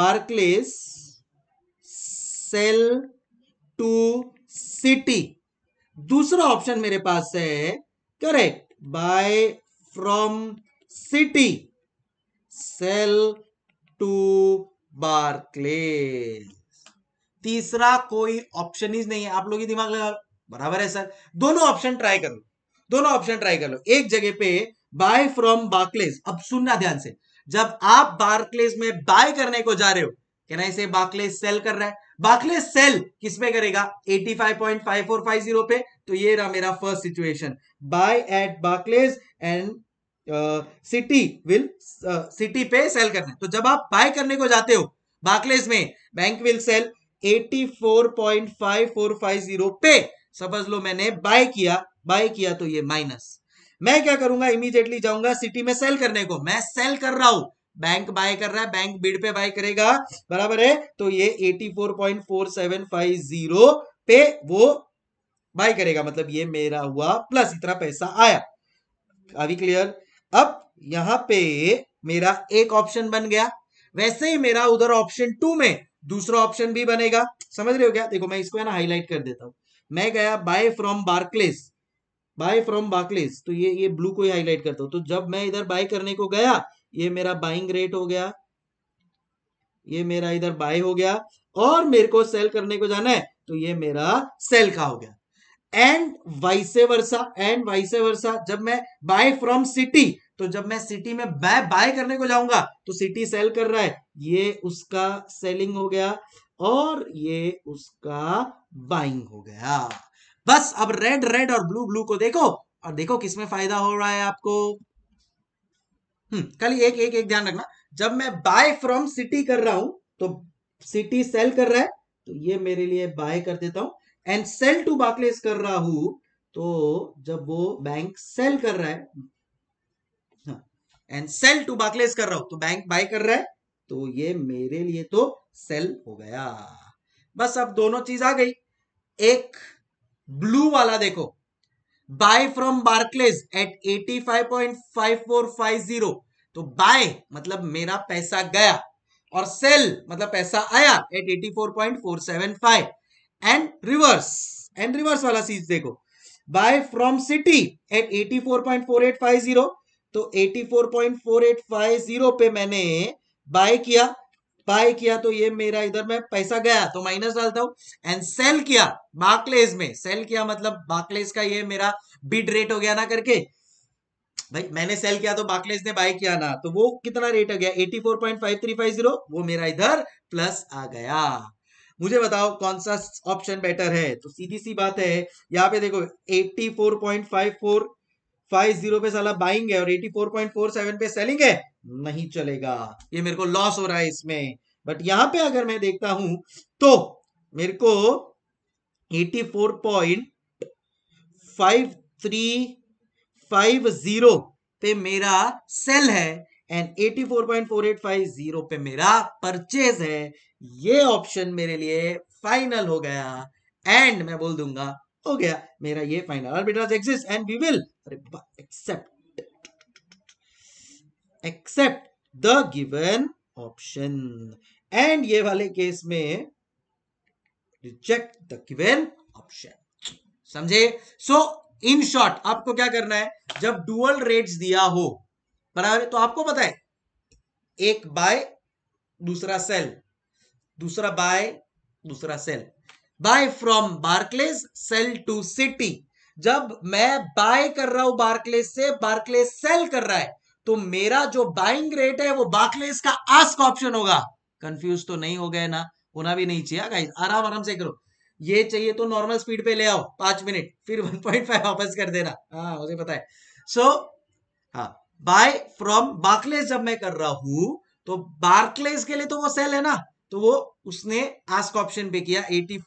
Barclays sell to Citi दूसरा ऑप्शन मेरे पास है correct buy from Citi sell to Barclay तीसरा कोई ऑप्शन ही नहीं है आप लोग ही दिमाग लगा बराबर है सर दोनों ऑप्शन ट्राई कर लो दोनों ऑप्शन ट्राई कर लो एक जगह पे बाय फ्रॉम बार्कलेज अब सुनना ध्यान से जब आप बार्कलेज में बाय करने को जा रहे हो कहना इसे बार्कलेज सेल कर रहा है बाखले सेल किस पे करेगा 85.5450 पे तो ये रहा मेरा first situation buy at Barclays and Citi will Citi पे सेल करना है तो जब आप बाय करने को जाते हो बाकलेज में बैंक विल सेल 84.5450 पे समझ लो मैंने बाय किया बाय किया तो ये माइनस मैं क्या करूंगा इमीडिएटली जाऊंगा सिटी में सेल करने को मैं सेल कर रहा हूं बैंक बाय कर रहा है बैंक बिड पे बाय करेगा बराबर है तो ये 84.4750 पे वो बाय करेगा मतलब ये मेरा हुआ प्लस इतना पैसा आया अभी क्लियर अब यहां पे मेरा एक ऑप्शन बन गया वैसे ही मेरा उधर ऑप्शन टू में दूसरा ऑप्शन भी बनेगा समझ रहे हो क्या देखो मैं इसको है ना हाईलाइट कर देता हूं मैं गया buy from Barclays buy from Barclays तो ये ये ब्लू को ही हाईलाइट करता हूं तो जब मैं इधर बाय करने को गया ये मेरा बाइंग रेट हो गया ये मेरा इधर बाय हो गया और मेरे को सेल करने को जाना है तो ये मेरा सेल का हो गया and vice versa and vice versa जब मैं बाय फ्रॉम सिटी तो जब मैं सिटी में बाय बाय करने को जाऊंगा तो सिटी सेल कर रहा है ये उसका सेलिंग हो गया और ये उसका बाइंग हो गया बस अब रेड रेड और ब्लू ब्लू को देखो और देखो किसमें फायदा हो रहा है आपको हम्म, कल एक एक एक ध्यान रखना जब मैं बाय फ्रॉम सिटी कर रहा हूं तो सिटी सेल कर रहा है तो ये मेरे लिए बाय कर देता हूं एंड सेल टू बाकलेस कर रहा हूं तो जब वो बैंक सेल कर रहा है एंड सेल टू बाकलेस कर रहा हूं तो बैंक बाय कर रहा है तो ये मेरे लिए तो सेल हो गया बस अब दोनों चीज आ गई एक ब्लू वाला देखो बाय फ्रॉम बार्कलेज एट 85.5450 तो बाय मतलब मेरा पैसा गया और सेल मतलब पैसा आया at 84.475 and reverse and reverse वाला चीज देखो बाय फ्रॉम सिटी एट 84.4850 तो 84.4850 पे मैंने बाय किया बाय किया तो ये मेरा इधर में पैसा गया तो माइनस डालता हूं एंड सेल किया बार्कलेज में सेल किया मतलब बार्कलेज का ये मेरा बिड रेट हो गया ना करके भाई मैंने सेल किया तो बाकलेज ने बाय किया ना तो वो कितना रेट हो गया 84.5350 वो मेरा इधर प्लस आ गया मुझे बताओ कौन सा ऑप्शन बेटर है तो सीधी सी बात है यहाँ पे देखो 84.5450 पे साला बाइंग है और 84.47 पे सेलिंग है नहीं चलेगा ये मेरे को लॉस हो रहा है इसमें बट यहां पे अगर मैं देखता हूं तो मेरे को 84.5350 पे मेरा सेल है एंड 84.4850 पे मेरा परचेज है ये ऑप्शन मेरे लिए फाइनल हो गया एंड मैं बोल दूंगा हो गया मेरा ये final and we will accept accept the given option and ये वाले केस में रिजेक्ट द गिवन ऑप्शन समझे सो इन शॉर्ट आपको क्या करना है जब डुअल रेट्स दिया हो बराबर तो आपको पता है एक बाय दूसरा सेल दूसरा बाय दूसरा sell buy from Barclays sell to Citi जब मैं बाय कर रहा हूं बार्कलेस से बार्कलेस सेल कर रहा है तो मेरा जो बाइंग रेट है वो बाकलेस का आस्क ऑप्शन होगा कंफ्यूज तो नहीं हो गए ना होना भी नहीं चाहिए गाइस हाँ आराम आराम से करो ये चाहिए तो नॉर्मल स्पीड पे ले आओ पांच मिनट फिर 1.5 वापस कर देना हाँ मुझे पता है सो so, हाँ बाय फ्रॉम बाकलेस जब मैं कर रहा हूं तो बार्कलेस के लिए तो वो सेल है ना तो वो उसने आस्क ऑप्शन पे किया एटी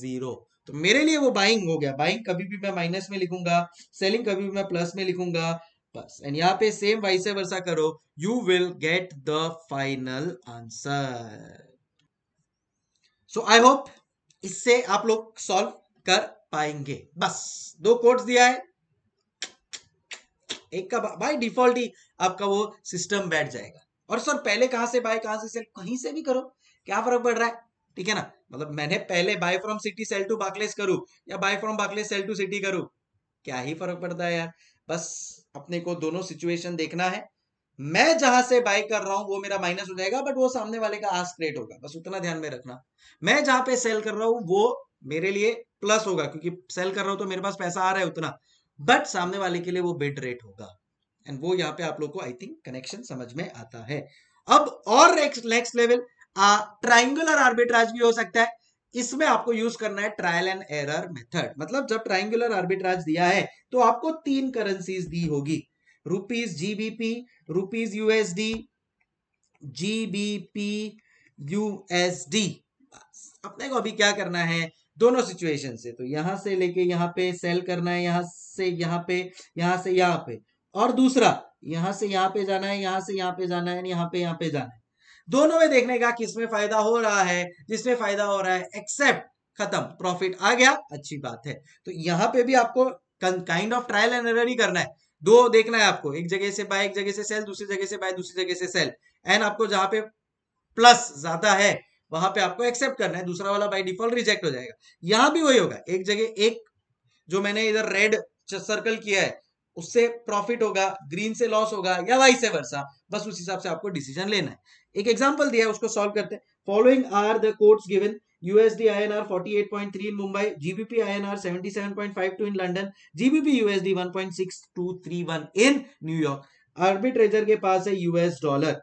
जीरो तो मेरे लिए वो बाइंग हो गया बाइंग कभी भी मैं माइनस में लिखूंगा सेलिंग कभी भी मैं प्लस में लिखूंगा बस एंड यहाँ पे सेम वाइस वर्षा करो you will get the final answer so I hope इससे आप लोग सॉल्व कर पाएंगे बस दो कोड्स दिया है एक का भाई डिफॉल्ट ही आपका वो सिस्टम बैठ जाएगा और सर पहले कहां से बाय कहां से सेल कहीं से भी करो क्या फर्क पड़ रहा है ठीक है ना मतलब मैंने पहले buy from Citi sell to Barclays करूं या buy from Barclays sell to Citi करूं क्या ही फर्क पड़ता है यार बस अपने को दोनों सिचुएशन देखना है मैं जहां से बाय कर रहा हूं वो मेरा माइनस हो जाएगा बट वो सामने वाले का आस्क रेट होगा बस उतना ध्यान में रखना मैं जहां पे सेल कर रहा हूं वो मेरे लिए प्लस होगा क्योंकि सेल कर रहा हूं तो मेरे पास पैसा आ रहा है उतना बट सामने वाले के लिए वो बिड रेट होगा एंड वो यहाँ पे आप लोग को आई थिंक कनेक्शन समझ में आता है अब और नेक्स्ट लेवल ट्राइंगुलर आर्बिट्राज भी हो सकता है इसमें आपको यूज करना है ट्रायल एंड एरर मेथड मतलब जब ट्राइंगुलर आर्बिट्राज दिया है तो आपको तीन करेंसीज दी होगी rupees GBP rupees USD GBP USD अपने को अभी क्या करना है दोनों सिचुएशन से तो यहां से लेके यहां पे सेल करना है यहां से यहां पे यहां से यहां पे और दूसरा यहां से यहां पे जाना है यहां से यहां पे जाना है यहां पे यहां पे जाना है दोनों में देखने का किसमें फायदा हो रहा है जिसमें फायदा हो रहा है एक्सेप्ट खत्म प्रॉफिट आ गया अच्छी बात है तो यहाँ पे भी आपको kind of trial and error ही करना है दो देखना है आपको एक जगह से बाय एक जगह से सेल दूसरी जगह से बाय दूसरी जगह से सेल एंड आपको जहां पे प्लस ज्यादा है वहां पे आपको एक्सेप्ट करना है दूसरा वाला बाय डिफॉल्ट रिजेक्ट हो जाएगा यहां भी वही होगा एक जगह एक जो मैंने इधर रेड सर्कल किया है उससे प्रॉफिट होगा ग्रीन से लॉस होगा या वाइस वर्षा बस उस हिसाब से आपको डिसीजन लेना है एक एग्जाम्पल दिया उसको सॉल्व करते हैं following are the codes given USD INR 48.3 in Mumbai, GBP INR 77.52 in London, GBP USD 1.6231 in New York. Arbitrager के पास है यूएस डॉलर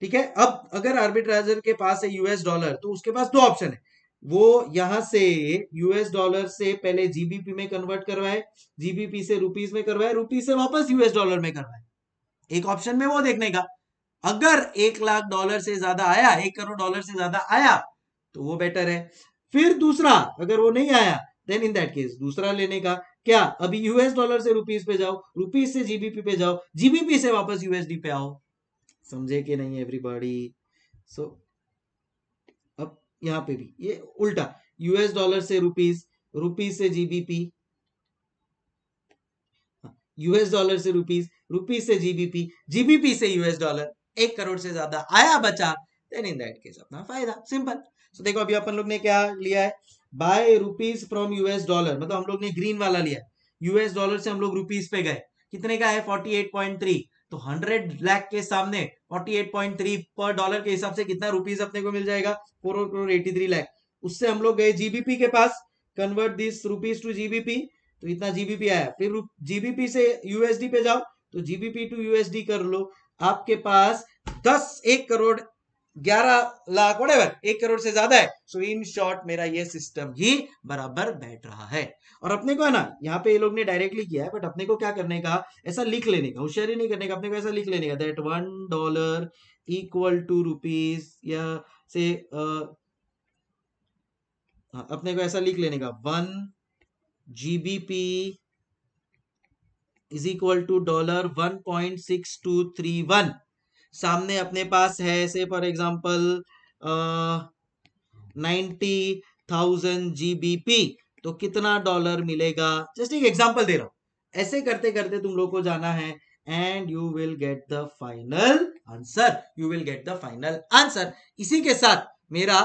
ठीक है अब अगर आर्बिट्रेजर के पास है यूएस डॉलर तो उसके पास दो ऑप्शन है वो यहां से यूएस डॉलर से पहले जीबीपी में कन्वर्ट करवाए जीबीपी से रुपीस में करवाए रुपीस से वापस यूएस डॉलर में करवाए एक ऑप्शन में वो देखने का अगर एक लाख डॉलर से ज्यादा आया एक करोड़ डॉलर से ज्यादा आया तो वो बेटर है फिर दूसरा अगर वो नहीं आया देन इन दैट केस दूसरा लेने का क्या अभी यूएस डॉलर से रुपीज पे जाओ रुपीज से जीबीपी पे जाओ जीबीपी से वापस यूएसडी पे आओ समझे कि नहीं एवरीबॉडी सो so, अब यहां पे भी ये उल्टा यूएस डॉलर से रुपीज रुपीज से जीबीपी यूएस डॉलर से रुपीज रुपीज से जीबीपी जीबीपी से यूएस डॉलर एक करोड़ से ज्यादा आया बचा देन इन दैट केस अपना फायदा सिंपल सो देखो अभी अपन लोग ने क्या लिया है buy rupees from US dollar मतलब हम लोग ने ग्रीन वाला लिया यूएस डॉलर से हम लोग रुपीज पे गए कितने का है 48.3 तो 100 लाख के सामने 48.3 पर डॉलर के हिसाब से कितना रुपीज अपने को मिल जाएगा four crore eighty three lakh उससे हम लोग गए जीबीपी के पास convert this rupees to GBP तो इतना जीबीपी आया फिर जीबीपी से यूएसडी पे जाओ तो जीबीपी टू यूएसडी कर लो आपके पास दस एक करोड़ ग्यारह लाख वट एक करोड़ से ज्यादा है सो इन शॉर्ट मेरा ये सिस्टम ही बराबर बैठ रहा है और अपने को है ना यहाँ पे ये लोग ने डायरेक्टली किया है बट अपने को क्या करने का ऐसा लिख लेने का होशियारी नहीं करने का अपने को ऐसा लिख लेने का that one dollar equal to rupees या से आ, हाँ, अपने को ऐसा लिख लेने का one GBP is equal to dollar one point six two three one सामने अपने पास है से for example ninety thousand P तो कितना डॉलर मिलेगा जस्ट एक एग्जाम्पल दे रहा हूं ऐसे करते करते तुम लोग को जाना है and you will get the final answer you will get the final answer इसी के साथ मेरा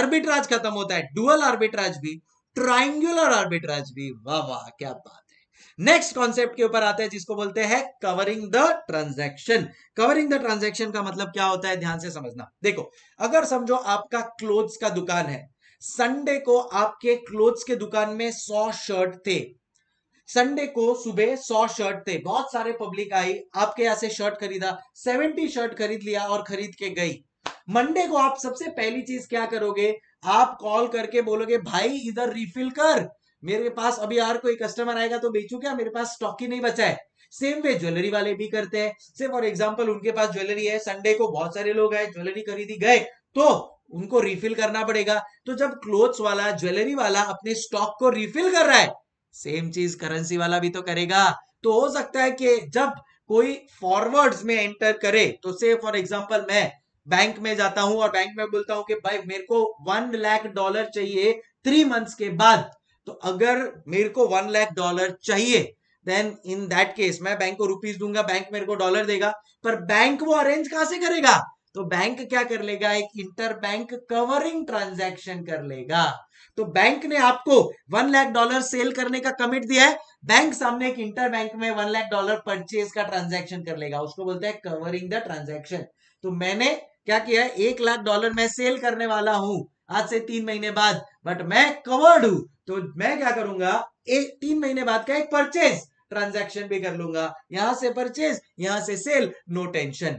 आर्बिट्राज खत्म होता है डुअल आर्बिट्राज भी ट्राइंगुलर आर्बिट्राज भी वाह वाह क्या बात नेक्स्ट कॉन्सेप्ट के ऊपर आते हैं जिसको बोलते हैं covering the transaction covering the transaction का मतलब क्या होता है ध्यान से समझना देखो अगर समझो आपका क्लोथ्स का दुकान है संडे को आपके क्लोथ्स के दुकान में सौ शर्ट थे संडे को सुबह सौ शर्ट थे बहुत सारे पब्लिक आई आपके यहां से शर्ट खरीदा सेवेंटी शर्ट खरीद लिया और खरीद के गई मंडे को आप सबसे पहली चीज क्या करोगे आप कॉल करके बोलोगे भाई इधर रिफिल कर मेरे पास अभी और कोई कस्टमर आएगा तो बेचू क्या मेरे पास स्टॉक ही नहीं बचा है सेम वे ज्वेलरी वाले भी करते हैं सेम फॉर एग्जाम्पल उनके पास ज्वेलरी है संडे को बहुत सारे लोग आए ज्वेलरी खरीदी गए तो उनको रिफिल करना पड़ेगा तो जब क्लोथ्स वाला ज्वेलरी वाला अपने स्टॉक को रिफिल कर रहा है सेम चीज करेंसी वाला भी तो करेगा तो हो सकता है कि जब कोई फॉरवर्ड्स में एंटर करे तो से फॉर एग्जाम्पल मैं बैंक में जाता हूं और बैंक में बोलता हूं कि भाई मेरे को वन लाख डॉलर चाहिए थ्री मंथ्स के बाद तो अगर मेरे को वन लाख डॉलर चाहिए देन इन दैट केस मैं बैंक को रुपीज दूंगा बैंक मेरे को डॉलर देगा पर बैंक वो अरेंज कहां से करेगा तो बैंक क्या कर लेगा एक इंटर बैंक कवरिंग ट्रांजेक्शन कर लेगा तो बैंक ने आपको वन लाख डॉलर सेल करने का कमिट दिया है बैंक सामने एक इंटर बैंक में वन लाख डॉलर परचेज का ट्रांजेक्शन कर लेगा उसको बोलते हैं कवरिंग द ट्रांजेक्शन तो मैंने क्या किया है एक लाख डॉलर मैं सेल करने वाला हूं आज से तीन महीने बाद बट मैं कवर्ड हूं तो मैं क्या करूंगा एक तीन महीने बाद का एक परचेज ट्रांजेक्शन भी कर लूंगा यहां से परचेज यहां से सेल नो टेंशन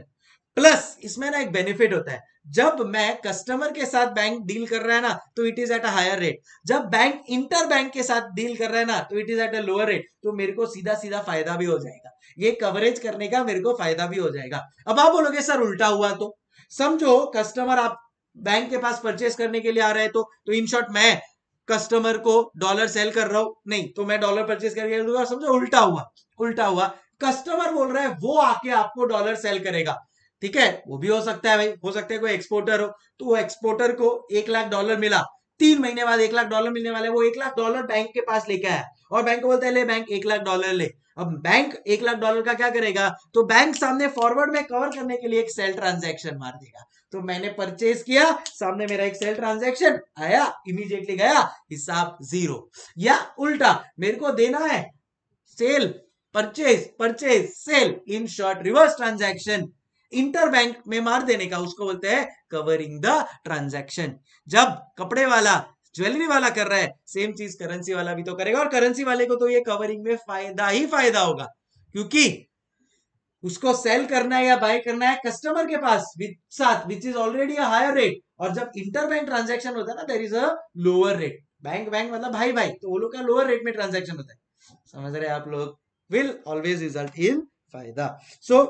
प्लस इसमें ना एक बेनिफिट होता है जब मैं कस्टमर के साथ बैंक डील कर रहा है ना तो it is at a higher rate जब बैंक इंटर बैंक के साथ डील कर रहा है ना तो it is at a lower rate तो मेरे को सीधा सीधा फायदा भी हो जाएगा ये कवरेज करने का मेरे को फायदा भी हो जाएगा अब आप बोलोगे सर उल्टा हुआ तो समझो कस्टमर आप बैंक के पास परचेस करने के लिए आ रहा है तो तो इन शॉर्ट मैं कस्टमर को डॉलर सेल कर रहा हूं नहीं तो मैं डॉलर परचेस करके समझो उल्टा हुआ उल्टा हुआ कस्टमर बोल रहा है वो आके आपको डॉलर सेल करेगा ठीक है वो भी हो सकता है भाई हो सकता है कोई एक्सपोर्टर हो तो वो एक्सपोर्टर को एक लाख डॉलर मिला तीन महीने बाद एक लाख डॉलर मिलने वाले वो एक लाख डॉलर बैंक के पास लेके आया और बैंक को बोलता है ले बैंक एक लाख डॉलर ले अब बैंक एक लाख डॉलर का क्या करेगा तो बैंक सामने फॉरवर्ड में कवर करने के लिए एक सेल ट्रांजेक्शन मार देगा तो मैंने परचेज किया सामने मेरा एक सेल ट्रांजेक्शन आया इमीडिएटली गया हिसाब जीरो या उल्टा मेरे को देना है sell purchase purchase sell in short reverse inter interbank में मार देने का उसको बोलते हैं कवरिंग द ट्रांजेक्शन जब कपड़े वाला ज्वेलरी वाला कर रहा है सेम चीज करेंसी वाला भी तो करेगा और करेंसी वाले को तो ये कवरिंग में फायदा ही फायदा होगा क्योंकि उसको सेल करना है या बाय करना है कस्टमर के पास साथ which is already a higher rate और जब इंटर बैंक ट्रांजेक्शन होता है ना there is a lower rate bank bank मतलब भाई भाई तो वो लोग का लोअर रेट में ट्रांजेक्शन होता है समझ रहे आप लोग विल ऑलवेज रिजल्ट इन फायदा सो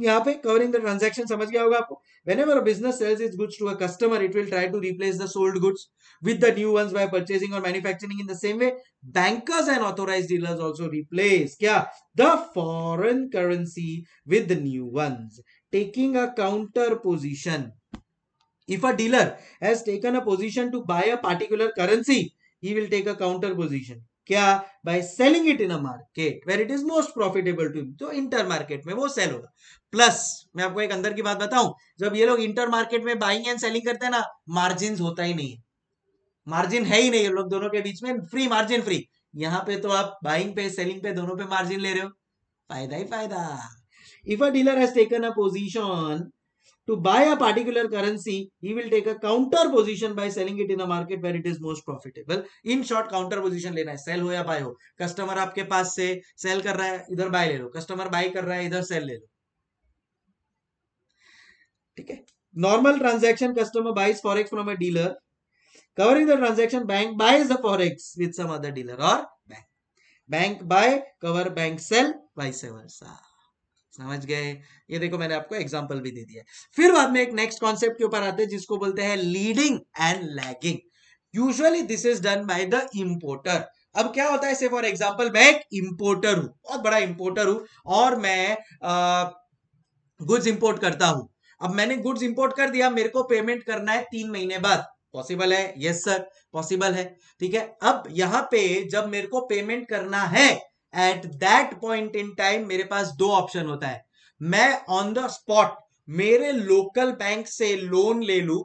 यहाँ पे कवरिंग द ट्रांजेक्शन समझ गया होगा आपको whenever business sells is goods to a customer it will try to replace the sold goods with the new ones by purchasing or manufacturing in the same way bankers and authorized dealers also replace kya the foreign currency with the new ones taking a counter position if a dealer has taken a position to buy a particular currency he will take a counter position क्या by selling it in a market where it is most profitable to तो inter market में वो cell होगा plus मैं आपको एक अंदर की बात बताऊं जब ये लोग इंटर मार्केट में बाइंग एंड सेलिंग करते हैं ना मार्जिन होता ही नहीं है मार्जिन है ही नहीं ये लोग दोनों के बीच में फ्री मार्जिन फ्री यहाँ पे तो आप बाइंग पे सेलिंग पे दोनों पे मार्जिन ले रहे हो फायदा ही फायदा if a dealer has taken a position to buy a particular currency he will take a counter position by selling it in a market where it is most profitable in short counter position लेना है sell हो या buy हो customer आपके पास से sell कर रहा है इधर buy ले लो customer buy कर रहा है इधर sell ले लो ठीक है normal transaction customer buys forex from a dealer Covering the transaction, bank buys the forex with some other dealer or bank. Bank buy, cover bank sell, vice versa. समझ गए ये देखो मैंने आपको एग्जांपल भी दे दिया फिर बाद में एक नेक्स्ट कॉन्सेप्ट के ऊपर आते हैं जिसको बोलते हैं leading and lagging usually this is done by the importer अब क्या होता है से फॉर एग्जांपल मैं एक इंपोर्टर हूं बहुत बड़ा इंपोर्टर हूं और मैं गुड्स इंपोर्ट करता हूं अब मैंने गुड्स इंपोर्ट कर दिया मेरे को पेमेंट करना है तीन महीने बाद पॉसिबल है यस सर पॉसिबल है ठीक है अब यहाँ पे जब मेरे को पेमेंट करना है at that point in time मेरे पास दो ऑप्शन होता है मैं ऑन द स्पॉट मेरे लोकल बैंक से लोन ले लू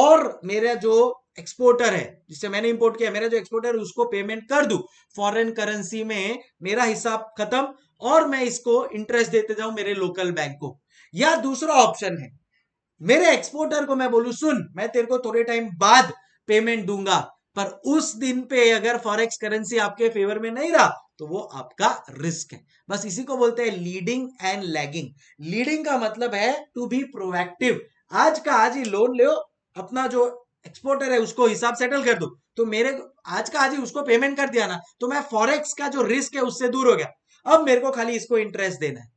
और मेरा जो एक्सपोर्टर है जिससे मैंने इंपोर्ट किया मेरा जो एक्सपोर्टर है उसको पेमेंट कर दू फॉरेन करेंसी में मेरा हिसाब खत्म और मैं इसको इंटरेस्ट देते जाऊं मेरे लोकल बैंक को या दूसरा ऑप्शन है मेरे एक्सपोर्टर को मैं बोलू सुन मैं तेरे को थोड़े टाइम बाद पेमेंट दूंगा पर उस दिन पे अगर फॉरेक्स करेंसी आपके फेवर में नहीं रहा तो वो आपका रिस्क है बस इसी को बोलते हैं लीडिंग एंड लैगिंग लीडिंग का मतलब है टू बी प्रोएक्टिव आज का आज ही लोन लो अपना जो एक्सपोर्टर है उसको हिसाब सेटल कर दो तो मेरे आज का आज ही उसको पेमेंट कर दिया ना तो मैं फॉरेक्स का जो रिस्क है उससे दूर हो गया अब मेरे को खाली इसको इंटरेस्ट देना है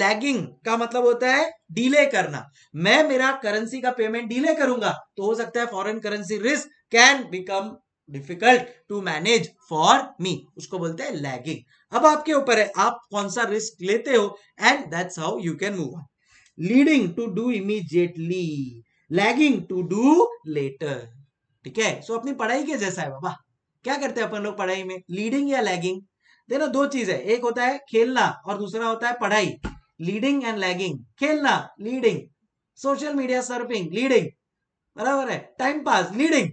लैगिंग का मतलब होता है डीले करना मैं मेरा करेंसी का पेमेंट डिले करूंगा तो हो सकता है foreign currency risk can become difficult to manage for me उसको बोलते हैं लैगिंग अब आपके ऊपर है आप कौन सा रिस्क लेते हो and that's how you can move on leading to do immediately lagging to do later ठीक है सो अपनी पढ़ाई के जैसा है बाबा क्या करते हैं अपन लोग पढ़ाई में लीडिंग या लैगिंग देखो दो चीज है एक होता है खेलना और दूसरा होता है पढ़ाई लीडिंग एंड लैगिंग खेलना leading social media surfing leading बराबर है टाइम पास लीडिंग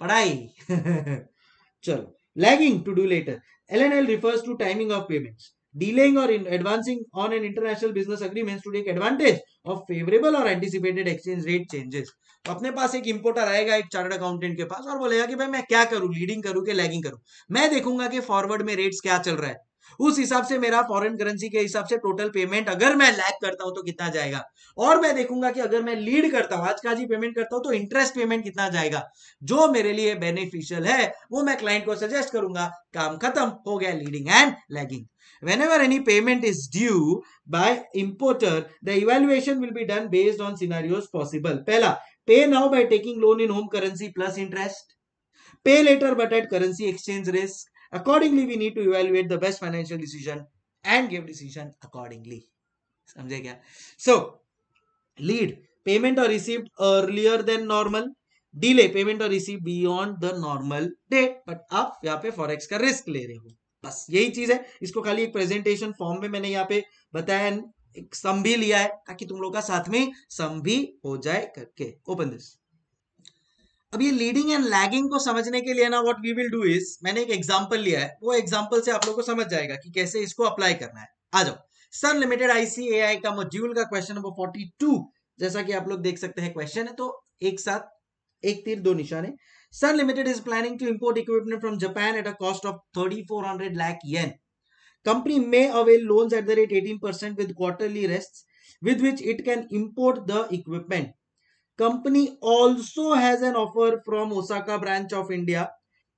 पढ़ाई चलो lagging to do later L N L refers to timing of payment dealing or advancing on an international business agreement to take advantage of favourable or anticipated exchange rate changes तो अपने पास एक importer आएगा एक chartered accountant के पास और बोलेगा कि भाई मैं क्या करूं लीडिंग करूं कि लैगिंग करूं मैं देखूंगा कि फॉरवर्ड में रेट्स क्या चल रहा है उस हिसाब से मेरा फॉरेन करेंसी के हिसाब से टोटल पेमेंट अगर मैं लैग करता हूं तो कितना जाएगा और मैं देखूंगा कि अगर मैं लीड करता हूं आज का जी पेमेंट करता हूं तो इंटरेस्ट पेमेंट कितना जाएगा जो मेरे लिए बेनिफिशियल है वो मैं क्लाइंट को सजेस्ट करूंगा काम खत्म हो गया leading and lagging whenever any payment is due by importer the evaluation will be done based on scenarios possible पहला Pay now by taking loan in home currency plus interest. Pay later but at currency exchange risk. Accordingly, we need to evaluate the best financial decision and give decision accordingly. समझे क्या? So, lead payment or received earlier than normal. Delay payment or received beyond the normal date. But आप यहाँ पे forex का risk ले रहे हो. बस यही चीज है इसको खाली एक प्रेजेंटेशन फॉर्म में मैंने यहाँ पे बताया सम भी लिया है ताकि तुम लोग का साथ में सम भी हो जाए करके ओपन दिस अब ये लीडिंग एंड लैगिंग को समझने के लिए ना what we will do is मैंने एक एग्जांपल लिया है वो एग्जांपल से आप लोग को समझ जाएगा कि कैसे इसको अप्लाई करना है आ जाओ सर लिमिटेड आईसीएआई का मॉड्यूल का क्वेश्चन नंबर 42 जैसा कि आप लोग देख सकते हैं क्वेश्चन है तो एक साथ एक तीर दो निशाने Sir Limited is planning to import equipment from Japan at a cost of thirty four hundred lakh Company may avail loans at the rate 18% with quarterly rests with which it can import the equipment. Company also has an offer from Osaka branch of India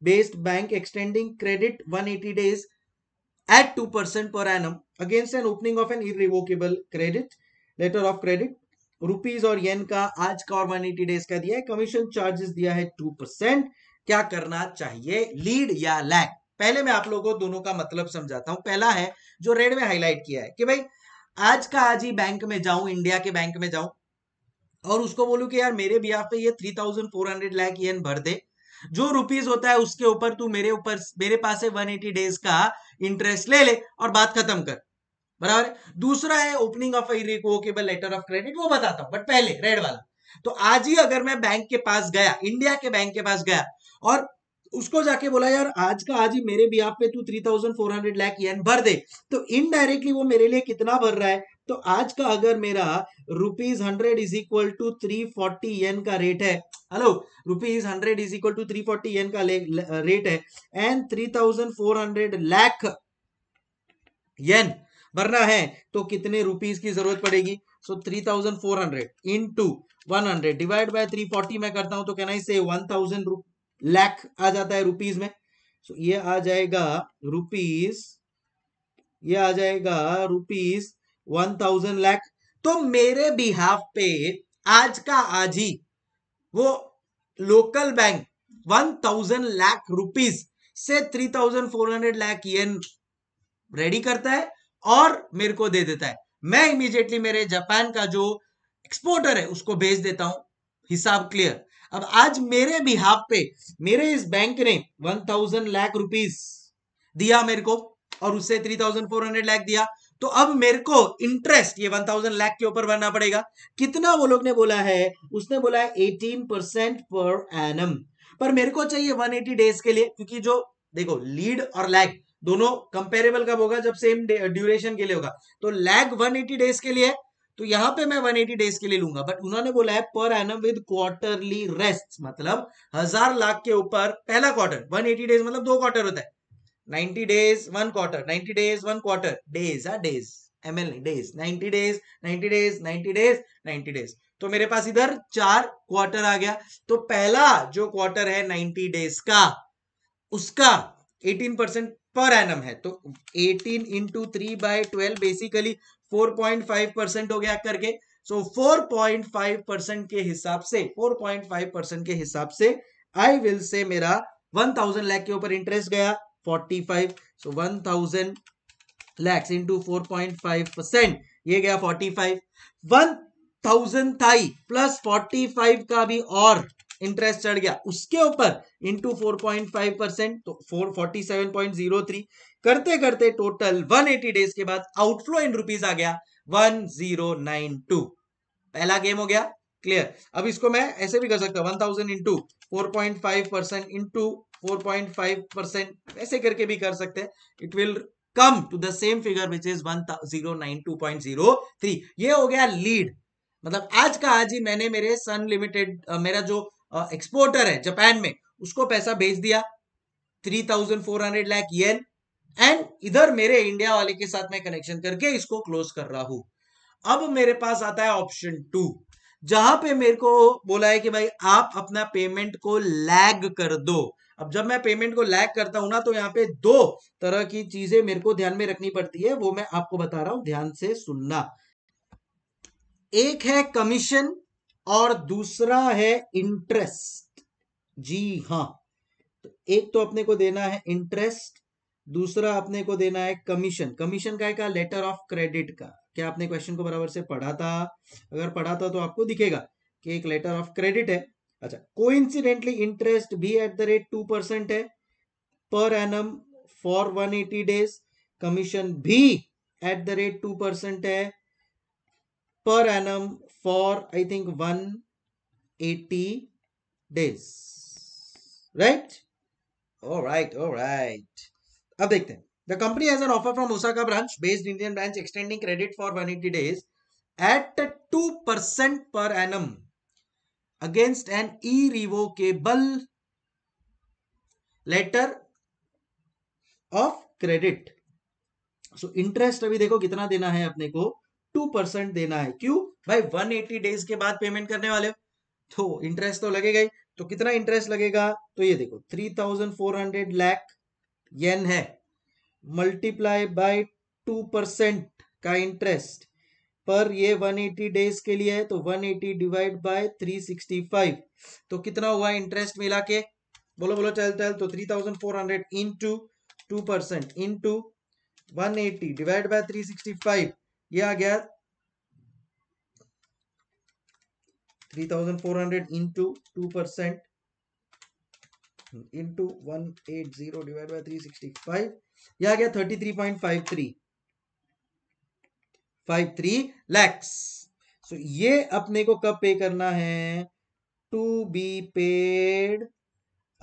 based bank extending credit 180 days at 2% per annum against an opening of an irrevocable credit letter of credit rupees और yen का आज का और 180 days का दिया है commission charges दिया है 2% क्या करना चाहिए लीड या लैक पहले मैं आप लोगों को दोनों का मतलब समझाता हूं पहला है जो रेड में हाईलाइट किया है कि भाई आज का आज ही बैंक में जाऊं इंडिया के बैंक में जाऊं और उसको बोलूं कि यार मेरे भी पे ये three thousand four hundred lakh yen भर दे जो रुपीज होता है उसके ऊपर तू मेरे ऊपर मेरे पास है वन एटी डेज का इंटरेस्ट ले ले और बात खत्म कर बराबर दूसरा है opening of irrevocable letter of credit वो बताता हूं बट पहले रेड वाला तो आज ही अगर मैं बैंक के पास गया इंडिया के बैंक के पास गया और उसको जाके बोला यार आज का आज ही मेरे भी आप पे तू three thousand four hundred lakh yen भर दे तो इनडायरेक्टली वो मेरे लिए कितना भर रहा है तो आज का अगर मेरा rupees hundred is equal to three forty yen का रेट है hello rupees hundred is equal to three forty yen का रेट है yen three thousand four hundred lakh yen भरना है तो कितने रुपीज की जरूरत पड़ेगी so three thousand four hundred into one hundred divide by three forty मैं करता हूं तो कहना ही से वन थाउजेंड लैख आ जाता है रुपीज में सो so, ये आ जाएगा रुपीज ये आ जाएगा रुपीज वन थाउजेंड लैख तो मेरे बिहाफ पे आज का आज ही वो local bank one thousand lakh rupees से three thousand four hundred lakh yen ready करता है और मेरे को दे देता है मैं इमीजिएटली मेरे जापान का जो एक्सपोर्टर है उसको भेज देता हूं हिसाब क्लियर अब आज मेरे बिहाफ पे मेरे इस बैंक ने वन थाउजेंड लाख रुपीज दिया मेरे को और उससे three thousand four hundred lakh दिया तो अब मेरे को इंटरेस्ट ये वन थाउजेंड लाख के ऊपर भरना पड़ेगा कितना वो लोग ने बोला है उसने बोला है एटीन परसेंट पर एनम पर मेरे को चाहिए वन एटी डेज के लिए क्योंकि जो देखो लीड और लैग दोनों कंपेरेबल कब होगा जब सेम ड्यूरेशन के लिए होगा तो लैग 180 डेज के लिए तो यहां पे मैं 180 डेज के लिए लूंगा बट उन्होंने बोला है per annum with quarterly rest मतलब हजार लाख के ऊपर पहला क्वार्टर 180 डेज मतलब दो क्वार्टर होता है 90 days one quarter 90 days one quarter days आ days M L days 90 days 90 days 90 days 90 days तो मेरे पास इधर चार क्वार्टर आ गया तो पहला जो क्वार्टर है नाइन्टी डेज का उसका एटीन पर एनम है तो eighteen into three by twelve basically 4.5 percent हो गया करके सो so 4.5 परसेंट के हिसाब से 4.5 परसेंट के हिसाब से आई विल से मेरा 1000 लाख के ऊपर इंटरेस्ट गया 45 so so 1000 thousand lakhs into percent ये गया 45 वन थाई प्लस 45 का भी और इंटरेस्ट चढ़ गया उसके ऊपर इंटू 4.5 परसेंट तो 47.03 करते करते टोटल 180 डेज के बाद आउटफ्लो इन रुपीज आ गया 1092 पहला गेम हो गया क्लियर अब इसको मैं ऐसे भी कर सकता हूं 1000 thousand into four percent into four percent ऐसे करके भी कर सकते हैं it will come to the same figure which is one zero ये हो गया लीड मतलब आज का आज ही मैंने मेरे सन लिमिटेड मेरा जो एक्सपोर्टर है जापान में उसको पैसा भेज दिया three thousand four hundred lakh and इधर मेरे इंडिया वाले के साथ मैं कनेक्शन करके इसको क्लोज कर रहा हूं अब मेरे पास आता है ऑप्शन टू जहां पे मेरे को बोला है कि भाई आप अपना पेमेंट को लैग कर दो अब जब मैं पेमेंट को लैग करता हूं ना तो यहाँ पे दो तरह की चीजें मेरे को ध्यान में रखनी पड़ती है वो मैं आपको बता रहा हूं ध्यान से सुनना एक है कमीशन और दूसरा है इंटरेस्ट जी हाँ तो एक तो अपने को देना है इंटरेस्ट दूसरा अपने को देना है कमीशन कमीशन का है का लेटर ऑफ क्रेडिट का क्या आपने क्वेश्चन को बराबर से पढ़ा था अगर पढ़ा था तो आपको दिखेगा कि एक लेटर ऑफ क्रेडिट है अच्छा कोइंसिडेंटली इंटरेस्ट भी eight the rate two percent है पर N for one eighty days commission भी eight the rate two percent है पर N for I think one eighty days right O right O right अब देखते हैं the company as an offer from Osaka branch based Indian branch extending credit for one eighty days at to percent पर N am against N E revocable letter of credit so interest अभी देखो कितना देना है अपने को two percent देना है क्यों भाई एटी डेज के बाद पेमेंट करने वाले तो इंटरेस्ट तो लगेगा ही तो कितना इंटरेस्ट लगेगा तो ये देखो three thousand four hundred lakh yen है मल्टीप्लाई बाय टू परसेंट का इंटरेस्ट पर ये 180 डेज के लिए है तो 180 डिवाइड बाय 365 तो कितना हुआ इंटरेस्ट मिला के बोलो बोलो चल चल तो 3400 into 2 percent into 180 divide by 365 ये आ गया 3400 into two percent into one eight zero divide by three sixty five यह आ गया thirty three point five three five three lakhs so ये अपने को कब पे करना है to be paid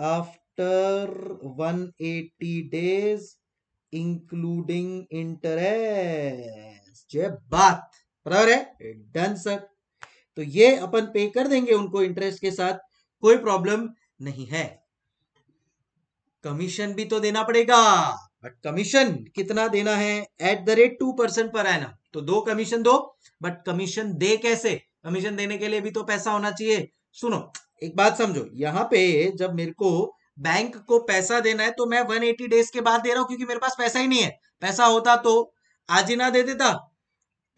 after one eighty days including interest जय बात बराबर है डन सर तो ये अपन पे कर देंगे उनको इंटरेस्ट के साथ कोई प्रॉब्लम नहीं है कमीशन भी तो देना पड़ेगा बट कमीशन कितना देना है at the rate two percent पर है ना तो दो कमीशन दो बट कमीशन दे कैसे कमीशन देने के लिए भी तो पैसा होना चाहिए सुनो एक बात समझो यहाँ पे जब मेरे को बैंक को पैसा देना है तो मैं 180 डेज के बाद दे रहा हूँ क्योंकि मेरे पास पैसा ही नहीं है पैसा होता तो आज ही ना दे देता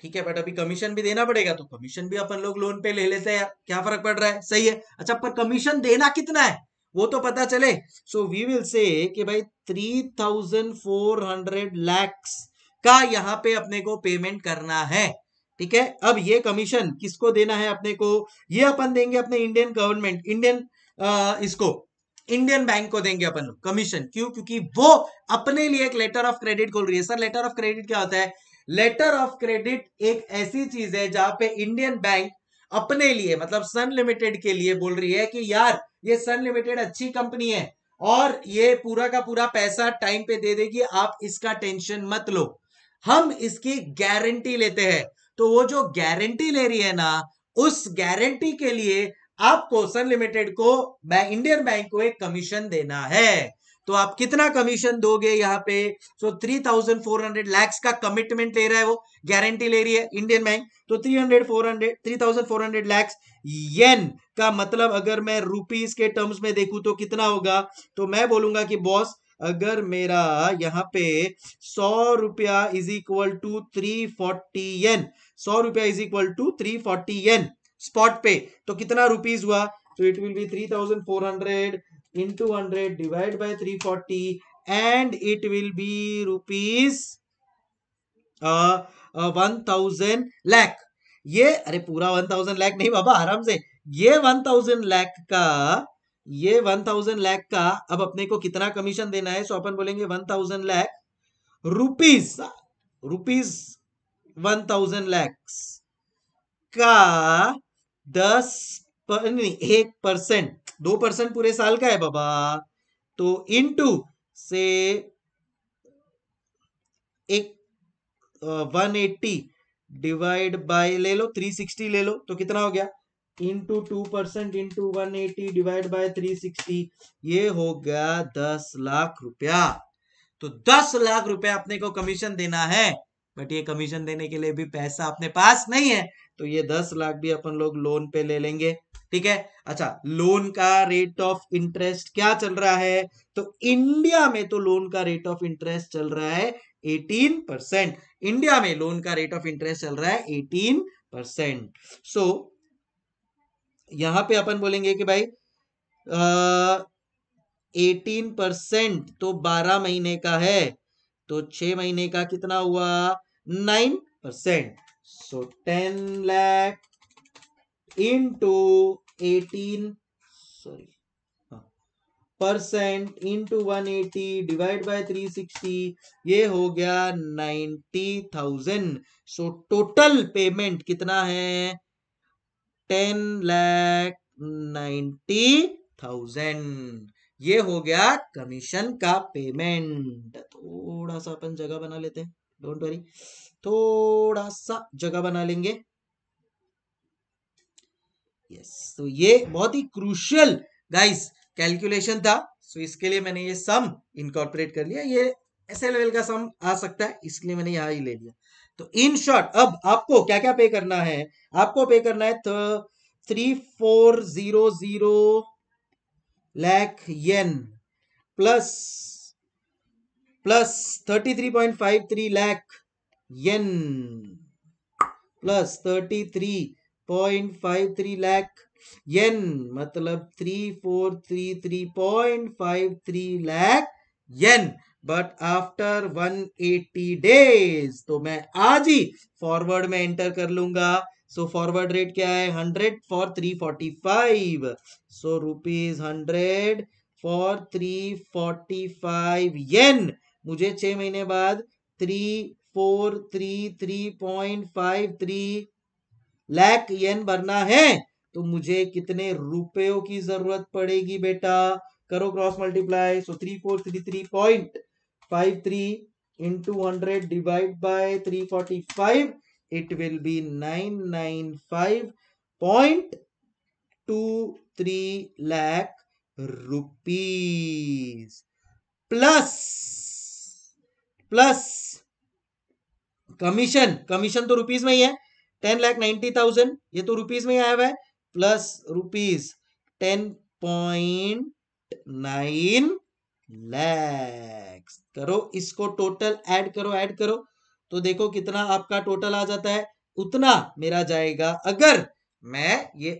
ठीक है बट अभी कमीशन भी देना पड़ेगा तो कमीशन भी अपन लोग लोन पे ले लेते हैं यार क्या फर्क पड़ रहा है सही है अच्छा पर कमीशन देना कितना है वो तो पता चले सो वी विल से कि भाई three thousand four hundred lakhs का यहां पे अपने को पेमेंट करना है ठीक है अब ये कमीशन किसको देना है अपने को ये अपन देंगे अपने इंडियन गवर्नमेंट इंडियन इसको इंडियन बैंक को देंगे अपन कमीशन क्यों क्योंकि वो अपने लिए एक लेटर ऑफ क्रेडिट खोल रही है सर लेटर ऑफ क्रेडिट क्या होता है लेटर ऑफ क्रेडिट एक ऐसी चीज है जहां पे इंडियन बैंक अपने लिए मतलब सन लिमिटेड के लिए बोल रही है कि यार ये सन लिमिटेड अच्छी कंपनी है और ये पूरा का पूरा पैसा टाइम पे दे देगी आप इसका टेंशन मत लो हम इसकी गारंटी लेते हैं तो वो जो गारंटी ले रही है ना उस गारंटी के लिए आपको सन लिमिटेड को इंडियन बैंक को एक कमीशन देना है तो आप कितना कमीशन दोगे यहाँ पे so three thousand four hundred lakhs का कमिटमेंट ले रहा है वो गारंटी ले रही है इंडियन बैंक तो three hundred four hundred three thousand four hundred lakhs yen का मतलब अगर मैं रुपीज के टर्म्स में देखूं तो कितना होगा तो मैं बोलूंगा कि बॉस अगर मेरा यहाँ पे सौ रुपया is equal to three forty yen सौ रुपया is equal to three forty yen spot पे तो कितना रुपीज हुआ तो it will be three thousand four hundred into 100 divided by 340 and it will be rupees uh, uh, 1000 lakh ये अरे पूरा 1000 लाख नहीं बाबा आराम से ये 1000 लाख का ये 1000 लाख का अब अपने को कितना कमीशन देना है सो अपन बोलेंगे 1000 लाख रुपीस रुपीस 1000 लाख का दस पर, नहीं एक परसेंट दो परसेंट पूरे साल का है बाबा तो इन टू से एक वन एट्टी डिवाइड बाय ले लो थ्री सिक्सटी ले लो तो कितना हो गया into two percent into one eighty divide by three sixty ये हो गया दस लाख रुपया तो दस लाख रुपया अपने को कमीशन देना है बट ये कमीशन देने के लिए भी पैसा अपने पास नहीं है तो ये दस लाख भी अपन लोग लोन पे ले लेंगे ठीक है अच्छा लोन का रेट ऑफ इंटरेस्ट क्या चल रहा है तो इंडिया में तो लोन का रेट ऑफ इंटरेस्ट चल रहा है 18 परसेंट इंडिया में लोन का रेट ऑफ इंटरेस्ट चल रहा है 18 परसेंट सो यहां पे अपन बोलेंगे कि भाई एटीन परसेंट तो बारह महीने का है तो छह महीने का कितना हुआ nine percent so ten lakh into eighteen sorry percent into one eighty divide by three sixty ये हो गया ninety thousand so total payment कितना है टेन लैख नाइन्टी थाउजेंड ये हो गया कमीशन का पेमेंट थोड़ा सा अपन जगह बना लेते हैं डोंट वरी थोड़ा सा जगह बना लेंगे यस तो ये बहुत ही क्रूशियल गाइस कैलकुलेशन था सो इसके लिए मैंने ये सम इनकॉर्पोरेट कर लिया ये ऐसे लेवल का सम आ सकता है इसलिए मैंने यहाँ ही ले लिया तो इन शॉर्ट अब आपको क्या क्या पे करना है आपको पे करना है तो three four zero zero lakh yen plus plus thirty three point five three lakh yen plus thirty three point five three lakh yen मतलब three four three three point five three lakh yen but after one eighty days तो मैं आज ही forward में enter कर लूंगा सो forward rate क्या है hundred for three forty five so rupees hundred for three forty five yen मुझे छह महीने बाद three four three three point five three lakh yen भरना है तो मुझे कितने रुपयों की जरूरत पड़ेगी बेटा करो cross multiply so three four three three point five three into hundred divide by three forty five it will be nine nine five point two three lakh rupees plus plus commission commission तो rupees में ही है ten lakh ninety thousand ये तो rupees में आया हुआ है plus rupees ten point nine lakh करो इसको टोटल ऐड करो ऐड करो तो देखो कितना आपका टोटल आ जाता है उतना मेरा जाएगा अगर मैं ये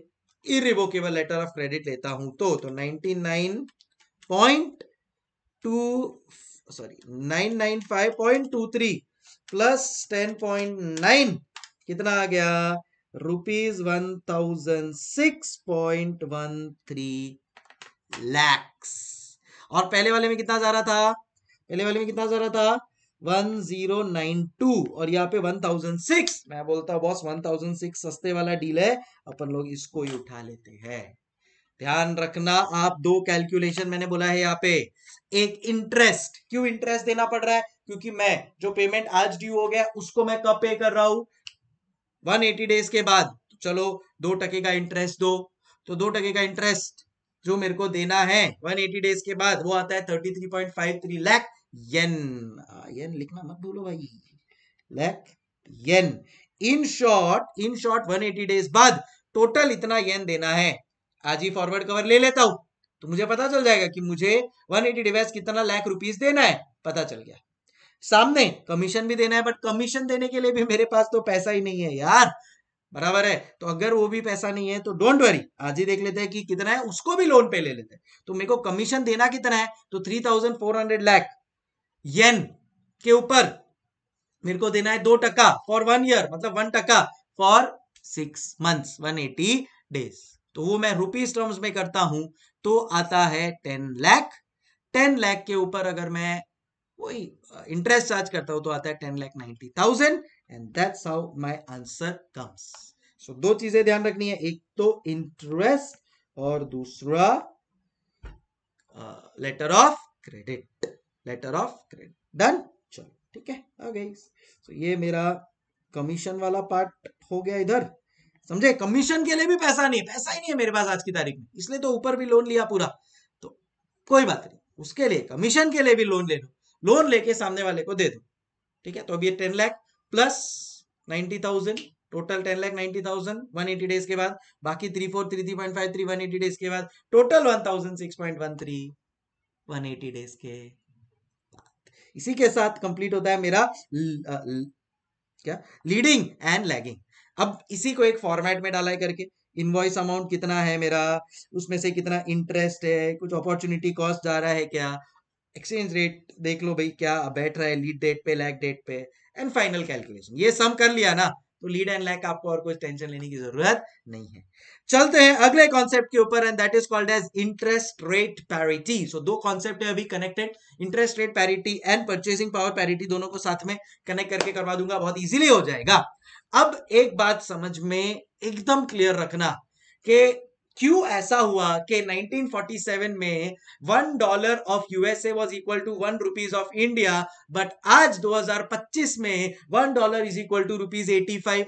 इरिवोकेबल लेटर ऑफ क्रेडिट लेता हूं तो तो 99.2 सॉरी 995.23 प्लस 10.9 कितना आ गया rupees one thousand six point one three lakhs और पहले वाले में कितना जा रहा था पहले वाले में कितना जा रहा था टू और यहाँ पे सिक्स मैं बोलता बॉस सिक्स सस्ते वाला डील है अपन लोग इसको ही उठा लेते हैं ध्यान रखना आप दो कैलकुलेशन मैंने बोला है यहाँ पे एक इंटरेस्ट क्यों इंटरेस्ट देना पड़ रहा है क्योंकि मैं जो पेमेंट आज ड्यू हो गया उसको मैं कब पे कर रहा हूं एटी डेज के बाद चलो दो टके का इंटरेस्ट दो तो दो टके का इंटरेस्ट जो मेरे को देना है एटी डेज के बाद वो आता है थ्री लैख येन येन लिखना मत भूलो भाई lakh yen in short in short one eighty days बाद टोटल इतना येन देना है आज ही फॉरवर्ड कवर ले लेता हूं तो मुझे पता चल जाएगा कि मुझे 180 एटी कितना लाख रुपीस देना है पता चल गया सामने कमीशन भी देना है बट कमीशन देने के लिए भी मेरे पास तो पैसा ही नहीं है यार बराबर है तो अगर वो भी पैसा नहीं है तो डोंट वरी आज ही देख लेते हैं कि कितना है उसको भी लोन पे ले लेते हैं तो मेरे को कमीशन देना कितना है तो three thousand four hundred lakh yen के ऊपर मेरे को देना है दो टका फॉर वन ईयर मतलब वन टका for six month one eighty days तो वो मैं रुपीज टर्म्स में करता हूं तो आता है टेन लैख टेन लैख के ऊपर अगर मैं वो इंटरेस्ट चार्ज करता हो तो आता है ten lakh ninety thousand and that's how my answer comes so दो चीजें ध्यान रखनी है एक तो इंटरेस्ट और दूसरा letter of credit letter of credit done चलो ठीक है ओके सो ये मेरा कमीशन वाला पार्ट हो गया इधर समझे कमीशन के लिए भी पैसा नहीं है पैसा ही नहीं है मेरे पास आज की तारीख में इसलिए तो ऊपर भी लोन लिया पूरा तो कोई बात नहीं उसके लिए कमीशन के लिए भी लोन ले लो लोन लेके सामने वाले को दे दो ठीक है तो अब ये ten lakh plus ninety thousand total ten lakh ninety thousand one eighty days के बाद बाकी three four three three point five three one eighty days के बाद total one thousand six point one three one eighty days के इसी के साथ complete होता है मेरा क्या लीडिंग एंड लैगिंग अब इसी को एक फॉर्मेट में डाला है करके इनवॉइस अमाउंट कितना है मेरा उसमें से कितना इंटरेस्ट है कुछ अपॉर्चुनिटी कॉस्ट जा रहा है क्या एक्सचेंज रेट देख लो भाई क्या बैठ रहा है लीड डेट पे लैग डेट पे एंड फाइनल कैलकुलेशन ये सम कर लिया ना तो लीड एंड लैग आपको और कोई टेंशन लेने की जरूरत नहीं है चलते हैं अगले कॉन्सेप्ट के ऊपर and that is called as interest rate parity so दो कॉन्सेप्ट है अभी connected interest rate parity and purchasing power parity दोनों को साथ में कनेक्ट करके करवा दूंगा बहुत इजीली हो जाएगा अब एक बात समझ में एकदम क्लियर रखना कि क्यों ऐसा हुआ कि 1947 में one dollar of USA was equal to one rupees of India but आज 2025 में one dollar is equal to rupees eighty five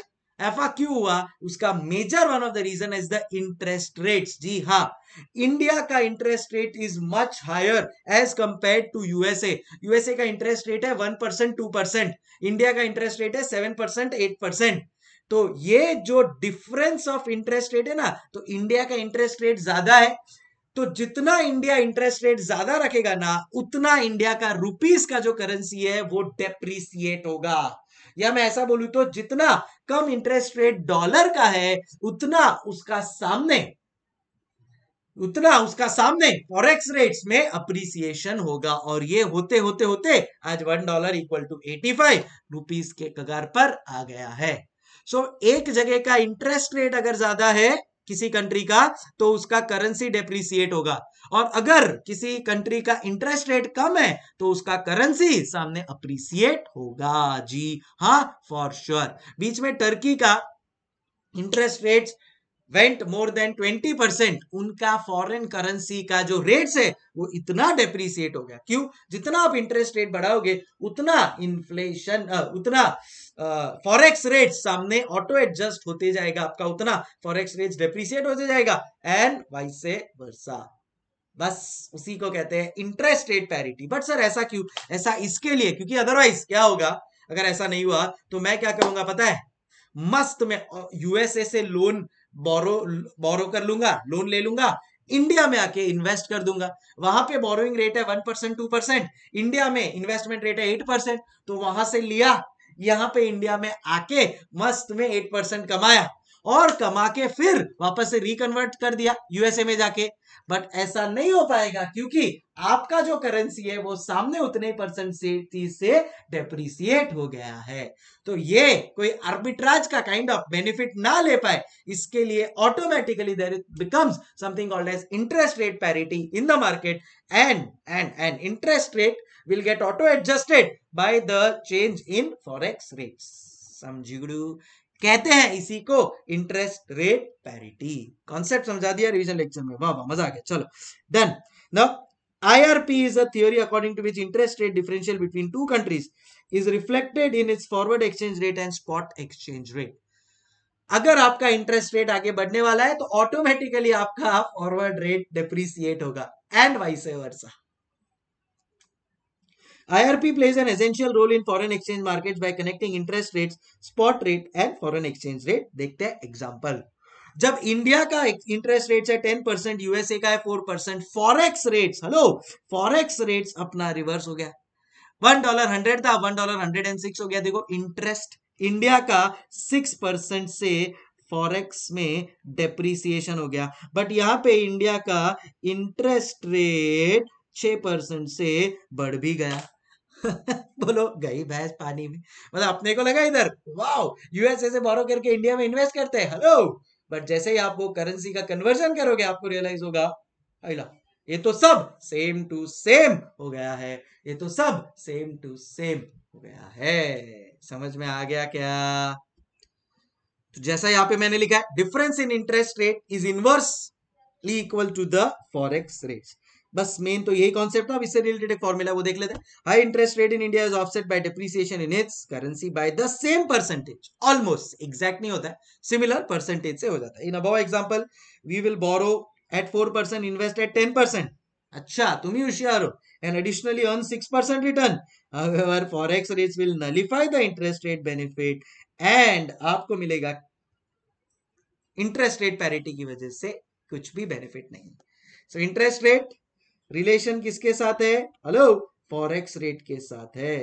ऐसा क्यों हुआ उसका major one of the reason is the interest rates जी हाँ इंडिया का interest rate is much higher as compare to USA USA का इंटरेस्ट रेट है one percent to percent India का इंटरेस्ट रेट है सेवन परसेंट एट परसेंट तो ये जो डिफरेंस ऑफ इंटरेस्ट रेट है ना तो इंडिया का इंटरेस्ट रेट ज्यादा है तो जितना इंडिया इंटरेस्ट रेट ज्यादा रखेगा ना उतना इंडिया का रुपीस का जो करेंसी है वो डेप्रिसिएट होगा या मैं ऐसा बोलू तो जितना कम इंटरेस्ट रेट डॉलर का है उतना उसका सामने उतना उसका सामने फॉरेक्स रेट्स में अप्रिसिएशन होगा और ये होते होते होते आज one dollar equal to eighty five rupees के कगार पर आ गया है सो so, एक जगह का इंटरेस्ट रेट अगर ज्यादा है किसी कंट्री का तो उसका करेंसी डेप्रिसिएट होगा और अगर किसी कंट्री का इंटरेस्ट रेट कम है तो उसका करेंसी सामने अप्रिसिएट होगा जी हाँ फॉर श्योर बीच में टर्की का interest rates went more than 20 percent उनका फॉरेन करेंसी का जो रेट्स है वो इतना डेप्रिसिएट हो गया क्यों जितना आप इंटरेस्ट रेट बढ़ाओगे उतना इन्फ्लेशन उतना फॉरेक्स रेट सामने ऑटो एडजस्ट होते जाएगा आपका उतना फॉरेक्स रेट डेप्रिसिएट होते जाएगा एंड वाइस से वर्षा बस उसी को कहते हैं interest rate parity but sir ऐसा क्यों ऐसा इसके लिए क्योंकि अदरवाइज क्या होगा अगर ऐसा नहीं हुआ तो मैं क्या करूंगा पता है मस्त में यूएसए से लोन बोरो बोरो कर लूंगा लोन ले लूंगा इंडिया में आके इन्वेस्ट कर दूंगा वहां पे बोरोइंग रेट है one percent to percent India में इन्वेस्टमेंट रेट है एट परसेंट तो वहां से लिया यहां पे इंडिया में आके मस्त में एट परसेंट कमाया और कमा के फिर वापस से रिकन्वर्ट कर दिया यूएसए में जाके बट ऐसा नहीं हो पाएगा क्योंकि आपका जो करेंसी है वो सामने उतने परसेंट से से डेप्रिसिएट हो गया है तो ये कोई आर्बिट्राज का काइंड ऑफ बेनिफिट ना ले पाए इसके लिए automatically there it becomes something called as interest rate parity in the market and and and interest rate will get auto adjusted by the change in forex rates Some कहते हैं इसी को interest rate parity concept समझा दिया revision lecture में वाह वाह मजा आ गया चलो then the IRP is a theory according to which interest rate differential between two countries is reflected in its forward exchange rate and spot exchange rate. अगर आपका इंटरेस्ट रेट आगे बढ़ने वाला है तो ऑटोमेटिकली आपका फॉरवर्ड रेट डिप्रिसिएट होगा and vice versa IRP plays an essential role in foreign exchange markets by connecting interest rates, spot rate and foreign exchange rate. देखते हैं example. जब इंडिया का इंटरेस्ट रेट है टेन परसेंट यूएसए का है four percent forex rates hello forex rates अपना reverse हो गया वन डॉलर हंड्रेड था one dollar hundred and six हो गया देखो इंटरेस्ट इंडिया का सिक्स परसेंट से फॉरेक्स में डेप्रिसिएशन हो गया बट यहां पे इंडिया का इंटरेस्ट रेट छ परसेंट से बढ़ भी गया बोलो गई भैंस पानी में मतलब अपने को लगा इधर वाओ यूएसए से बोरो करके इंडिया में इन्वेस्ट करते हैं हेलो बट जैसे ही आप वो करेंसी का कन्वर्जन करोगे आपको रियलाइज होगा अला ये तो सब सेम टू सेम हो गया है ये तो सब सेम टू सेम हो गया है समझ में आ गया क्या तो जैसा यहां पे मैंने लिखा है difference in interest rate is inversely equal to the forex rate बस मेन तो यही कॉन्सेप्ट था अब इससे रिलेटेड एक फॉर्मूला वो देख लेते हैं high interest rate in India is offset by depreciation in its currency by the same percentage almost exact नहीं होता है सिमिलर परसेंटेज से हो जाता है in above example we will borrow at four percent invest at ten percent अच्छा तुम ही होशियार हो and additionally earn six percent return अगर forex rates will nullify the interest rate benefit and आपको मिलेगा इंटरेस्ट रेट पैरिटी की वजह से कुछ भी बेनिफिट नहीं सो इंटरेस्ट रेट रिलेशन किसके साथ है हेलो फॉरेक्स रेट के साथ है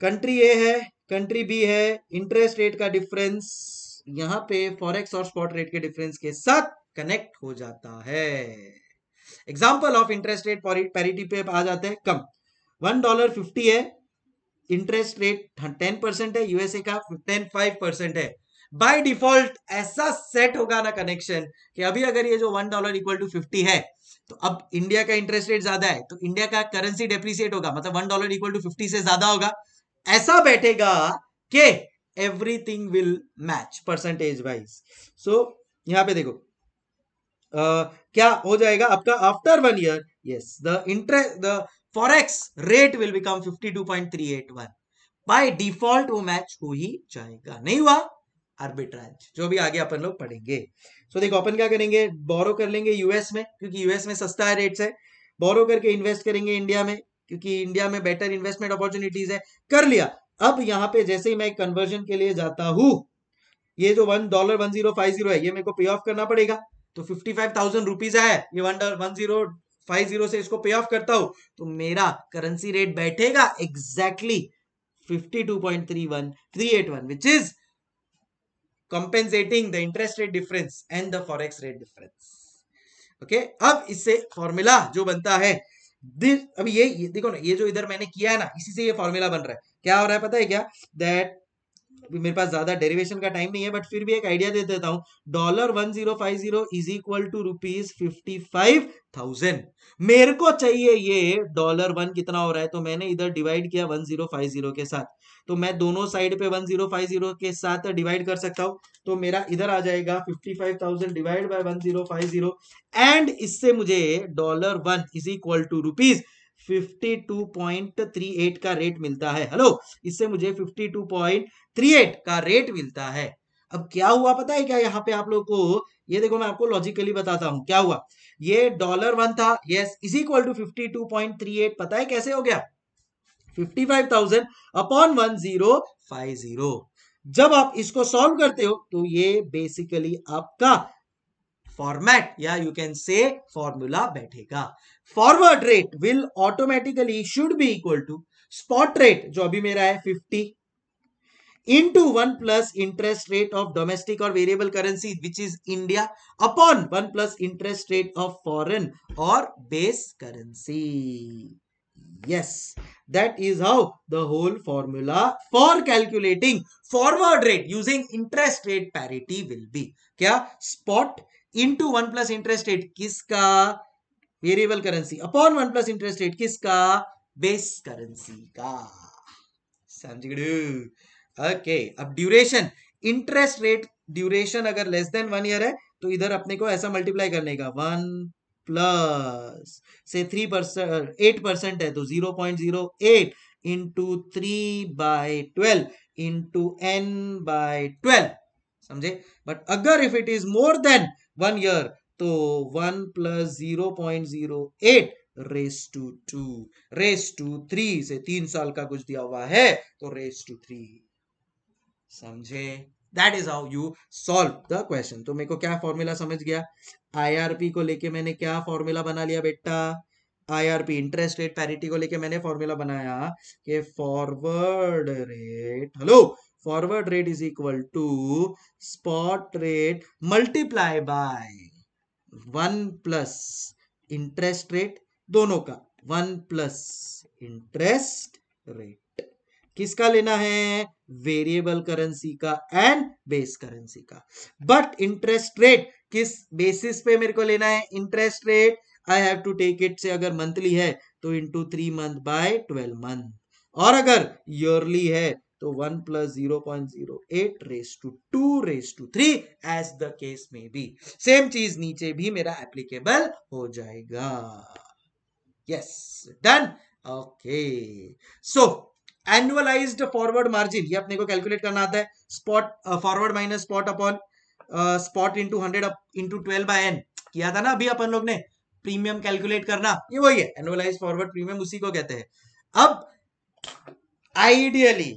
कंट्री ए है कंट्री बी है इंटरेस्ट रेट का डिफरेंस यहाँ पे फॉरेक्स और स्पॉट रेट के डिफरेंस के साथ कनेक्ट हो जाता है example of interest rate parity पे आ जाते हैं कम वन डॉलर फिफ्टी है इंटरेस्ट रेट टेन परसेंट है यूएसए का टेन फाइव परसेंट है बाय डिफॉल्ट ऐसा सेट होगा ना कनेक्शन कि अभी अगर ये जो one dollar equal to fifty है तो अब इंडिया का इंटरेस्ट रेट ज्यादा है तो इंडिया का करेंसी डेप्रिसिएट होगा मतलब one dollar equal to fifty से ज्यादा होगा ऐसा बैठेगा कि everything will match percentage wise so यहां पे देखो Uh, क्या हो जाएगा आपका after one year yes the interest the forex rate will become 52.381 by default वो मैच हो ही जाएगा नहीं हुआ आर्बिट्राज जो भी आगे अपन लोग पढ़ेंगे सो देखो अपन क्या करेंगे बोरो कर लेंगे यूएस में क्योंकि यूएस में सस्ता है रेट है बोरो करके इन्वेस्ट करेंगे इंडिया में क्योंकि इंडिया में बेटर इन्वेस्टमेंट अपॉर्चुनिटीज है कर लिया अब यहाँ पे जैसे ही मैं कन्वर्जन के लिए जाता हूँ ये जो one dollar one zero five zero है ये मेरे को पे ऑफ करना पड़ेगा तो फिफ्टी फाइव थाउजेंड रुपीज है ये one one zero five zero से इसको पे ऑफ करता हूं तो मेरा करेंसी रेट बैठेगा exactly fifty two point three one three eight one which is compensating the interest rate difference and the forex rate difference okay अब इससे formula जो बनता है अभी ये, ये देखो ना ये जो इधर मैंने किया है ना इसी से ये फॉर्मूला बन रहा है क्या हो रहा है पता है क्या दैट मेरे पास ज्यादा डेरिवेशन का टाइम नहीं है बट फिर भी एक आइडिया दे देता हूं dollar one zero five zero is equal to rupees fifty five thousand मेरे को चाहिए ये डॉलर वन कितना हो रहा है तो मैंने इधर डिवाइड किया वन जीरो फाइव जीरो के साथ तो मैं दोनों साइड पे वन जीरो फाइव जीरो के साथ डिवाइड कर सकता हूँ तो मेरा इधर आ जाएगा fifty five thousand divide by one zero five zero and इससे मुझे dollar one is equal to rupees 52.38 का रेट मिलता है हेलो इससे मुझे 52.38 का रेट मिलता है अब क्या हुआ पता है क्या यहाँ पे आप लोग को ये देखो मैं आपको लॉजिकली बताता हूँ क्या हुआ ये डॉलर वन था yes is equal to fifty two point three eight पता है कैसे हो गया fifty five thousand upon one zero five zero जब आप इसको सॉल्व करते हो तो ये बेसिकली आपका फॉर्मेट या यू कैन से फॉर्मूला बैठेगा forward rate will automatically should be equal to spot rate जो अभी मेरा है fifty into 1 plus interest rate of domestic or variable currency which is India upon 1 plus interest rate of foreign or base currency. Yes, that is how the whole formula for calculating forward rate using interest rate parity will be. क्या spot into 1 plus interest rate किसका variable currency upon 1 plus interest rate किसका base currency का समझ okay अब duration interest rate duration अगर less than one year है तो इधर अपने को ऐसा मल्टीप्लाई करने का वन प्लस से थ्री परसेंट एट परसेंट है तो zero point zero eight into three by twelve into n by twelve समझे बट अगर if it is more than one year तो one plus zero point zero eight raise to two raise to three से तीन साल का कुछ दिया हुआ है तो रेस टू थ्री समझे that is how you solve the question तो मेरे को क्या फॉर्मूला समझ गया आईआरपी को लेके मैंने क्या फॉर्मूला बना लिया बेटा आईआरपी इंटरेस्ट रेट पैरिटी को लेके मैंने फॉर्मूला बनाया कि forward rate hello forward rate is equal to spot rate multiply by one plus interest rate दोनों का वन प्लस इंटरेस्ट रेट किसका लेना है वेरिएबल करेंसी का एंड बेस करेंसी का बट इंटरेस्ट रेट किस बेसिस पे मेरे को लेना है interest rate I have to take it say अगर मंथली है तो into three month by twelve month और अगर ईयरली है तो one plus zero point zero eight raise to two raise to three as the case में भी same चीज नीचे भी मेरा एप्लीकेबल हो जाएगा yes done okay so annualize forward margin ये अपने को कैलकुलेट करना आता है spot forward minus spot upon spot into hundred into twelve by n किया था ना अभी अपन लोग ने प्रीमियम कैलकुलेट करना ये वही है एनुअलाइज फॉरवर्ड प्रीमियम उसी को कहते हैं अब आइडियली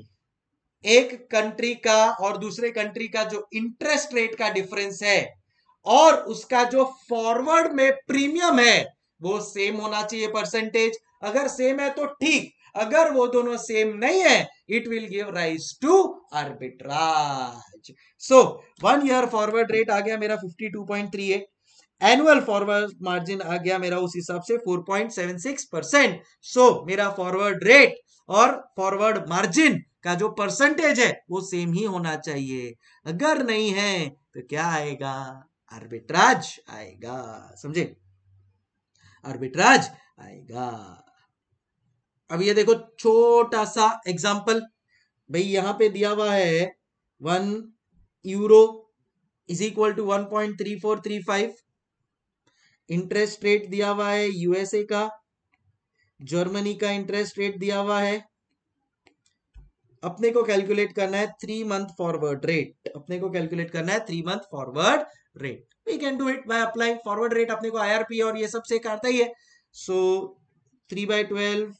एक कंट्री का और दूसरे कंट्री का जो इंटरेस्ट रेट का डिफरेंस है और उसका जो फॉरवर्ड में प्रीमियम है वो सेम होना चाहिए परसेंटेज अगर सेम है तो ठीक अगर वो दोनों सेम नहीं है it will give rise to arbitrage so one year forward rate आ गया मेरा है एनुअल फॉरवर्ड मार्जिन आ गया मेरा उस हिसाब से 4.76 परसेंट सो मेरा फॉरवर्ड रेट और फॉरवर्ड मार्जिन का जो परसेंटेज है वो सेम ही होना चाहिए अगर नहीं है तो क्या आएगा आर्बिट्राज आएगा समझे आर्बिट्राज आएगा अब ये देखो छोटा सा एग्जाम्पल भाई यहां पे दिया हुआ है one euro is equal to one point three four three five interest rate दिया हुआ है यूएसए का जर्मनी का इंटरेस्ट रेट दिया हुआ है अपने को कैलकुलेट करना है थ्री मंथ फॉरवर्ड रेट अपने को कैलकुलेट करना है three month forward rate we can do it by applying forward rate अपने को आईआरपी और ये सब से करता ही है so three by twelve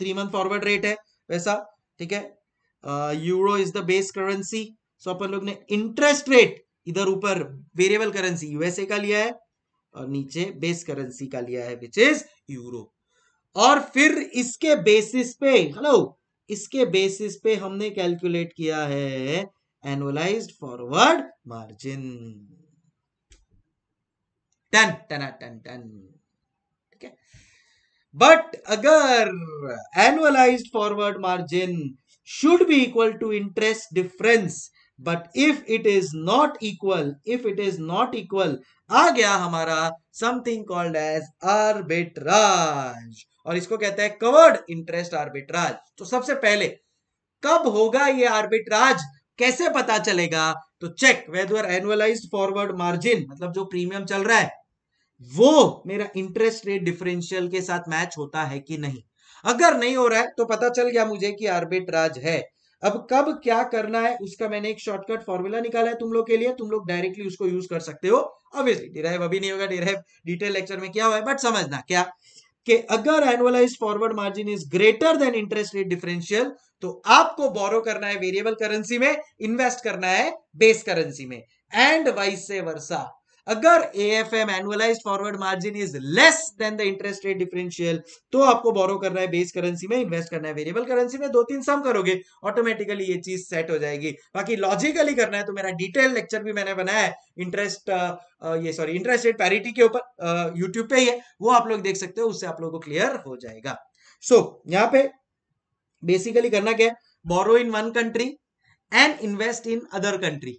three month forward rate है वैसा ठीक है euro is the base currency so अपन लोग ने इंटरेस्ट रेट इधर ऊपर वेरिएबल करेंसी यूएसए का लिया है और नीचे बेस करेंसी का लिया है विच इज यूरो और फिर इसके बेसिस पे हेलो इसके बेसिस पे हमने कैलकुलेट किया है एनुअलाइज्ड फॉरवर्ड मार्जिन टन टन टन टन ठीक है बट अगर annualize forward margin should be equal to interest difference but if it is not equal if it is not equal आ गया हमारा समथिंग कॉल्ड एज आर्बिट्राज और इसको कहते हैं कवर्ड इंटरेस्ट आर्बिट्राज तो सबसे पहले कब होगा ये आर्बिट्राज कैसे पता चलेगा तो check whether annualize forward margin मतलब जो प्रीमियम चल रहा है वो मेरा इंटरेस्ट रेट डिफरेंशियल के साथ मैच होता है कि नहीं अगर नहीं हो रहा है तो पता चल गया मुझे कि आर्बिट्राज है अब कब क्या करना है उसका मैंने एक शॉर्टकट फॉर्मूला निकाला है तुम लोग के लिए तुम लोग डायरेक्टली उसको यूज कर सकते हो ऑब्वियसली डिराइव अभी नहीं होगा डिराइव डिटेल लेक्चर में क्या हुआ है बट समझना क्या कि अगर annualize forward margin is greater than interest rate differential तो आपको बोरो करना है वेरिएबल करेंसी में इन्वेस्ट करना है बेस करेंसी में एंड वाइस से वर्षा अगर A F M annualize forward margin is less than the interest rate differential तो आपको बोरो करना है बेस करेंसी में इन्वेस्ट करना है वेरिएबल करेंसी में दो तीन सम करोगे ऑटोमेटिकली ये चीज सेट हो जाएगी बाकी लॉजिकली करना है तो मेरा डिटेल लेक्चर भी मैंने बनाया है इंटरेस्ट uh, uh, ये सॉरी इंटरेस्ट रेट पैरिटी के ऊपर यूट्यूब uh, पे ही है वो आप लोग देख सकते हो उससे आप लोगों को क्लियर हो जाएगा सो so, यहाँ पे बेसिकली करना क्या है borrow in one country and invest in other country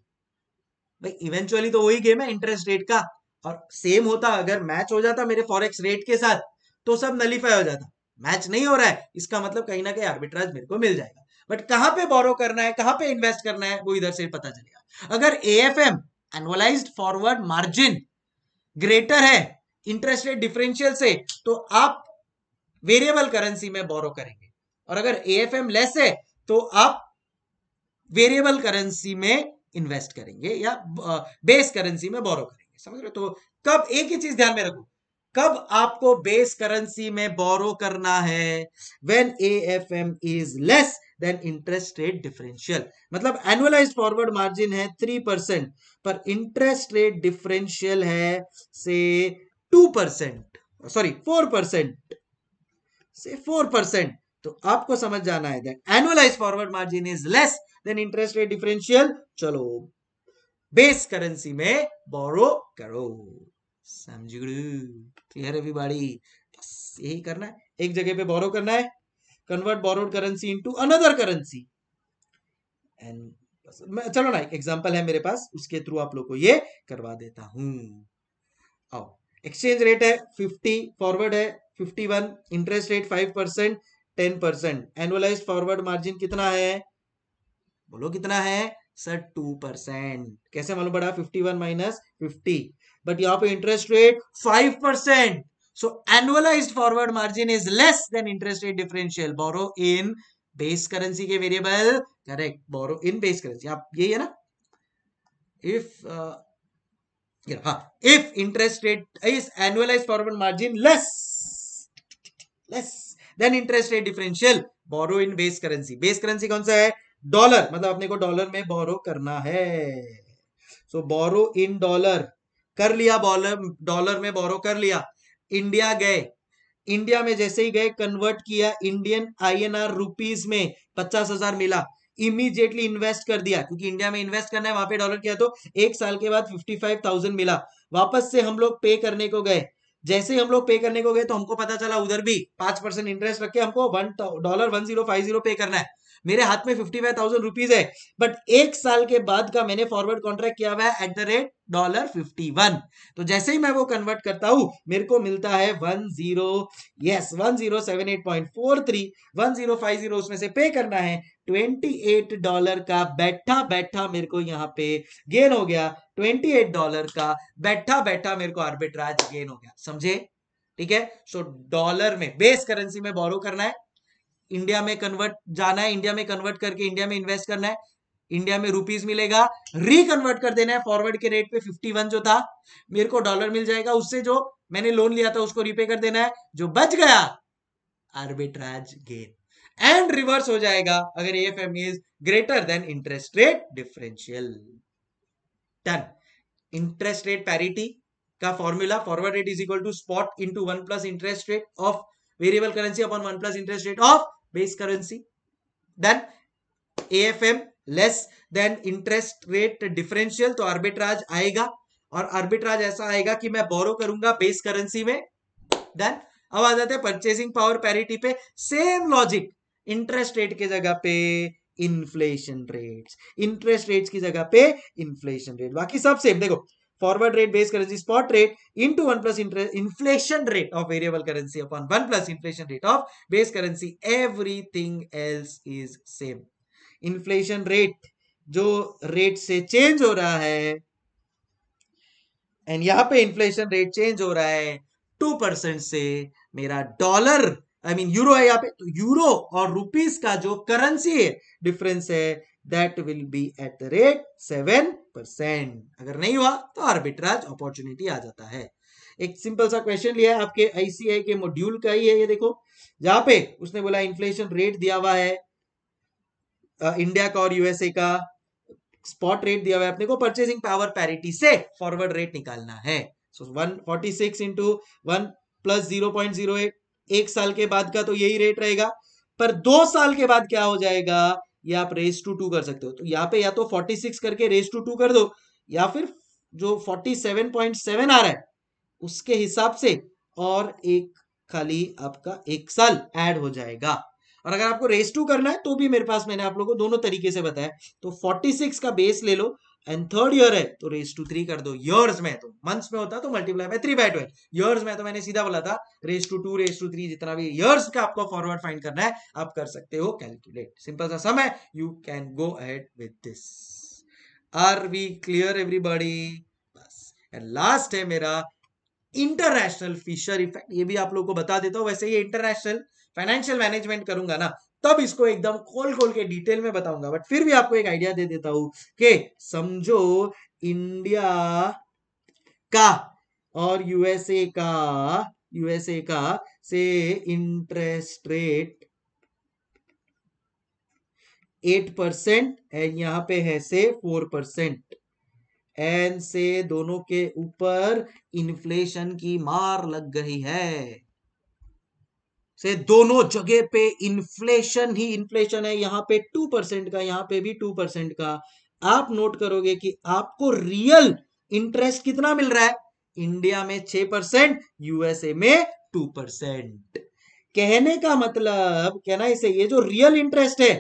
भाई इवेंचुअली तो वही गेम है इंटरेस्ट रेट का और सेम होता अगर मैच हो जाता मेरे फॉरेक्स रेट के साथ तो सब नलीफाई हो जाता मैच नहीं हो रहा है इसका मतलब कहीं ना कहीं आर्बिट्राज मेरे को मिल जाएगा बट कहां पे बोरो करना है कहां पे इन्वेस्ट करना है वो इधर से पता चलेगा अगर A F M annualize forward margin greater है इंटरेस्ट रेट डिफरेंशियल से तो आप वेरिएबल करेंसी में बोरो करेंगे और अगर ए एफ एम लेस है तो आप वेरिएबल करेंसी में इन्वेस्ट करेंगे या बेस करेंसी में बोरो करेंगे समझ रहे तो कब एक ही चीज ध्यान में रखो कब आपको बेस करेंसी में बोरो करना है when A F M is less than interest rate differential मतलब एनुअलाइज फॉरवर्ड मार्जिन है थ्री परसेंट पर इंटरेस्ट रेट डिफरेंशियल है से two percent sorry four percent से फोर परसेंट तो आपको समझ जाना है that annualize forward margin is less than interest rate differential चलो बेस करेंसी में बोरो करो क्लियर एवरीबॉडी बस यही करना है एक जगह पे बोरो करना है convert borrowed currency into another currency and चलो ना एक एग्जांपल है मेरे पास उसके थ्रू आप लोग को ये करवा देता हूं एक्सचेंज रेट है फिफ्टी फॉरवर्ड है 51 interest rate five percent ten percent annualize forward margin कितना है बोलो कितना है सर टू परसेंट कैसे मालूम पड़ा fifty one minus fifty but यहाँ पे interest rate five percent so annualize forward margin is less than interest rate differential borrow in base currency के variable correct borrow in base currency आप यही है ना इफ uh, हाँ if interest rate is annualize forward margin less less than interest rate differential borrow in base currency base currency कौन सा है dollar मतलब अपने को डॉलर में बोरो करना है सो बोरो इन डॉलर कर लिया बॉलर डॉलर में बोरो कर लिया इंडिया गए इंडिया में जैसे ही गए कन्वर्ट किया इंडियन आईएनआर रुपीस में पचास हजार मिला इमीजिएटली इन्वेस्ट कर दिया क्योंकि इंडिया में इन्वेस्ट करना है वहां पे डॉलर किया तो एक साल के बाद फिफ्टी फाइव थाउजेंड मिला वापस से हम लोग पे करने को गए जैसे ही हम लोग पे करने को गए तो हमको पता चला उधर भी पांच परसेंट इंटरेस्ट रख के हमको one dollar one zero five zero pay करना है मेरे हाथ में फिफ्टी फाइव थाउजेंड रुपीज है बट एक साल के बाद का मैंने फॉरवर्ड कॉन्ट्रैक्ट किया हुआ है at the rate dollar fifty one तो जैसे ही मैं वो कन्वर्ट करता हूं मेरे को मिलता है one zero yes one zero seven eight point four three one zero five zero उसमें से पे करना है ट्वेंटी एट डॉलर का बैठा बैठा मेरे को यहाँ पे गेन हो गया ट्वेंटी एट डॉलर का बैठा बैठा मेरे को आर्बिट्राज गेन हो गया समझे ठीक है सो so, डॉलर में बेस करेंसी में बोरो करना है इंडिया में कन्वर्ट जाना है इंडिया में कन्वर्ट करके इंडिया में इन्वेस्ट करना है इंडिया में रुपीज मिलेगा रिकन्वर्ट कर देना है फॉरवर्ड के रेट पे 51 जो था मेरे को डॉलर मिल जाएगा उससे जो मैंने लोन लिया था उसको रिपे कर देना है जो बच गया आर्बिट्राज गेन एंड रिवर्स हो जाएगा अगर F M is greater than interest rate differential done interest rate parity का formula forward rate is equal to spot into one plus interest rate of variable currency upon one plus interest rate of base currency. Then AFM less than interest rate differential तो arbitrage आएगा और arbitrage ऐसा आएगा कि मैं बोरो करूंगा base currency में then अब आ जाते हैं परचेसिंग पावर पैरिटी पे सेम लॉजिक इंटरेस्ट रेट की जगह पे इन्फ्लेशन रेट इंटरेस्ट रेट की जगह पे इन्फ्लेशन रेट बाकी सब सेम देखो forward rate based currency spot rate into 1 plus inflation rate of variable currency upon 1 plus inflation rate of base currency. Everything else is same. Inflation rate जो rate से change हो रहा है and यहाँ पे इन्फ्लेशन रेट चेंज हो रहा है टू परसेंट से मेरा डॉलर आई मीन यूरो है यहाँ पे तो यूरो और रुपीस का जो करेंसी है डिफरेंस है that will be at the rate seven percent अगर नहीं हुआ तो आर्बिट्राज अपॉर्चुनिटी आ जाता है एक सिंपल सा क्वेश्चन लिया है आपके आईसीआई के मॉड्यूल का ही है ये देखो जहां पे उसने बोला इन्फ्लेशन रेट दिया हुआ है इंडिया का और यूएसए का स्पॉट रेट दिया हुआ है अपने को परचेसिंग पावर पैरिटी से फॉरवर्ड रेट निकालना है so one forty six into one plus zero point zero एक साल के बाद का तो यही रेट रहेगा पर दो साल के बाद क्या हो जाएगा या आप रेस टू टू कर सकते हो तो यहाँ पे या तो 46 करके रेस टू टू कर दो या फिर जो 47.7 आ रहा है उसके हिसाब से और एक खाली आपका एक साल ऐड हो जाएगा और अगर आपको रेस टू करना है तो भी मेरे पास मैंने आप लोगों को दोनों तरीके से बताया तो 46 का बेस ले लो एंड थर्ड ईयर है तो रेस टू थ्री कर दो ईयर्स में तो मंथ्स में होता तो multiply by three by twelve years में तो मैंने सीधा बोला था raise to two raise to three जितना भी ईयर्स का आपको फॉरवर्ड फाइंड करना है आप कर सकते हो कैलकुलेट सिंपल सा समय you can go ahead with this are we clear everybody बस एंड लास्ट है मेरा इंटरनेशनल फिशर इफेक्ट ये भी आप लोग को बता देता हूँ वैसे ये इंटरनेशनल फाइनेंशियल मैनेजमेंट करूंगा ना तब इसको एकदम खोल खोल के डिटेल में बताऊंगा बट फिर भी आपको एक आइडिया दे देता हूं कि समझो इंडिया का और यूएसए का यूएसए का से interest rate eight percent and यहां पे है से फोर परसेंट एंड से दोनों के ऊपर इन्फ्लेशन की मार लग गई है से दोनों जगह पे इन्फ्लेशन ही इन्फ्लेशन है यहाँ पे टू परसेंट का यहाँ पे भी टू परसेंट का आप नोट करोगे कि आपको रियल इंटरेस्ट कितना मिल रहा है इंडिया में छह परसेंट यूएसए में टू परसेंट कहने का मतलब कहना इसे ये जो रियल इंटरेस्ट है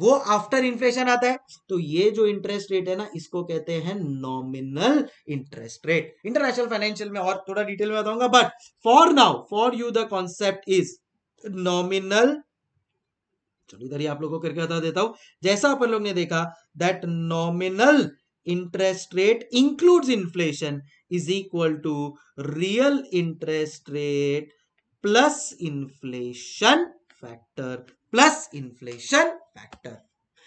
वो आफ्टर इन्फ्लेशन आता है तो ये जो इंटरेस्ट रेट है ना इसको कहते हैं nominal interest rate international financial में और थोड़ा डिटेल में बताऊंगा but for now for you the concept is nominal चलो इधर ही आप लोगों को करके बता देता हूं जैसा अपन लोग ने देखा that nominal interest rate include inflation is equal to real interest rate plus inflation factor plus inflation factor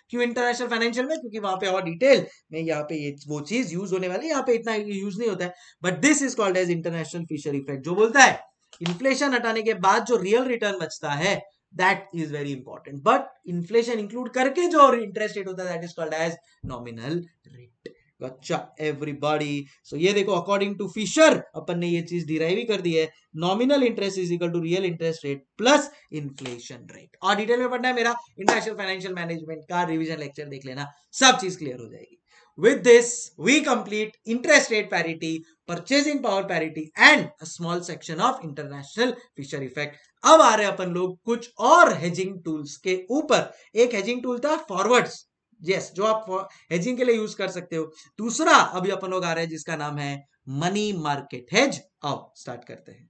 क्यों इंटरनेशनल फाइनेंशियल में क्योंकि वहां पे और डिटेल में यहाँ पे ये वो चीज यूज होने वाली है यहाँ पे इतना यूज नहीं होता है but this is called as international Fisher effect जो बोलता है इन्फ्लेशन हटाने के बाद जो रियल रिटर्न बचता है that is very important but inflation include करके जो इंटरेस्ट रेट होता है that is called as nominal rate अच्छा एवरीबॉडी सो ये देखो अकॉर्डिंग टू फिशर अपन ने ये चीज डिराइव ही कर दी है nominal interest is equal to real interest rate plus inflation rate और डिटेल में पढ़ना है मेरा इंटरनेशनल फाइनेंशियल मैनेजमेंट का रिविजन लेक्चर देख लेना सब चीज क्लियर हो जाएगी With this, we complete interest rate parity, purchasing power parity and a small section of international Fisher effect. अब आ रहे अपन लोग कुछ और hedging tools के ऊपर एक hedging tool था forwards यस yes, जो आप हेजिंग के लिए यूज कर सकते हो दूसरा अभी अपन लोग आ रहे हैं जिसका नाम है मनी मार्केट हेज आओ स्टार्ट करते हैं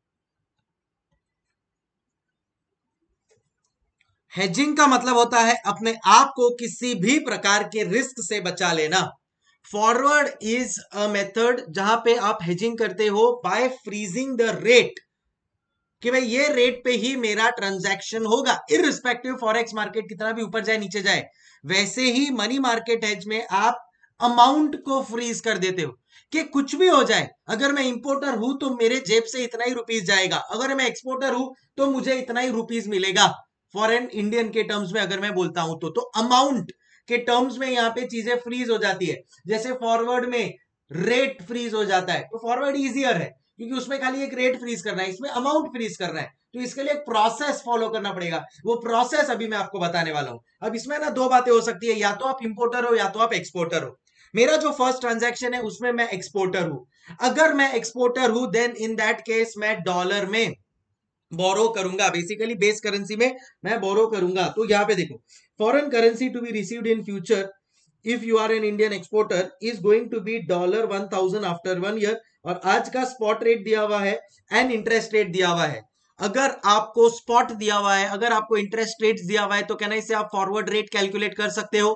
हेजिंग का मतलब होता है अपने आप को किसी भी प्रकार के रिस्क से बचा लेना फॉरवर्ड इज अ मेथड जहां पे आप हेजिंग करते हो बाय फ्रीजिंग द रेट कि भाई ये रेट पे ही मेरा ट्रांजैक्शन होगा इरिस्पेक्टिव फॉरेक्स मार्केट कितना भी ऊपर जाए नीचे जाए वैसे ही मनी मार्केट हेज में आप अमाउंट को फ्रीज कर देते हो कि कुछ भी हो जाए अगर मैं इंपोर्टर हूं तो मेरे जेब से इतना ही रुपीज जाएगा अगर मैं एक्सपोर्टर हूं तो मुझे इतना ही रुपीज मिलेगा फॉरेन इंडियन के टर्म्स में अगर मैं बोलता हूं तो तो अमाउंट के टर्म्स में यहां पे चीजें फ्रीज हो जाती है जैसे फॉरवर्ड में रेट फ्रीज हो जाता है तो फॉरवर्ड इजियर है क्योंकि उसमें खाली एक रेट फ्रीज करना है इसमें अमाउंट फ्रीज करना है तो इसके लिए एक प्रोसेस फॉलो करना पड़ेगा वो प्रोसेस अभी मैं आपको बताने वाला हूं अब इसमें ना दो बातें हो सकती है या तो आप इंपोर्टर हो या तो आप एक्सपोर्टर हो मेरा जो फर्स्ट ट्रांजेक्शन है उसमें मैं एक्सपोर्टर हूं अगर मैं एक्सपोर्टर हूं देन इन दैट केस मैं डॉलर में बोरो करूंगा बेसिकली बेस करेंसी में मैं बोरो करूंगा तो यहां पे देखो foreign currency to be received in future if you are an Indian exporter is going to be dollar one thousand after one year और आज का स्पॉट रेट दिया हुआ है एंड इंटरेस्ट रेट दिया हुआ है अगर आपको स्पॉट दिया हुआ है अगर आपको इंटरेस्ट रेट दिया हुआ है तो कहना इसे आप फॉरवर्ड रेट कैलकुलेट कर सकते हो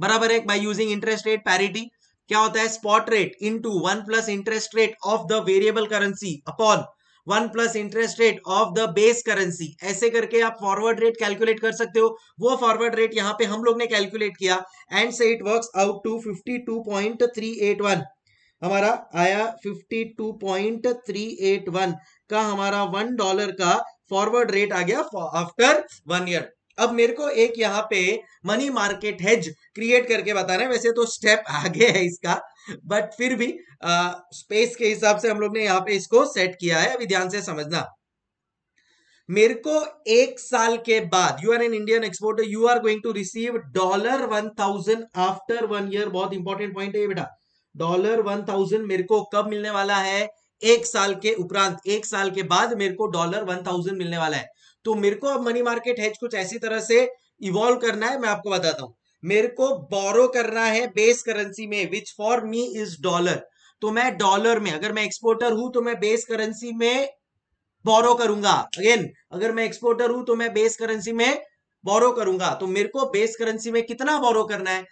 बराबर है by using interest rate parity क्या होता है spot rate into one plus interest rate of the variable currency upon one plus interest rate of the base currency ऐसे करके आप फॉरवर्ड रेट कैलकुलेट कर सकते हो वो फॉरवर्ड रेट यहाँ पे हम लोग ने कैलकुलेट किया एंड से it work out to fifty two point three eight one हमारा आया fifty two point three eight one का हमारा वन डॉलर का फॉरवर्ड रेट आ गया आफ्टर वन ईयर अब मेरे को एक यहाँ पे मनी मार्केट हेज क्रिएट करके बताना है वैसे तो स्टेप आगे है इसका बट फिर भी स्पेस के हिसाब से हम लोग ने यहाँ पे इसको सेट किया है अभी ध्यान से समझना मेरे को एक साल के बाद you are an Indian exporter you are going to receive dollar one thousand after one year बहुत इंपॉर्टेंट पॉइंट है बेटा डॉलर वन थाउजेंड मेरे को कब मिलने वाला है एक साल के उपरांत एक साल के बाद मेरे को डॉलर वन थाउजेंड मिलने वाला है तो मेरे को अब मनी मार्केट हेज कुछ ऐसी तरह से इवॉल्व करना है मैं आपको बताता हूं मेरे को बोरो करना है बेस करेंसी में which for me is dollar तो मैं डॉलर में अगर मैं एक्सपोर्टर हूं तो मैं बेस करेंसी में बोरो करूंगा अगेन अगर मैं एक्सपोर्टर हूं तो मैं बेस करेंसी में बोरो करूंगा तो मेरे को बेस करेंसी में कितना बोरो करना है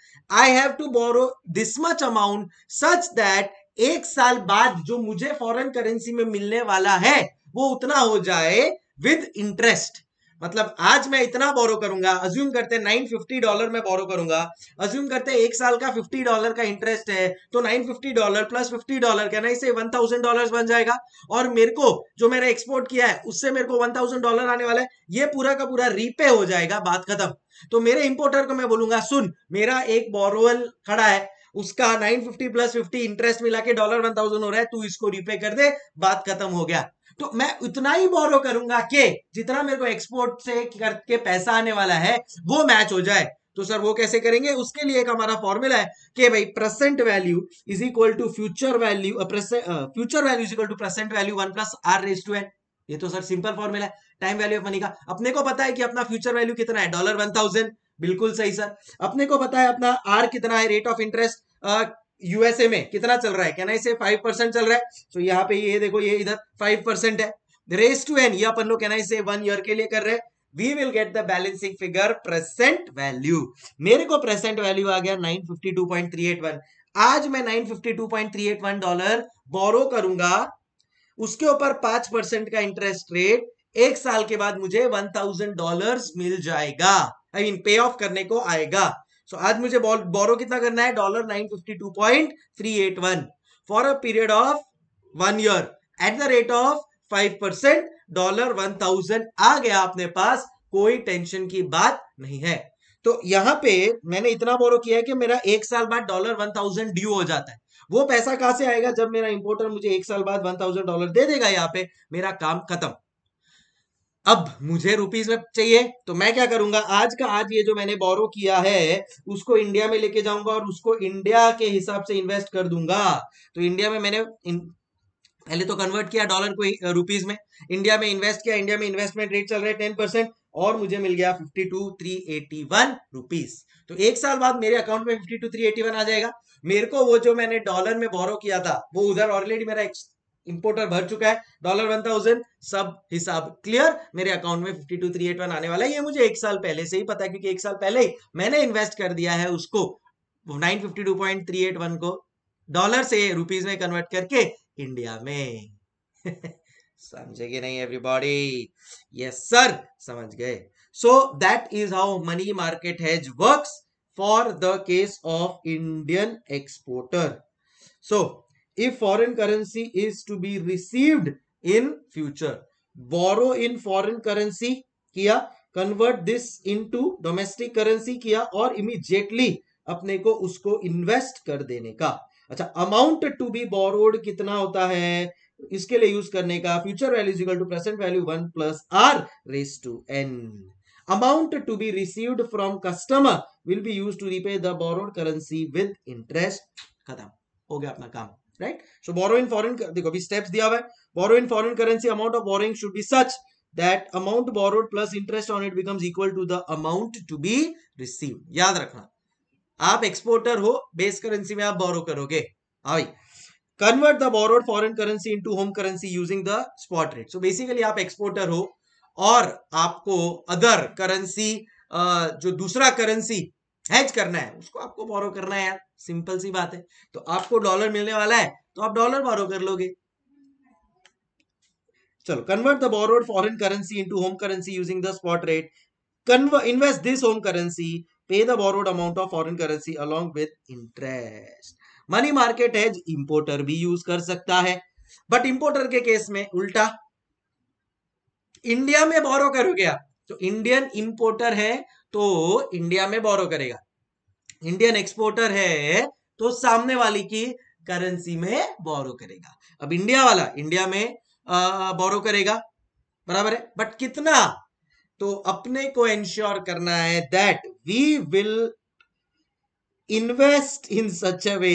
I have to borrow this much amount such that एक साल बाद जो मुझे फॉरेन करेंसी में मिलने वाला है वो उतना हो जाए विद इंटरेस्ट मतलब आज मैं इतना बोरो करूंगा अज्यूम करते नाइन फिफ्टी डॉलर में बोरो करूंगा अज्यूम करते एक साल का फिफ्टी डॉलर का इंटरेस्ट है तो nine fifty dollar plus fifty dollar कहना इसे वन थाउजेंड डॉलर बन जाएगा और मेरे को जो मैंने एक्सपोर्ट किया है उससे मेरे को वन थाउजेंड डॉलर आने वाला है ये पूरा का पूरा रीपे हो जाएगा बात खत्म तो मेरे इंपोर्टर को मैं बोलूंगा सुन मेरा एक बोरोवल खड़ा है उसका nine fifty plus fifty interest मिला के डॉलर वन थाउजेंड हो रहा है तू इसको रीपे कर दे बात खत्म हो गया तो मैं उतना ही बोरो करूंगा कि जितना मेरे को एक्सपोर्ट से करके पैसा आने वाला है वो मैच हो जाए तो सर वो कैसे करेंगे उसके लिए एक हमारा फॉर्मूला है कि भाई present value is equal to future value future value is equal to present value one plus R raise to N ये तो सर सिंपल फॉर्मूला है टाइम वैल्यू ऑफ मनी का अपने को पता है कि अपना फ्यूचर वैल्यू कितना है डॉलर वन थाउजेंड बिल्कुल सही सर अपने को पता है अपना आर कितना है रेट ऑफ इंटरेस्ट यूएसए में कितना चल रहा है क्या नहीं से फाइव परसेंट चल रहा है तो यहाँ पे ये देखो ये इधर फाइव परसेंट है रेस टू एन ये अपन लोग क्या नहीं से वन ईयर के लिए कर रहे हैं we will get the balancing figure present value मेरे को प्रेजेंट वैल्यू आ गया 952.381 आज मैं 952.381 डॉलर बोरो करूंगा उसके ऊपर पांच परसेंट का इंटरेस्ट रेट एक साल के बाद मुझे वन थाउजेंड डॉलर मिल जाएगा आई मीन पे ऑफ करने को आएगा सो आज मुझे बोरो कितना करना है dollar nine fifty two point three eight one for a period of one year at the rate of five percent dollar one thousand आ गया अपने पास कोई टेंशन की बात नहीं है तो यहाँ पे मैंने इतना बोरो किया है कि मेरा एक साल बाद डॉलर वन थाउजेंड ड्यू हो जाता है वो पैसा कहां से आएगा जब मेरा इंपोर्टर मुझे एक साल बाद वन थाउजेंड डॉलर दे देगा यहाँ पे मेरा काम खत्म अब मुझे रुपीज में चाहिए तो मैं क्या करूंगा आज का आज ये जो मैंने बोरो किया है उसको इंडिया में लेके जाऊंगा और उसको इंडिया के हिसाब से इन्वेस्ट कर दूंगा तो इंडिया में मैंने इन... पहले तो कन्वर्ट किया डॉलर को रुपीज में इंडिया में इन्वेस्ट किया इंडिया में इन्वेस्टमेंट रेट चल रहा है टेन परसेंट और मुझे मिल गया फिफ्टी टू थ्री तो एक साल बाद मेरे अकाउंट में फिफ्टी टू थ्री आ जाएगा मेरे को वो जो मैंने डॉलर में बोरो किया था वो उधर ऑलरेडी मेरा इंपोर्टर भर चुका है डॉलर वन थाउजेंड सब हिसाब क्लियर मेरे अकाउंट में fifty two three eight one आने वाला है ये मुझे एक साल पहले से ही पता है क्योंकि एक साल पहले ही मैंने इन्वेस्ट कर दिया है उसको nine fifty two point three eight one को डॉलर से रुपीज में कन्वर्ट करके इंडिया में समझेगी नहीं एवरीबॉडी यस सर समझ गए so that is how money market hedge works for the case of Indian exporter so if foreign currency is to be received in future borrow in foreign currency किया convert this into domestic currency किया और immediately अपने को उसको invest कर देने का अच्छा अमाउंट टू बी बोरोड कितना होता है इसके लिए यूज करने का future values to present value one plus R raise to N amount to be receive from customer will be use to repay the borrowed currency with interest खत्म हो गया अपना काम right so borrow in foreign देखो अभी steps दिया हुआ है borrow in foreign currency amount of borrowing should be such that amount borrowed plus interest on it becomes equal to the amount to be received याद रखना आप exporter हो base currency में आप बोरो करोगे हाँ भाई convert the borrowed foreign currency into home currency using the spot rate so basically आप एक्सपोर्टर हो और आपको अदर करेंसी जो दूसरा करेंसी हैज करना है उसको आपको बोरो करना है यार सिंपल सी बात है तो आपको डॉलर मिलने वाला है तो आप डॉलर बोरो कर लोगे चलो convert the borrowed foreign currency into home currency using the spot rate convert invest this home currency pay the borrowed amount of foreign currency along with interest money market hedge importer भी use कर सकता है but importer के case में उल्टा India में बोरो करोगे आप तो इंडियन इंपोर्टर है तो इंडिया में बोरो करेगा इंडियन एक्सपोर्टर है तो सामने वाली की करेंसी में बोरो करेगा अब इंडिया वाला इंडिया में बोरो करेगा बराबर है बट कितना तो अपने को इंश्योर करना है that we will invest in such a way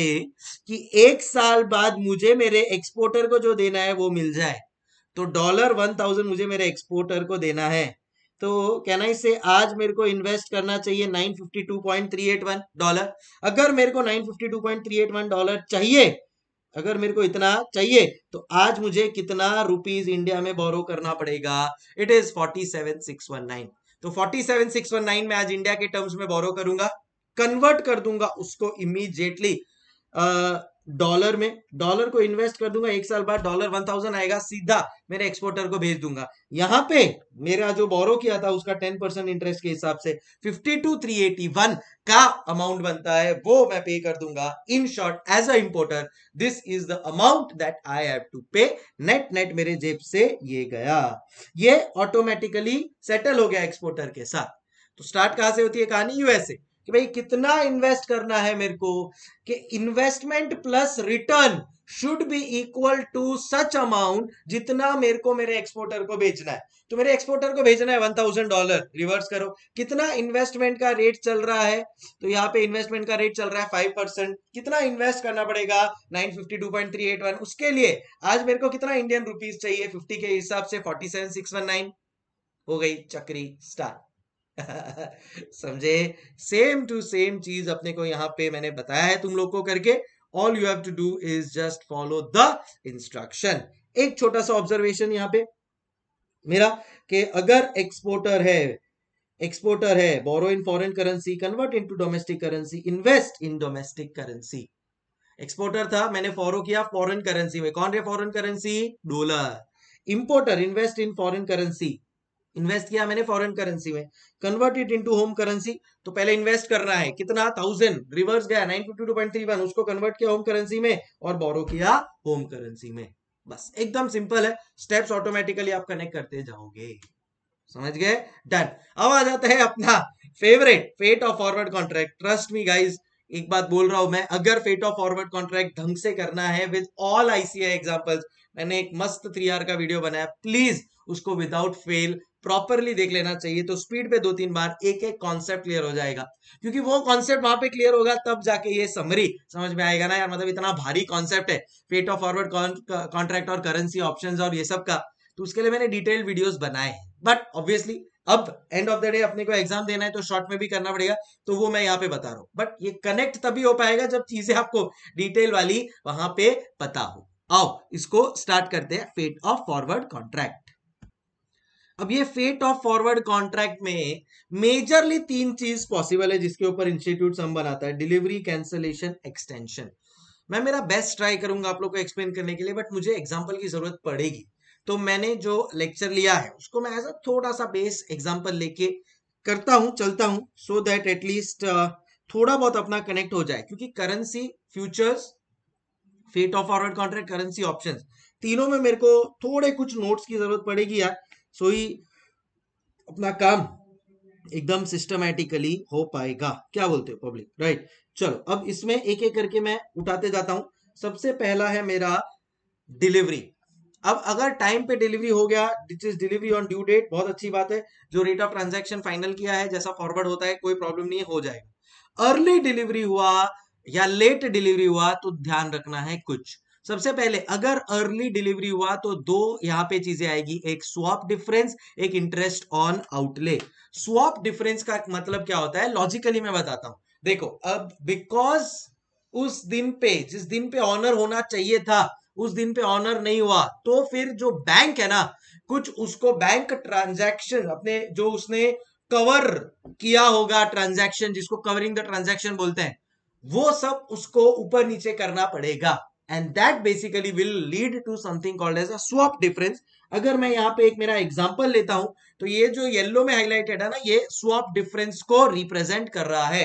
कि एक साल बाद मुझे मेरे एक्सपोर्टर को जो देना है वो मिल जाए तो डॉलर वन थाउजेंड मुझे मेरे एक्सपोर्टर को देना है तो कैन आई से आज मेरे को इन्वेस्ट करना चाहिए 952.381 डॉलर अगर मेरे को 952.381 डॉलर चाहिए अगर मेरे को इतना चाहिए तो आज मुझे कितना रुपीस इंडिया में बोरो करना पड़ेगा इट इज 47619 तो 47619 में आज इंडिया के टर्म्स में बोरो करूंगा कन्वर्ट कर दूंगा उसको इमीजिएटली डॉलर में डॉलर को इन्वेस्ट कर दूंगा एक साल बाद डॉलर वन थाउजेंड आएगा सीधा मेरे एक्सपोर्टर को भेज दूंगा यहाँ पे मेरा जो बोरो किया था उसका टेन परसेंट इंटरेस्ट के हिसाब से fifty two three eighty one का अमाउंट बनता है वो मैं पे कर दूंगा in short as a importer this is the amount that I have to pay net net मेरे जेब से ये गया ये ऑटोमेटिकली सेटल हो गया एक्सपोर्टर के साथ तो स्टार्ट कहां से होती है कहानी यूएसए कि भाई कितना इन्वेस्ट करना है मेरे को कि investment plus return should be equal to such amount जितना मेरे को मेरे एक्सपोर्टर को बेचना है तो मेरे एक्सपोर्टर को भेजना है वन थाउजेंड डॉलर रिवर्स करो कितना इन्वेस्टमेंट का रेट चल रहा है तो यहाँ पे इन्वेस्टमेंट का रेट चल रहा है फाइव परसेंट कितना इन्वेस्ट करना पड़ेगा nine fifty two point three eight one उसके लिए आज मेरे को कितना इंडियन रुपीज चाहिए फिफ्टी के हिसाब से forty seven six one nine हो गई चक्री स्टार समझे सेम टू सेम चीज अपने को यहां पे मैंने बताया है तुम लोग को करके all you have to do is just follow the instruction एक छोटा सा ऑब्जर्वेशन यहां पे मेरा कि अगर एक्सपोर्टर है एक्सपोर्टर है borrow in foreign currency convert into domestic currency invest in domestic currency exporter था मैंने फॉरो किया फॉरेन करेंसी में कौन रे foreign currency dollar importer invest in foreign currency invest किया मैंने फॉरेन करेंसी में convert it into home currency तो पहले इन्वेस्ट करना है कितना थाउजेंड रिवर्स गया nine fifty two point three one उसको कन्वर्ट किया होम करेंसी में और बोरो किया होम करेंसी में बस एकदम सिंपल है स्टेप्स ऑटोमेटिकली आप कनेक्ट करते जाओगे समझ गए डन अब आ जाता है अपना favourite fate of forward contract trust me guys एक बात बोल रहा हूं मैं अगर फेट ऑफ फॉरवर्ड कॉन्ट्रैक्ट ढंग से करना है विद ऑल आईसीआई एग्जांपल्स मैंने एक मस्त थ्री आर का वीडियो बनाया प्लीज उसको विदाउट फेल प्रॉपरली देख लेना चाहिए तो स्पीड पे दो तीन बार एक एक कॉन्सेप्ट क्लियर हो जाएगा क्योंकि वो कॉन्सेप्ट वहां पे क्लियर होगा तब जाके ये समरी समझ में आएगा ना यार मतलब इतना भारी कॉन्सेप्ट है रेट ऑफ फॉरवर्ड कॉन्ट्रैक्ट और करेंसी ऑप्शन और ये सब का तो उसके लिए मैंने डिटेल वीडियोज बनाए हैं बट ऑब्वियसली अब एंड ऑफ द डे अपने को एग्जाम देना है तो शॉर्ट में भी करना पड़ेगा तो वो मैं यहाँ पे बता रहा हूँ बट ये कनेक्ट तभी हो पाएगा जब चीजें आपको डिटेल वाली वहां पे पता हो आओ इसको स्टार्ट करते हैं फेट ऑफ फॉरवर्ड कॉन्ट्रैक्ट अब ये फेट ऑफ फॉरवर्ड कॉन्ट्रैक्ट में मेजरली तीन चीज पॉसिबल है जिसके ऊपर इंस्टीट्यूट हम बनाता है डिलीवरी कैंसलेशन एक्सटेंशन मैं मेरा बेस्ट ट्राई करूंगा आप लोग को एक्सप्लेन करने के लिए बट मुझे एग्जाम्पल की जरूरत पड़ेगी तो मैंने जो लेक्चर लिया है उसको मैं एज अ थोड़ा सा बेस एग्जाम्पल लेके करता हूं चलता हूं सो दैट एटलीस्ट थोड़ा बहुत अपना कनेक्ट हो जाए क्योंकि currency futures fate of forward contract currency option तीनों में मेरे को थोड़े कुछ नोट्स की जरूरत पड़ेगी यार ही अपना काम एकदम सिस्टमैटिकली हो पाएगा क्या बोलते हो पब्लिक राइट चलो अब इसमें एक एक करके मैं उठाते जाता हूं सबसे पहला है मेरा डिलीवरी अब अगर टाइम पे डिलीवरी हो गया this is delivery on due date बहुत अच्छी बात है जो रेट ऑफ ट्रांजेक्शन फाइनल किया है जैसा फॉरवर्ड होता है कोई प्रॉब्लम नहीं हो जाएगा अर्ली डिलीवरी हुआ या लेट डिलीवरी हुआ तो ध्यान रखना है कुछ सबसे पहले अगर अर्ली डिलीवरी हुआ तो दो यहां पे चीजें आएगी एक स्वॉप डिफरेंस एक interest on outlay swap difference का मतलब क्या होता है लॉजिकली मैं बताता हूं देखो अब बिकॉज उस दिन पे जिस दिन पे ऑनर होना चाहिए था उस दिन पे ऑनर नहीं हुआ तो फिर जो बैंक है ना कुछ उसको बैंक ट्रांजैक्शन अपने जो उसने कवर किया होगा ट्रांजैक्शन जिसको कवरिंग द ट्रांजैक्शन बोलते हैं वो सब उसको ऊपर नीचे करना पड़ेगा and that basically will lead to something called as a swap difference अगर मैं यहाँ पे एक मेरा एग्जाम्पल लेता हूं तो ये जो येल्लो में हाईलाइटेड है ना ये स्वॉप डिफरेंस को रिप्रेजेंट कर रहा है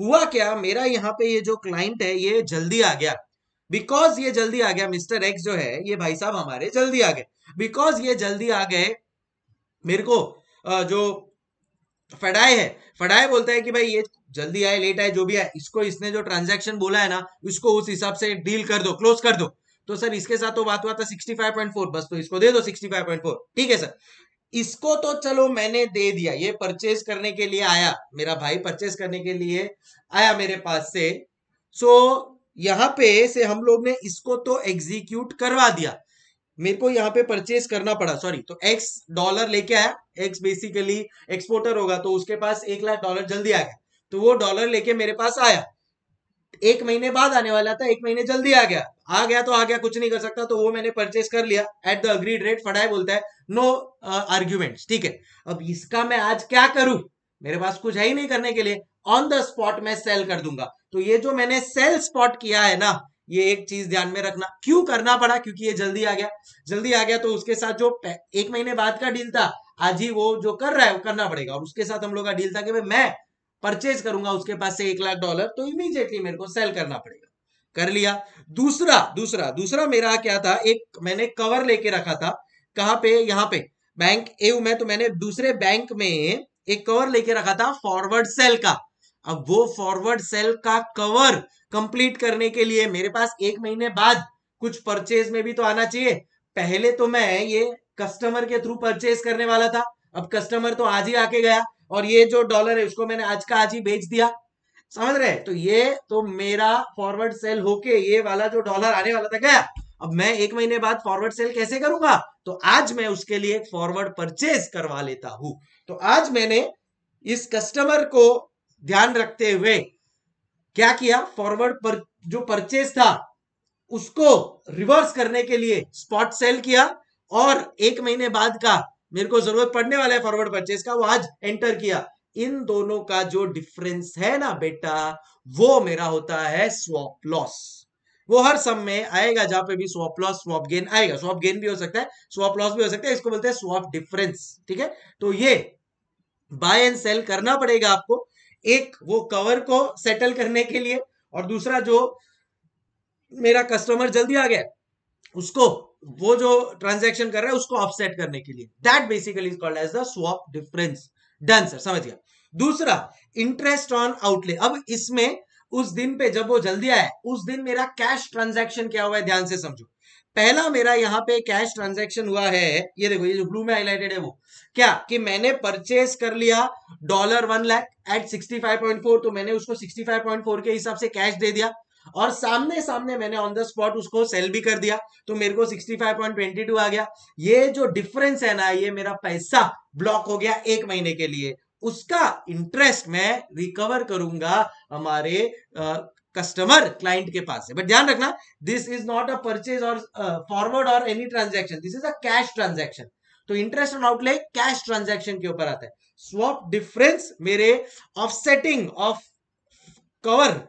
हुआ क्या मेरा यहाँ पे ये जो क्लाइंट है ये जल्दी आ गया बिकॉज ये जल्दी आ गया मिस्टर एक्स जो है ये भाई साहब हमारे जल्दी आ गए बिकॉज ये जल्दी आ गए मेरे को जो फडाई है फडाई बोलता है कि भाई ये जल्दी आए लेट आए जो भी आए इसको इसने जो ट्रांजेक्शन बोला है ना उसको उस हिसाब से डील कर दो क्लोज कर दो तो सर इसके साथ तो बात हुआ था 65.4 बस तो इसको दे दो 65.4 ठीक है सर इसको तो चलो मैंने दे दिया ये परचेज करने के लिए आया मेरा भाई परचेज करने के लिए आया मेरे पास से सो यहाँ पे से हम लोग ने इसको तो एग्जीक्यूट करवा दिया मेरे को यहाँ पे परचेज करना पड़ा सॉरी तो एक्स डॉलर लेके आया एक्स बेसिकली एक्सपोर्टर होगा तो उसके पास एक लाख डॉलर जल्दी आ गया तो वो डॉलर लेके मेरे पास आया एक महीने बाद आने वाला था एक महीने जल्दी आ गया आ गया तो आ गया कुछ नहीं कर सकता तो वो मैंने परचेस कर लिया at the agreed rate FEDAI बोलता है नो आर्ग्यूमेंट uh, ठीक है अब इसका मैं आज क्या करूं मेरे पास कुछ है ही नहीं करने के लिए ऑन द स्पॉट मैं सेल कर दूंगा तो ये जो मैंने सेल स्पॉट किया है ना ये एक चीज ध्यान में रखना क्यों करना पड़ा क्योंकि ये जल्दी आ गया जल्दी आ गया तो उसके साथ जो एक महीने बाद का डील था आज ही वो जो कर रहा है वो करना पड़ेगा और उसके साथ हम लोग का डील था कि मैं परचेज करूंगा उसके पास से एक लाख डॉलर तो इमीजिएटली मेरे को सेल करना पड़ेगा कर लिया दूसरा दूसरा दूसरा मेरा क्या था एक मैंने कवर लेके रखा था कहाँ पे यहाँ पे बैंक ए में तो मैंने दूसरे बैंक में एक कवर लेके रखा था फॉरवर्ड सेल का अब वो फॉरवर्ड सेल का कवर कंप्लीट करने के लिए मेरे पास एक महीने बाद कुछ परचेज में भी तो आना चाहिए पहले तो मैं ये कस्टमर के थ्रू परचेज करने वाला था अब कस्टमर तो आज ही आके गया और ये जो डॉलर है उसको मैंने आज का आज ही बेच दिया समझ रहे तो ये तो मेरा फॉरवर्ड सेल होके ये वाला जो डॉलर आने वाला था गया अब मैं एक महीने बाद फॉरवर्ड सेल कैसे करूंगा तो आज मैं उसके लिए फॉरवर्ड परचेज करवा लेता हूं तो आज मैंने इस कस्टमर को ध्यान रखते हुए क्या किया फॉरवर्ड पर जो परचेज था उसको रिवर्स करने के लिए स्पॉट सेल किया और एक महीने बाद का मेरे को जरूरत पड़ने वाला है फॉरवर्ड परचेज का वो आज एंटर किया इन दोनों का जो डिफरेंस है ना बेटा वो मेरा होता है स्वॉप लॉस वो हर सम में आएगा जहां पे भी स्वॉप लॉस स्वॉप गेन आएगा स्वॉप गेन भी हो सकता है स्वॉप लॉस भी हो सकता है इसको बोलते हैं स्वॉप डिफरेंस ठीक है तो ये बाय एंड सेल करना पड़ेगा आपको एक वो कवर को सेटल करने के लिए और दूसरा जो मेरा कस्टमर जल्दी आ गया उसको वो जो ट्रांजेक्शन कर रहा है उसको ऑफसेट करने के लिए that basically is called as the swap difference done sir समझ गया दूसरा इंटरेस्ट ऑन आउटले अब इसमें उस दिन पे जब वो जल्दी आया उस दिन मेरा कैश ट्रांजेक्शन क्या हुआ है ध्यान से समझो पहला मेरा यहाँ पे कैश ट्रांजेक्शन हुआ है ये देखो ये जो ब्लू में हाईलाइटेड है वो क्या कि मैंने परचेस कर लिया dollar one lakh at sixty five point four तो मैंने उसको सिक्सटी फाइव पॉइंट फोर के हिसाब से कैश दे दिया और सामने सामने मैंने ऑन द स्पॉट उसको सेल भी कर दिया तो मेरे को 65.22 आ गया ये जो डिफरेंस है ना ये मेरा पैसा ब्लॉक हो गया एक महीने के लिए उसका इंटरेस्ट मैं रिकवर करूंगा हमारे कस्टमर क्लाइंट के पास से बट ध्यान रखना this is not a purchase और फॉरवर्ड और any transaction this is a cash transaction तो interest on outlay cash transaction के ऊपर आता है स्वॉप डिफरेंस मेरे ऑफसेटिंग ऑफ कवर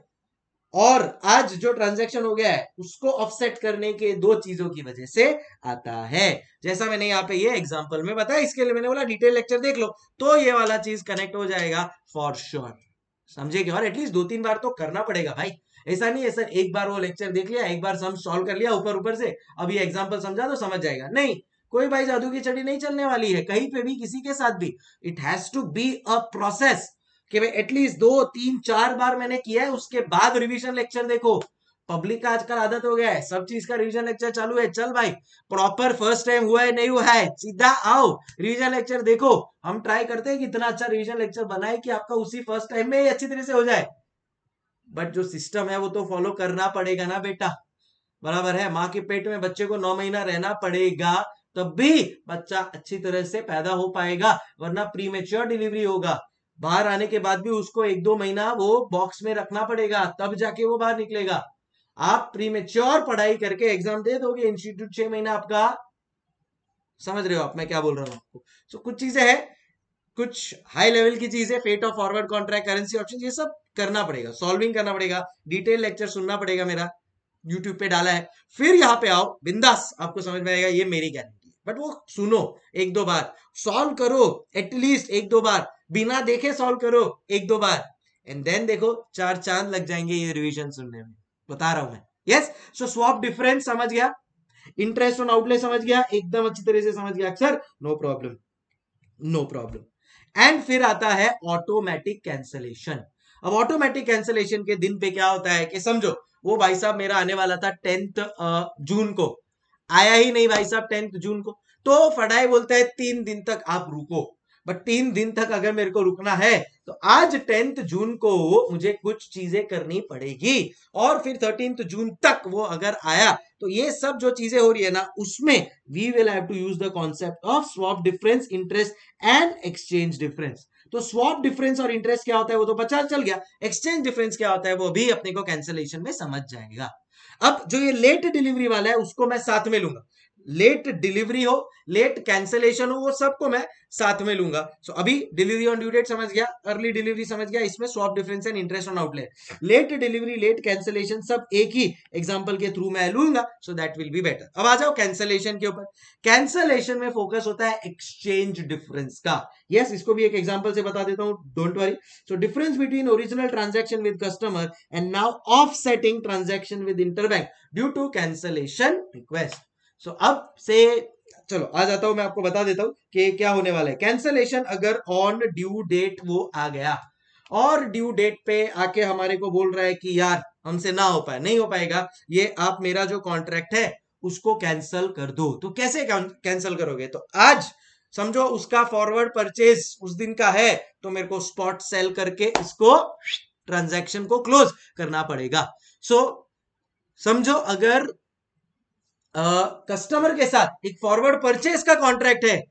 और आज जो ट्रांजेक्शन हो गया है उसको ऑफसेट करने के दो चीजों की वजह से आता है जैसा मैंने यहाँ पे ये एग्जांपल में बताया इसके लिए मैंने बोला डिटेल लेक्चर देख लो तो ये वाला चीज कनेक्ट हो जाएगा फॉर श्योर sure. समझे और एटलीस्ट दो तीन बार तो करना पड़ेगा भाई ऐसा नहीं है सर एक बार वो लेक्चर देख लिया एक बार सम सॉल्व कर लिया ऊपर ऊपर से अब ये एग्जाम्पल समझा तो समझ जाएगा नहीं कोई भाई जादू की चढ़ी नहीं चलने वाली है कहीं पे भी किसी के साथ भी it has to be a process कि भाई एटलीस्ट दो तीन चार बार मैंने किया है उसके बाद रिविजन लेक्चर देखो पब्लिक का आजकल आदत हो गया है सब चीज का रिविजन लेक्चर चालू है चल भाई प्रॉपर फर्स्ट टाइम हुआ है नहीं हुआ है सीधा आओ रिविजन लेक्चर देखो हम ट्राई करते हैं कि इतना अच्छा रिविजन लेक्चर बनाए कि आपका उसी फर्स्ट टाइम में ही अच्छी तरह से हो जाए बट जो सिस्टम है वो तो फॉलो करना पड़ेगा ना बेटा बराबर है माँ के पेट में बच्चे को नौ महीना रहना पड़ेगा तब भी बच्चा अच्छी तरह से पैदा हो पाएगा वरना प्रीमेच्योर डिलीवरी होगा बाहर आने के बाद भी उसको एक दो महीना वो बॉक्स में रखना पड़ेगा तब जाके वो बाहर निकलेगा आप प्रीमेच्योर पढ़ाई करके एग्जाम दे दोगे इंस्टीट्यूट छह महीना आपका समझ रहे हो आप मैं क्या बोल रहा हूं आपको सो कुछ चीजें हैं कुछ हाई लेवल की चीजें fate of forward contract currency option ये सब करना पड़ेगा सॉल्विंग करना पड़ेगा डिटेल लेक्चर सुनना पड़ेगा मेरा यूट्यूब पे डाला है फिर यहाँ पे आओ बिंदास आपको समझ में आएगा ये मेरी गारंटी बट वो सुनो एक दो बार सॉल्व करो एटलीस्ट एक दो बार बिना देखे सॉल्व करो एक दो बार एंड देन देखो चार चांद लग जाएंगे ये रिविजन सुनने में बता रहा हूं मैं यस सो स्वॉप डिफरेंस समझ गया इंटरेस्ट ऑन आउटले समझ गया एकदम अच्छी तरह से समझ गया अक्सर no problem no problem and फिर आता है ऑटोमेटिक कैंसलेशन अब ऑटोमेटिक कैंसलेशन के दिन पे क्या होता है कि समझो वो भाई साहब मेरा आने वाला था टेंथ जून को आया ही नहीं भाई साहब टेंथ जून को तो फटाई बोलता है तीन दिन तक आप रुको बट तीन दिन तक अगर मेरे को रुकना है तो आज टेंथ जून को मुझे कुछ चीजें करनी पड़ेगी और फिर थर्टीन जून तक वो अगर आया तो ये सब जो चीजें हो रही है ना उसमें we will have to use the concept of swap difference interest and exchange difference तो स्वॉप डिफरेंस और इंटरेस्ट क्या होता है वो तो पचास चल गया एक्सचेंज डिफरेंस क्या होता है वो भी अपने को कैंसिलेशन में समझ जाएगा अब जो ये लेट डिलीवरी वाला है उसको मैं साथ में लूंगा लेट डिलीवरी हो लेट कैंसिलेशन हो वो सबको मैं साथ में लूंगा सो so, अभी डिलीवरी ऑन ड्यू डेट समझ गया अर्ली डिलीवरी समझ गया इसमें swap difference and interest on outlet late delivery late cancellation सब एक ही एग्जांपल के थ्रू मैं लूंगा so that will be better अब आ जाओ कैंसिलेशन के ऊपर कैंसिलेशन में फोकस होता है एक्सचेंज डिफरेंस का यस yes, इसको भी एक एग्जाम्पल से बता देता हूँ don't worry so difference between original transaction with customer and now offsetting transaction with inter due to cancellation request so अब से चलो आ जाता हूं मैं आपको बता देता हूं कि क्या होने वाला है कैंसलेशन अगर ऑन ड्यू डेट वो आ गया और ड्यू डेट पे आके हमारे को बोल रहा है कि यार हमसे ना हो पाए नहीं हो पाएगा ये आप मेरा जो कॉन्ट्रैक्ट है उसको कैंसल कर दो तो कैसे कैंसल करोगे तो आज समझो उसका फॉरवर्ड परचेज उस दिन का है तो मेरे को स्पॉट सेल करके इसको ट्रांजैक्शन को क्लोज करना पड़ेगा सो so, समझो अगर कस्टमर के साथ एक फॉरवर्ड परचेज का कॉन्ट्रैक्ट है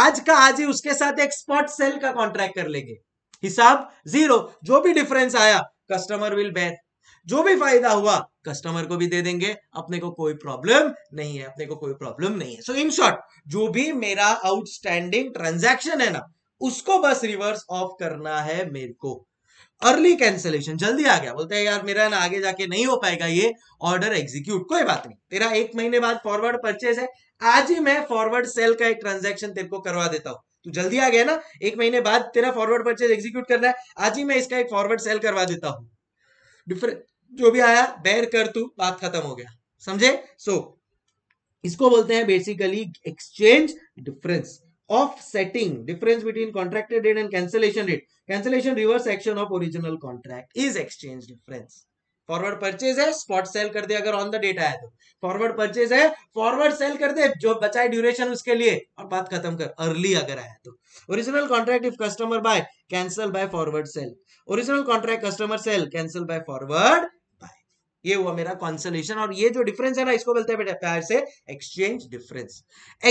आज का आज ही उसके साथ एक स्पॉट सेल का कॉन्ट्रैक्ट कर लेंगे हिसाब जीरो जो भी डिफरेंस आया कस्टमर विल बेर जो भी फायदा हुआ कस्टमर को भी दे देंगे अपने को कोई प्रॉब्लम नहीं है अपने को कोई प्रॉब्लम नहीं है सो इन शॉर्ट जो भी मेरा आउटस्टैंडिंग ट्रांजैक्शन है ना उसको बस रिवर्स ऑफ करना है मेरे को अर्ली कैंसिलेशन जल्दी आ गया बोलते हैं यार मेरा ना आगे जाके नहीं हो पाएगा ये ऑर्डर एग्जीक्यूट कोई बात नहीं तेरा एक महीने बाद फॉरवर्ड परचेज है आज ही मैं फॉरवर्ड सेल का एक ट्रांजेक्शन तेरे को करवा देता हूँ तू जल्दी आ गया ना एक महीने बाद तेरा फॉरवर्ड परचेज एग्जीक्यूट करना है आज ही मैं इसका एक फॉरवर्ड सेल करवा देता हूँ जो भी आया बैर कर तू बात खत्म हो गया समझे सो so, इसको बोलते हैं basically exchange difference offsetting difference between contracted rate and cancellation rate cancellation reverse action of original contract is exchange difference forward purchase है स्पॉट सेल कर दे अगर ऑन द डेट आया तो फॉरवर्ड परचेज है फॉरवर्ड सेल कर दे जो बचाए ड्यूरेशन उसके लिए और बात खत्म कर अर्ली अगर आया तो original contract if customer buy cancel buy forward sell original contract customer sell cancel buy forward buy ये हुआ मेरा कॉन्सलेशन और ये जो डिफरेंस है ना इसको बोलते हैं बेटा प्यार से exchange difference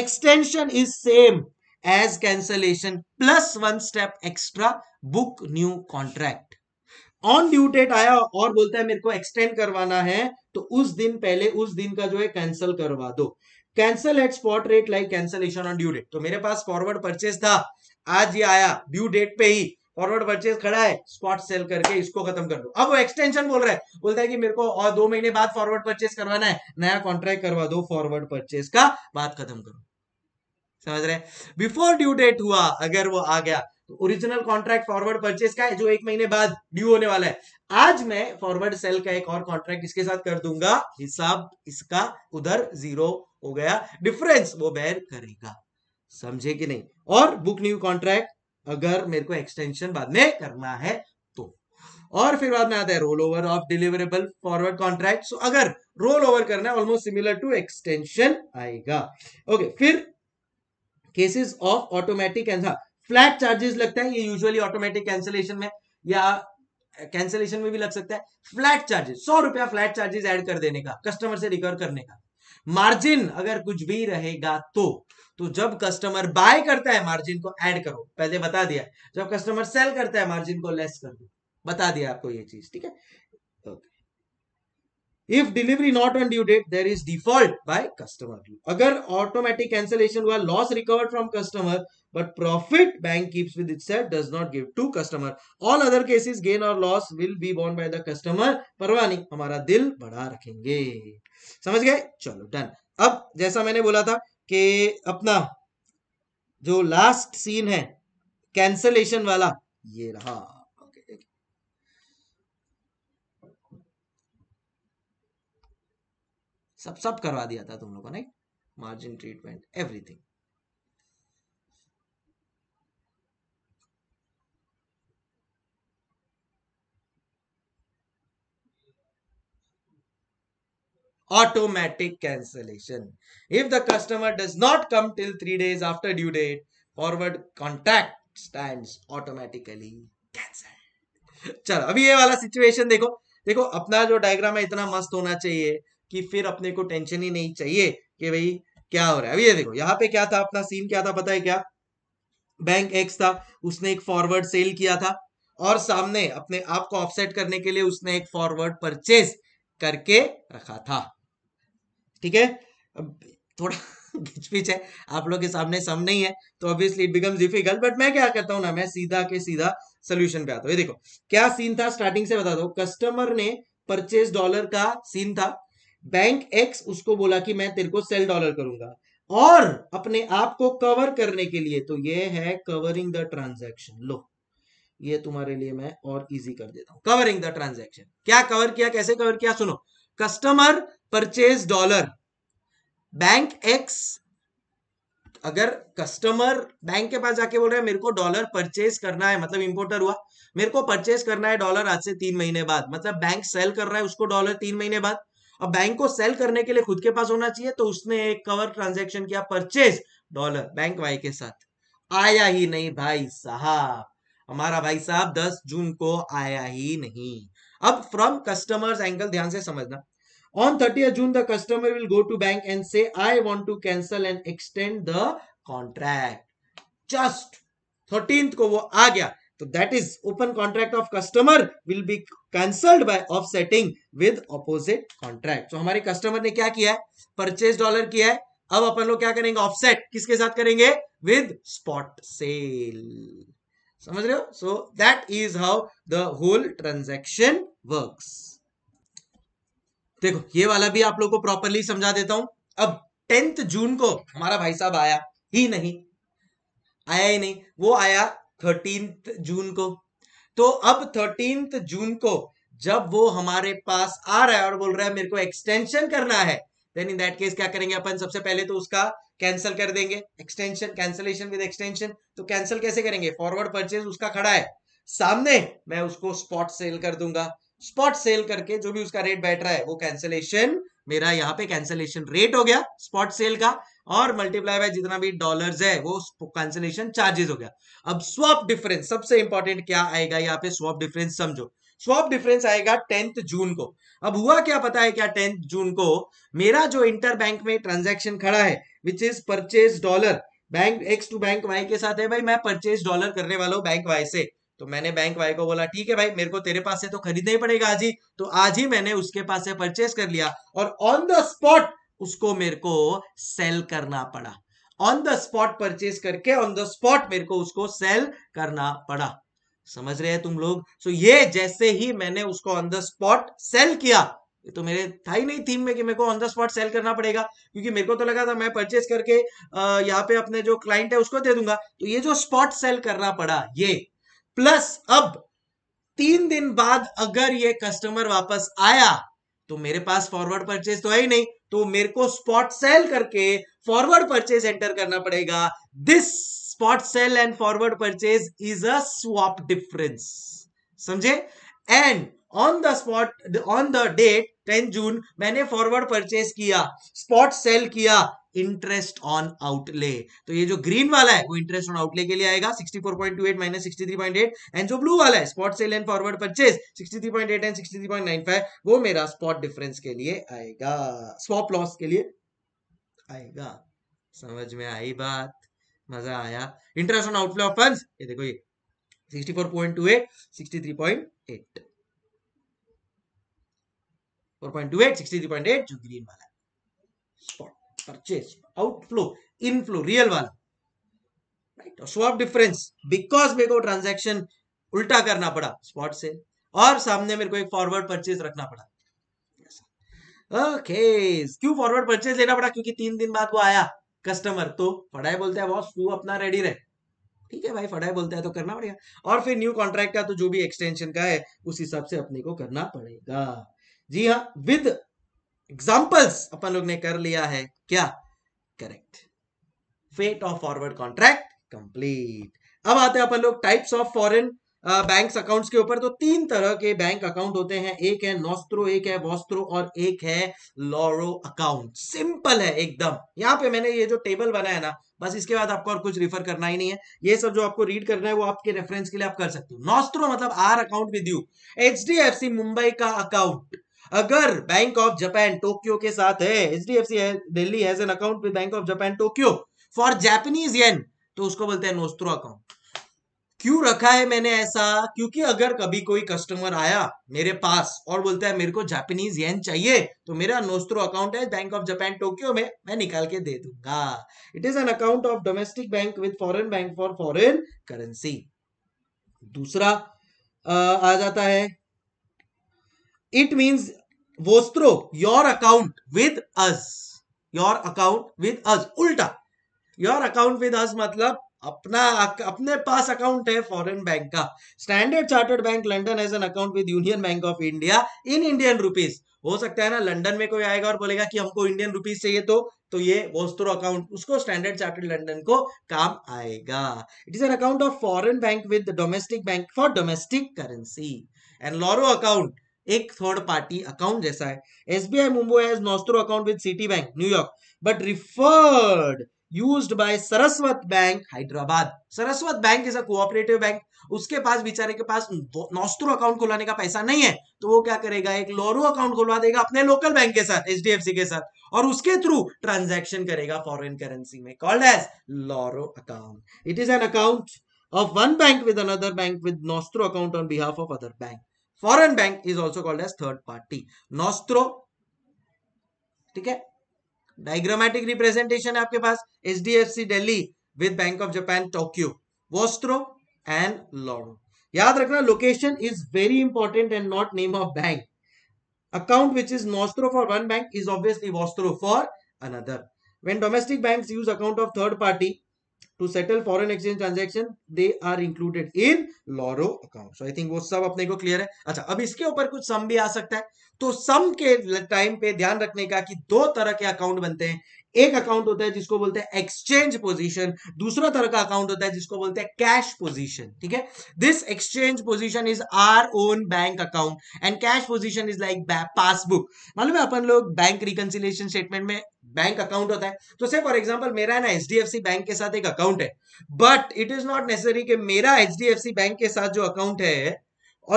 extension is same as cancellation plus one step extra book new contract on due date आया और बोलता है मेरे को एक्सटेंड करवाना है तो उस दिन पहले उस दिन का जो है कैंसिल करवा दो cancel at spot rate like cancellation on due date तो मेरे पास फॉरवर्ड परचेज था आज ये आया ड्यू डेट पे ही फॉरवर्ड परचेज खड़ा है स्पॉट सेल करके इसको खत्म कर दो अब वो एक्सटेंशन बोल रहा है बोलता है कि मेरे को और दो महीने बाद फॉरवर्ड परचेज करवाना है नया कॉन्ट्रैक्ट करवा दो फॉरवर्ड परचेज का बात खत्म करो समझ रहे बिफोर ड्यू डेट हुआ अगर वो आ गया तो ओरिजिनल कॉन्ट्रैक्ट फॉरवर्ड परचेज का है जो एक महीने बाद ड्यू होने वाला है आज मैं फॉरवर्ड सेल का एक और कॉन्ट्रैक्ट इसके साथ कर दूंगा हिसाब इसका उधर जीरो हो गया डिफरेंस वो बैर करेगा समझे कि नहीं और बुक न्यू कॉन्ट्रैक्ट अगर मेरे को एक्सटेंशन बाद में करना है तो और फिर बाद में आता है roll over of deliverable forward contract so अगर रोल ओवर करना है ऑलमोस्ट सिमिलर टू एक्सटेंशन आएगा ओके okay, फिर cases of automatic cancel flat charges लगता है ये यूजुअली ऑटोमेटिक कैंसिलेशन में या कैंसिलेशन में भी लग सकता है फ्लैट चार्जेस सौ रुपया फ्लैट चार्जेस ऐड कर देने का कस्टमर से रिकवर करने का मार्जिन अगर कुछ भी रहेगा तो तो जब कस्टमर बाय करता है मार्जिन को ऐड करो पहले बता दिया जब कस्टमर सेल करता है मार्जिन को लेस कर दो बता दिया आपको ये चीज ठीक है If delivery not on due date, there is default by customer. अगर automatic cancellation हुआ loss recovered from customer, but profit bank keeps with itself does not give to customer all other cases gain or loss will be borne by the customer परवाह नहीं हमारा दिल बढ़ा रखेंगे समझ गए चलो done. अब जैसा मैंने बोला था कि अपना जो last scene है cancellation वाला ये रहा सब सब करवा दिया था तुम लोगों ने margin treatment everything automatic cancellation if the customer does not come till three days after due date forward contact stand automatically cancel चलो अभी ये वाला सिचुएशन देखो देखो अपना जो डायग्राम है इतना मस्त होना चाहिए कि फिर अपने को टेंशन ही नहीं चाहिए कि भाई क्या हो रहा है अभी ये देखो यहाँ पे क्या था अपना सीन क्या था पता है क्या बैंक एक्स था उसने एक फॉरवर्ड सेल किया था और सामने अपने आप को ऑफसेट करने के लिए उसने एक फॉरवर्ड परचेज करके रखा था ठीक है थोड़ा पिच है आप लोग के सामने सम नहीं है तो obviously it becomes difficult but मैं क्या करता हूं ना मैं सीधा के सीधा सोल्यूशन पे आता हूं ये देखो क्या सीन था स्टार्टिंग से बता दो कस्टमर ने परचेज डॉलर का सीन था बैंक एक्स उसको बोला कि मैं तेरे को सेल डॉलर करूंगा और अपने आप को कवर करने के लिए तो ये है कवरिंग द ट्रांजेक्शन लो ये तुम्हारे लिए मैं और इजी कर देता हूं कवरिंग द ट्रांजेक्शन क्या कवर किया कैसे कवर किया सुनो customer purchase dollar bank X अगर कस्टमर बैंक के पास जाके बोल रहे हैं मेरे को डॉलर परचेज करना है मतलब इंपोर्टर हुआ मेरे को परचेज करना है डॉलर आज से तीन महीने बाद मतलब बैंक सेल कर रहा है उसको डॉलर तीन महीने बाद अब बैंक को सेल करने के लिए खुद के पास होना चाहिए तो उसने एक कवर ट्रांजेक्शन किया परचेज डॉलर बैंक वाई के साथ आया ही नहीं भाई साहब हमारा भाई साहब 10 जून को आया ही नहीं अब फ्रॉम कस्टमर्स एंगल ध्यान से समझना On 30th June, the customer will go to bank and say, I want to cancel and extend the contract. Just 13th को वो आ गया तो is open contract of customer will be be cancelled by offsetting with opposite contract तो हमारे customer ने क्या किया है परचेज डॉलर किया है अब अपन लोग क्या करेंगे ऑफसेट किसके साथ करेंगे विद स्पॉट सेल समझ रहे हो so that is how the whole transaction works देखो ये वाला भी आप लोग को प्रॉपरली समझा देता हूं अब टेंथ जून को हमारा भाई साहब आया ही नहीं आया ही नहीं वो आया थर्टीन जून को तो अब थर्टीन जून को जब वो हमारे पास आ रहा है और बोल रहा है मेरे को एक्सटेंशन करना है देन इन दैट केस क्या करेंगे अपन सबसे पहले तो उसका कैंसिल कर देंगे एक्सटेंशन कैंसिलेशन विद एक्सटेंशन तो कैंसिल कैसे करेंगे फॉरवर्ड परचेज उसका खड़ा है सामने मैं उसको स्पॉट सेल कर दूंगा स्पॉट सेल करके जो भी उसका रेट बैठ रहा है वो कैंसिलेशन मेरा यहाँ पे कैंसिलेशन रेट हो गया स्पॉट सेल का और मल्टीप्लाई बाय जितना भी डॉलर्स है वो कैंसिलेशन चार्जेस हो गया अब स्वॉप डिफरेंस सबसे इंपॉर्टेंट क्या आएगा यहाँ पे स्वॉप डिफरेंस समझो स्वॉप डिफरेंस आएगा टेंथ जून को अब हुआ क्या पता है क्या टेंथ जून को मेरा जो इंटर बैंक में ट्रांजेक्शन खड़ा है which is purchase dollar bank X to bank Y के साथ है भाई मैं परचेज डॉलर करने वाला हूँ बैंक वाई से तो मैंने बैंक वाई को बोला ठीक है भाई मेरे को तेरे पास से तो खरीदना ही पड़ेगा आज ही तो आज ही मैंने उसके पास से परचेज कर लिया और ऑन द स्पॉट उसको मेरे को सेल करना पड़ा ऑन द स्पॉट परचेज करके ऑन द स्पॉट मेरे को उसको सेल करना पड़ा समझ रहे हैं तुम लोग सो so, ये जैसे ही मैंने उसको ऑन द स्पॉट सेल किया ये तो मेरे था ही नहीं थीम में कि मेरे को ऑन द स्पॉट सेल करना पड़ेगा क्योंकि मेरे को तो लगा था मैं परचेज करके यहाँ पे अपने जो क्लाइंट है उसको दे दूंगा तो ये जो स्पॉट सेल करना पड़ा ये प्लस अब तीन दिन बाद अगर ये कस्टमर वापस आया तो मेरे पास फॉरवर्ड परचेज तो है ही नहीं तो मेरे को स्पॉट सेल करके फॉरवर्ड परचेज एंटर करना पड़ेगा this spot sell and forward purchase is a swap difference समझे and on the spot on the date ten June मैंने फॉरवर्ड परचेज किया स्पॉट सेल किया इंटरेस्ट ऑन आउटले तो ये जो ग्रीन वाला है वो इंटरेस्ट ऑन आउटले के लिए आएगा 64.28 माइनस 63.8 एंड जो ब्लू वाला है spot sell and forward purchase 63.8 and 63.95 वो मेरा स्पॉट डिफरेंस के लिए आएगा स्वॉप लॉस के लिए आएगा समझ में आई बात मजा आया interest on outlay of funds ये देखो ये 64.28 63.8 4.28 जो ग्रीन वाला है spot purchase outflow inflow real वाला राइट और स्वॉप डिफरेंस बिकॉज मेरे को ट्रांजेक्शन उल्टा करना पड़ा स्पॉट से और सामने मेरे को एक फॉरवर्ड परचेज रखना पड़ा ओके okay. क्यों फॉरवर्ड परचेज लेना पड़ा क्योंकि तीन दिन बाद वो आया कस्टमर तो फटाई बोलते हैं बॉस तू अपना रेडी रहे ठीक है भाई फटाई बोलते हैं तो करना पड़ेगा और फिर न्यू कॉन्ट्रैक्ट का तो जो भी एक्सटेंशन का है उस हिसाब से अपने को करना पड़ेगा जी हाँ विद एग्जाम्पल्स अपन लोग ने कर लिया है क्या correct fate of forward contract complete अब आते हैं अपन लोग types of foreign bank accounts के ऊपर तो तीन तरह के बैंक अकाउंट होते हैं एक है नोस्त्रो एक है वोस्त्रो और एक है लॉरो अकाउंट सिंपल है एकदम यहाँ पे मैंने ये जो टेबल बनाया है ना बस इसके बाद आपको और कुछ रिफर करना ही नहीं है ये सब जो आपको रीड करना है वो आपके रेफरेंस के लिए आप कर सकते हो नोस्त्रो मतलब our account with you H Mumbai का अकाउंट अगर बैंक ऑफ जापान टोक्यो के साथ है H D F C Delhi has an account with bank of Japan Tokyo for Japanese yen तो उसको बोलते हैं नोस्त्रो अकाउंट क्यों रखा है मैंने ऐसा क्योंकि अगर कभी कोई कस्टमर आया मेरे पास और बोलता है मेरे को जापानीज येन चाहिए तो मेरा नोस्त्रो अकाउंट है बैंक ऑफ जापान टोक्यो में मैं निकाल के दे दूंगा it is an account of domestic bank with foreign bank for foreign currency दूसरा आ, आ जाता है it means vostro your account with us your account with us उल्टा योर अकाउंट विद अस मतलब अपना अपने पास अकाउंट है फॉरेन बैंक का Standard Chartered bank London as an account with Union bank of India in Indian rupees हो सकता है ना लंडन में कोई आएगा और बोलेगा कि हमको इंडियन रुपीज चाहिए तो तो ये वोस्त्रो अकाउंट उसको स्टैंडर्ड चार्टर्ड लंडन को काम आएगा it is an account of foreign bank with domestic bank for domestic currency and loro account एक थर्ड पार्टी अकाउंट जैसा है SBI Mumbai has nostro account with Citi bank New York but referred used by Saraswat bank Hyderabad Saraswat bank is a cooperative bank उसके पास बेचारे के पास नोस्त्रो account खुलवाने का पैसा नहीं है तो वो क्या करेगा एक लोरो अकाउंट खुलवा देगा अपने लोकल बैंक के साथ एच के साथ और उसके थ्रू ट्रांजैक्शन करेगा फॉरेन करेंसी में called as loro account it is an account of one bank with another bank with nostro account on behalf of other bank foreign bank is also called as third party nostro ठीक है diagrammatic representation है आपके पास H D F C Delhi with bank of Japan Tokyo vostro and loro याद रखना location is very important and not name of bank account which is nostro for one bank is obviously vostro for another when domestic banks use account of third party to settle foreign exchange transaction they are included in loro account so i think wo sab apne ko clear hai acha ab iske upar kuch sum bhi aa sakta hai to sum ke time pe dhyan rakhne ka ki do tarah ke account bante hain एक account होता है जिसको बोलते हैं exchange position दूसरा तरह का account होता है जिसको बोलते हैं कैश पोजीशन ठीक है this exchange position is our own bank account and cash position is like passbook मालूम है अपन लोग बैंक रिकंसिलेशन स्टेटमेंट में बैंक अकाउंट होता है तो से फॉर एग्जाम्पल मेरा है ना एच बैंक के साथ एक अकाउंट है but it is not necessary कि मेरा एच बैंक के साथ जो अकाउंट है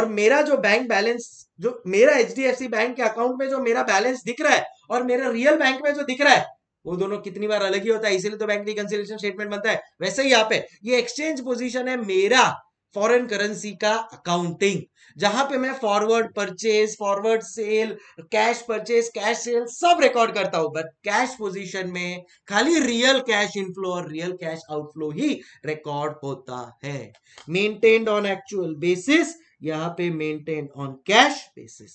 और मेरा जो बैंक बैलेंस जो मेरा एच बैंक के अकाउंट में जो मेरा बैलेंस दिख रहा है और मेरा रियल बैंक में जो दिख रहा है वो दोनों कितनी बार अलग ही होता है इसीलिए तो बैंक रिकंसिलेशन स्टेटमेंट बनता है वैसे ही यहाँ पे ये एक्सचेंज पोजीशन है मेरा फॉरेन करेंसी का अकाउंटिंग जहां पे मैं forward purchase forward sale cash purchase cash sale सब रिकॉर्ड करता हूं बट कैश पोजीशन में खाली रियल कैश इनफ्लो और रियल कैश आउटफ्लो ही रिकॉर्ड होता है मेंटेन्ड ऑन एक्चुअल बेसिस यहां पे maintain on cash basis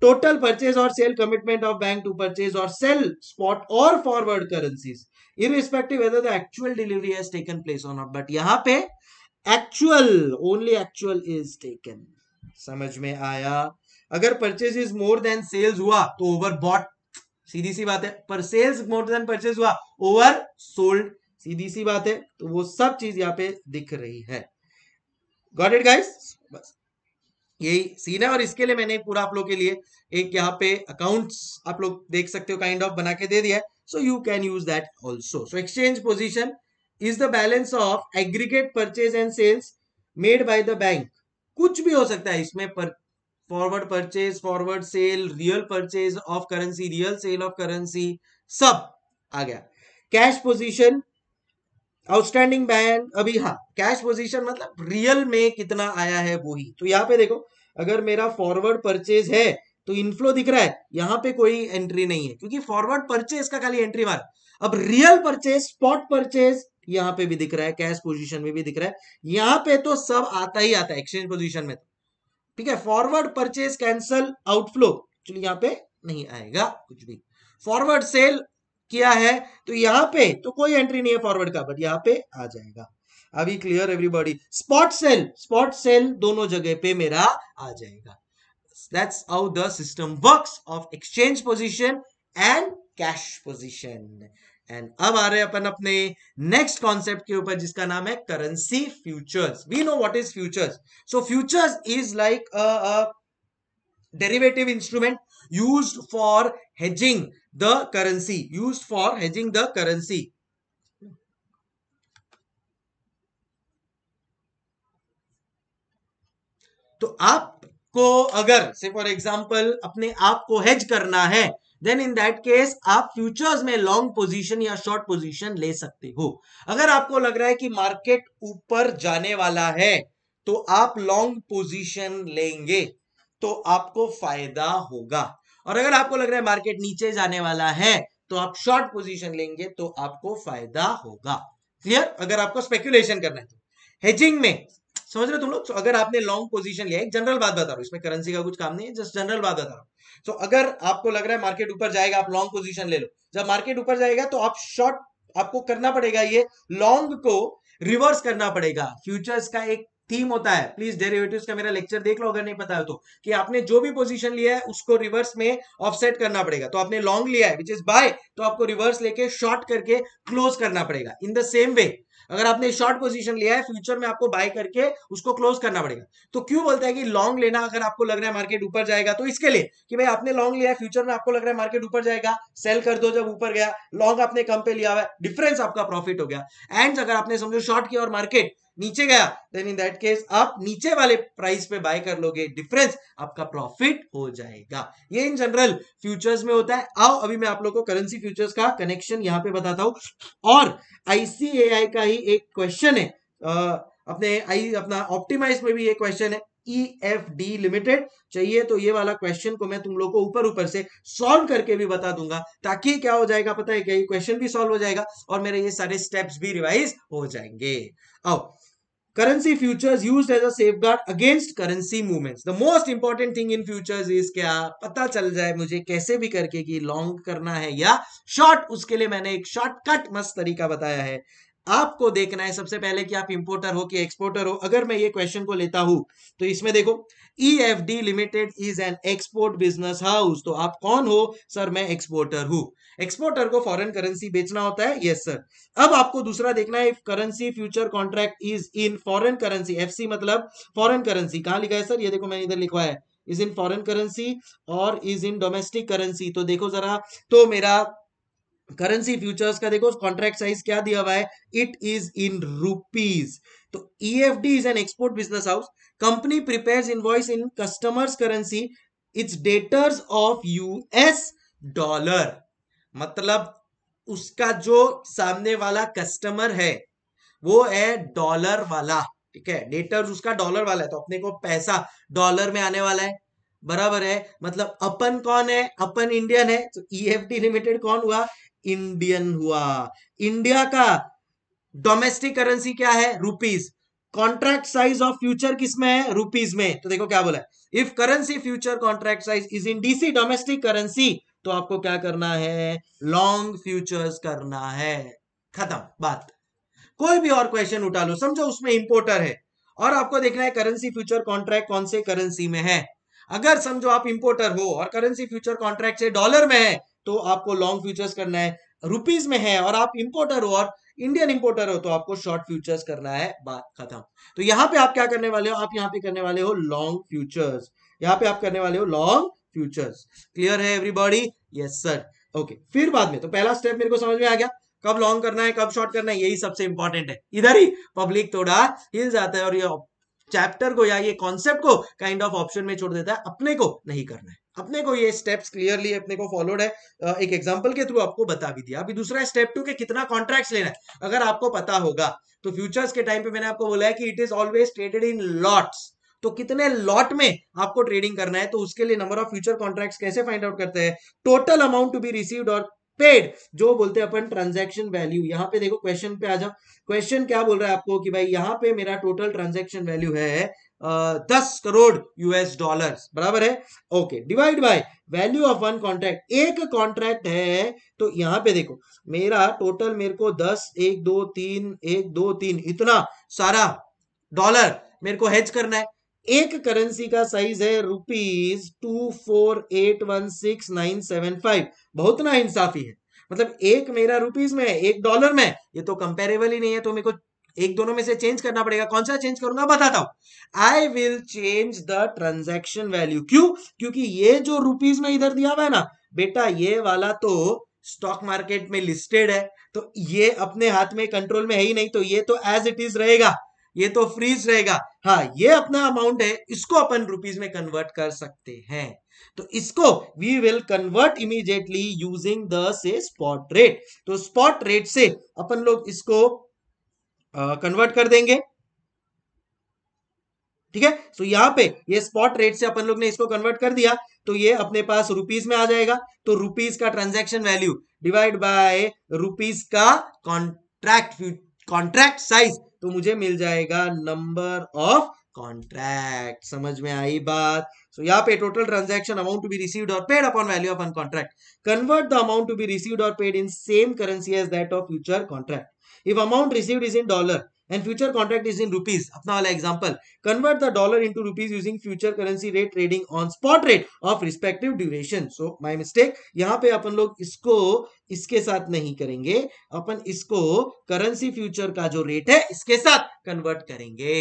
total purchase और sale commitment of bank to purchase और सेल स्पॉट और forward currencies in respective the actual delivery has taken place or not but यहां पे actual only actual is taken समझ में आया अगर purchase is more than sales हुआ तो ओवर बॉट सीधी सी बात है पर सेल्स मोर देन परचेज हुआ ओवर सोल्ड सीधी सी बात है तो वो सब चीज यहाँ पे दिख रही है गॉट इट गाइस बस यही सीन है और इसके लिए मैंने पूरा आप लोग के लिए एक यहाँ पे अकाउंट्स आप लोग देख सकते हो काइंड ऑफ बना के दे दिया है so you can use that also so exchange position is the balance of aggregate purchase and sales made by the bank कुछ भी हो सकता है इसमें पर forward purchase forward sale real purchase of currency real sale of currency सब आ गया कैश पोजीशन आउटस्टैंडिंग बैन अभी हाँ कैश पोजीशन मतलब रियल में कितना आया है वो ही तो यहाँ पे देखो अगर मेरा फॉरवर्ड परचेज है तो इनफ्लो दिख रहा है यहाँ पे कोई एंट्री नहीं है क्योंकि फॉरवर्ड परचेज का खाली एंट्री मार अब रियल परचेज स्पॉट परचेज यहाँ पे भी दिख रहा है कैश पोजीशन में भी दिख रहा है यहां पे तो सब आता ही आता है एक्सचेंज पोजीशन में तो। ठीक है forward purchase cancel outflow actually यहां पे नहीं आएगा कुछ भी फॉरवर्ड सेल किया है तो यहाँ पे तो कोई एंट्री नहीं है फॉरवर्ड का बट यहाँ पे आ जाएगा अभी clear everybody spot sale spot sale दोनों जगह पे मेरा आ जाएगा that's how the system works of exchange position and cash position एंड अब आ रहे अपन अपने नेक्स्ट कॉन्सेप्ट के ऊपर जिसका नाम है currency futures we know what is futures so futures is like derivative instrument use for hedging the currency use for hedging the currency तो आपको अगर से फॉर एग्जाम्पल अपने आप को हेज करना है देन इन दैट केस आप फ्यूचर्स में लॉन्ग पोजीशन या शॉर्ट पोजीशन ले सकते हो अगर आपको लग रहा है कि मार्केट ऊपर जाने वाला है तो आप लॉन्ग पोजीशन लेंगे तो आपको फायदा होगा और अगर आपको लग रहा है मार्केट नीचे जाने वाला है तो आप शॉर्ट पोजीशन लेंगे तो आपको फायदा होगा क्लियर अगर आपको स्पेकुलेशन करना है तो हेजिंग में समझ रहे हो तुम लोग अगर आपने लॉन्ग पोजीशन लिया एक जनरल बात बता रहा हूं इसमें करेंसी का कुछ काम नहीं है जस्ट जनरल बात बता रहा हूं सो अगर आपको लग रहा है मार्केट ऊपर जाएगा आप लॉन्ग पोजिशन ले लो जब मार्केट ऊपर जाएगा तो आप शॉर्ट आपको करना पड़ेगा ये लॉन्ग को रिवर्स करना पड़ेगा फ्यूचर्स का एक थीम होता है प्लीज डेरिवेटिव्स का मेरा लेक्चर देख लो अगर नहीं पता हो तो कि आपने जो भी पोजीशन लिया है उसको रिवर्स में ऑफसेट करना पड़ेगा तो आपने लॉन्ग लिया है विच इज बाय तो आपको रिवर्स लेके शॉर्ट करके क्लोज करना पड़ेगा इन द सेम वे अगर आपने शॉर्ट पोजीशन लिया है फ्यूचर में आपको बाय करके उसको क्लोज करना पड़ेगा तो क्यों बोलता है कि लॉन्ग लेना अगर आपको लग रहा है मार्केट ऊपर जाएगा तो इसके लिए कि भाई आपने लॉन्ग लिया है फ्यूचर में आपको लग रहा है मार्केट ऊपर जाएगा सेल कर दो जब ऊपर गया लॉन्ग आपने कम पे लिया हुआ डिफरेंस आपका प्रॉफिट हो गया एंड अगर आपने समझो शॉर्ट किया और मार्केट नीचे गया देन इन दैट केस आप नीचे वाले प्राइस पे बाय कर लोगे डिफरेंस आपका प्रॉफिट हो जाएगा ये इन जनरल फ्यूचर्स में होता है आओ अभी मैं आप लोगों को करेंसी फ्यूचर्स का कनेक्शन यहाँ पे बताता हूँ और आईसीएआई का ही एक क्वेश्चन है आ, अपने आई अपना ऑप्टिमाइज में भी ये क्वेश्चन है EFD Limited चाहिए तो ये वाला क्वेश्चन को मैं तुम लोगों को ऊपर ऊपर से सॉल्व करके भी बता दूंगा ताकि क्या हो जाएगा पता है क्या ये क्वेश्चन भी सॉल्व हो जाएगा और मेरे ये सारे स्टेप्स भी रिवाइज हो जाएंगे आओ currency futures use as a safeguard against currency movements the most important thing in futures is क्या पता चल जाए मुझे कैसे भी करके कि लॉन्ग करना है या शॉर्ट उसके लिए मैंने एक शॉर्टकट मस्त तरीका बताया है आपको देखना है सबसे पहले कि आप इंपोर्टर हो कि एक्सपोर्टर हो अगर मैं ये क्वेश्चन को लेता हूं तो इसमें देखो E F D limited is an export business house तो आप कौन हो सर मैं एक्सपोर्टर हूं एक्सपोर्टर को फॉरेन करेंसी बेचना होता है यस सर अब आपको दूसरा देखना है currency future contract is in foreign currency FC मतलब फॉरेन करेंसी कहां लिखा है सर ये देखो मैंने इधर लिखवा है इज इन फॉरेन करेंसी और इज इन डोमेस्टिक करेंसी तो देखो जरा तो मेरा करेंसी फ्यूचर्स का देखो कॉन्ट्रैक्ट साइज क्या दिया हुआ है इट इज इन रूपीज तो E D is an export business house company prepare invoice in customers currency its debtors of US dollar मतलब उसका जो सामने वाला कस्टमर है वो है डॉलर वाला ठीक है डेटर्स उसका डॉलर वाला है तो अपने को पैसा डॉलर में आने वाला है बराबर है मतलब अपन कौन है अपन इंडियन है तो ईएफटी e लिमिटेड कौन हुआ इंडियन हुआ इंडिया का डोमेस्टिक करेंसी क्या है rupees contract size of future किसमें है रुपीज में तो देखो क्या बोला if currency future contract size is in DC domestic currency तो आपको क्या करना है लॉन्ग फ्यूचर्स करना है खत्म बात कोई भी और क्वेश्चन उठा लो समझो उसमें इंपोर्टर है और आपको देखना है करेंसी फ्यूचर कॉन्ट्रैक्ट कौन से करेंसी में है अगर समझो आप इंपोर्टर हो और करेंसी फ्यूचर कॉन्ट्रैक्ट से डॉलर में है तो आपको लॉन्ग फ्यूचर्स करना है रुपीज में है और आप इंपोर्टर हो और इंडियन इंपोर्टर हो तो आपको शॉर्ट फ्यूचर्स करना है बात खत्म तो यहाँ पे आप क्या करने वाले हो आप यहाँ पे करने वाले हो लॉन्ग फ्यूचर्स यहाँ पे आप करने वाले हो लॉन्ग फ्यूचर्स क्लियर है एवरीबॉडी यस सर ओके फिर बाद में तो पहला स्टेप मेरे को समझ में आ गया कब लॉन्ग करना है कब शॉर्ट करना है यही सबसे इंपॉर्टेंट है इधर ही पब्लिक थोड़ा हिल जाता है और ये चैप्टर को या ये कॉन्सेप्ट को काइंड ऑफ ऑप्शन में छोड़ देता है अपने को नहीं करना है अपने को ये स्टेप्स क्लियरली अपने को फॉलोड है एक एग्जांपल के थ्रू आपको बता भी दिया अभी दूसरा स्टेप टू के कितना कॉन्ट्रैक्ट लेना है अगर आपको पता होगा तो फ्यूचर्स के टाइम पे मैंने आपको बोला है कि it is always traded in lots तो कितने लॉट में आपको ट्रेडिंग करना है तो उसके लिए नंबर ऑफ फ्यूचर कॉन्ट्रैक्ट्स कैसे फाइंड आउट करते हैं total amount to be received और पेड जो बोलते हैं अपन ट्रांजैक्शन वैल्यू यहाँ पे देखो क्वेश्चन पे आ जाओ क्वेश्चन क्या बोल रहा है आपको कि भाई यहाँ पे मेरा टोटल ट्रांजैक्शन वैल्यू है दस करोड़ यूएस डॉलर बराबर है okay divide by value of one contract एक कॉन्ट्रैक्ट है तो यहाँ पे देखो मेरा टोटल मेरे को दस एक दो तीन एक दो तीन इतना सारा डॉलर मेरे को हेज करना है एक करेंसी का साइज है rupees two four eight one six nine seven five बहुत ना इंसाफी है मतलब एक मेरा रुपीज में है एक डॉलर में ये तो कंपेरेबल ही नहीं है तो मेरे को एक दोनों में से चेंज करना पड़ेगा कौन सा चेंज करूंगा बताता हूं I will change the transaction value क्यों क्योंकि ये जो रुपीज में इधर दिया हुआ है ना बेटा ये वाला तो स्टॉक मार्केट में लिस्टेड है तो ये अपने हाथ में कंट्रोल में है ही नहीं तो ये तो एज इट इज रहेगा ये तो फ्रीज रहेगा हाँ ये अपना अमाउंट है इसको अपन रुपीज में कन्वर्ट कर सकते हैं तो इसको we will convert immediately using the से स्पॉट रेट तो स्पॉट रेट से अपन लोग इसको कन्वर्ट कर देंगे ठीक है तो यहां पे ये स्पॉट रेट से अपन लोग ने इसको कन्वर्ट कर दिया तो ये अपने पास रुपीज में आ जाएगा तो रुपीज का transaction value divide by rupees का कॉन्ट्रैक्ट कॉन्ट्रैक्ट साइज तो मुझे मिल जाएगा नंबर ऑफ कॉन्ट्रैक्ट समझ में आई बात सो यहाँ पे total transaction amount to be received और पेड अपॉन वैल्यू अपन contract convert the amount to be received और paid in same currency as that of future contract if amount received is in dollar and future contract is in rupees अपना वाला example convert the dollar into rupees using future currency rate trading on spot rate of respective duration so my mistake यहाँ पे अपन लोग इसको इसके साथ नहीं करेंगे अपन इसको currency future का जो rate है इसके साथ convert करेंगे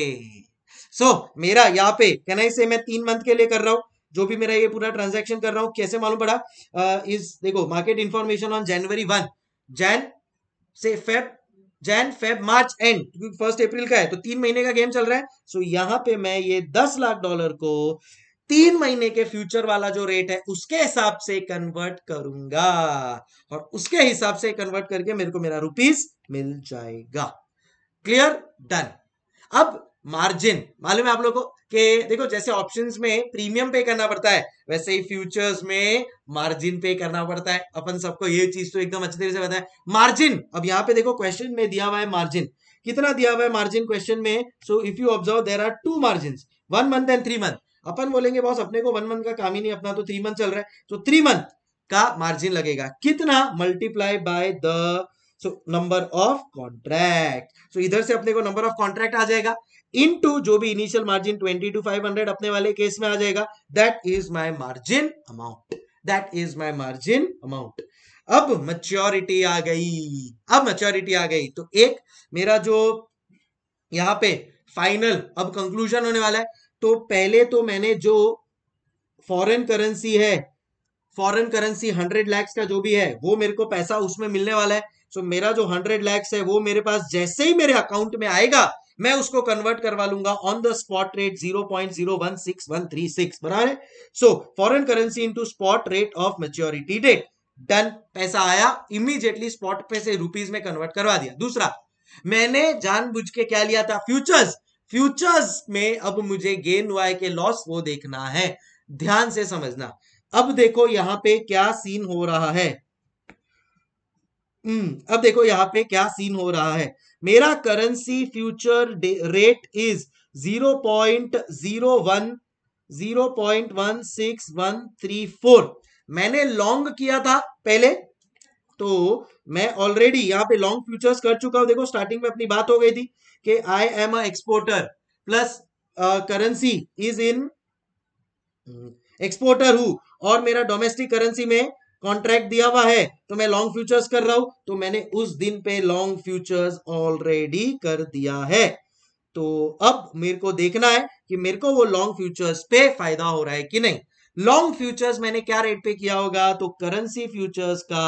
so मेरा यहाँ पे can I say मैं तीन मंथ के लिए कर रहा हूँ जो भी मेरा ये पूरा ट्रांजैक्शन कर रहा हूँ कैसे मालूम पड़ा uh, इस देखो market information on January one Jan से Feb Jan Feb March and क्योंकि फर्स्ट अप्रैल का है तो तीन महीने का गेम चल रहा है सो so, यहाँ पे मैं ये दस लाख डॉलर को तीन महीने के फ्यूचर वाला जो रेट है उसके हिसाब से कन्वर्ट करूंगा और उसके हिसाब से कन्वर्ट करके मेरे को मेरा रुपीस मिल जाएगा क्लियर डन अब मार्जिन मालूम है आप लोगों को कि देखो जैसे ऑप्शंस में प्रीमियम पे करना पड़ता है वैसे ही फ्यूचर्स में मार्जिन पे करना पड़ता है अपन सबको ये चीज तो एकदम अच्छी तरीके से बताया मार्जिन अब यहाँ पे देखो क्वेश्चन में दिया हुआ है मार्जिन कितना दिया हुआ है मार्जिन क्वेश्चन में so if you observe there are two margin one month and three month अपन बोलेंगे बॉस अपने को वन मंथ का काम ही नहीं अपना तो थ्री मंथ चल रहा है तो थ्री मंथ का मार्जिन लगेगा कितना multiply by the so number of contract so इधर से अपने को नंबर ऑफ कॉन्ट्रैक्ट आ जाएगा इन टू जो भी initial margin twenty two five hundred अपने वाले केस में आ जाएगा that is my margin amount that is my margin amount अब मच्योरिटी आ गई अब मच्योरिटी आ गई तो एक मेरा जो यहाँ पे फाइनल अब कंक्लूजन होने वाला है तो पहले तो मैंने जो फॉरेन करेंसी है फॉरेन करेंसी हंड्रेड लैक्स का जो भी है वो मेरे को पैसा उसमें मिलने वाला है सो मेरा जो हंड्रेड लैक्स है वो मेरे पास जैसे ही मेरे अकाउंट में आएगा मैं उसको कन्वर्ट करवा लूंगा on the spot rate six बराबर है so foreign currency into spot rate of maturity date done पैसा आया इमीजिएटली स्पॉट पे से रुपीज में कन्वर्ट करवा दिया दूसरा मैंने जानबूझ के क्या लिया था फ्यूचर्स फ्यूचर्स में अब मुझे गेन है के लॉस वो देखना है ध्यान से समझना अब देखो यहाँ पे क्या सीन हो रहा है हम्म, अब देखो यहाँ पे क्या सीन हो रहा है मेरा currency future rate is zero point zero one zero point one six one three four मैंने लॉन्ग किया था पहले तो मैं ऑलरेडी यहां पे लॉन्ग फ्यूचर्स कर चुका हूं देखो स्टार्टिंग में अपनी बात हो गई थी कि I am a exporter plus currency is in exporter हूं और मेरा डोमेस्टिक करेंसी में कॉन्ट्रैक्ट दिया हुआ है तो मैं लॉन्ग फ्यूचर्स कर रहा हूं तो मैंने उस दिन पे लॉन्ग फ्यूचर्स ऑलरेडी कर दिया है तो अब मेरे को देखना है कि मेरे को वो लॉन्ग फ्यूचर्स पे फायदा हो रहा है कि नहीं लॉन्ग फ्यूचर्स मैंने क्या रेट पे किया होगा तो करेंसी फ्यूचर्स का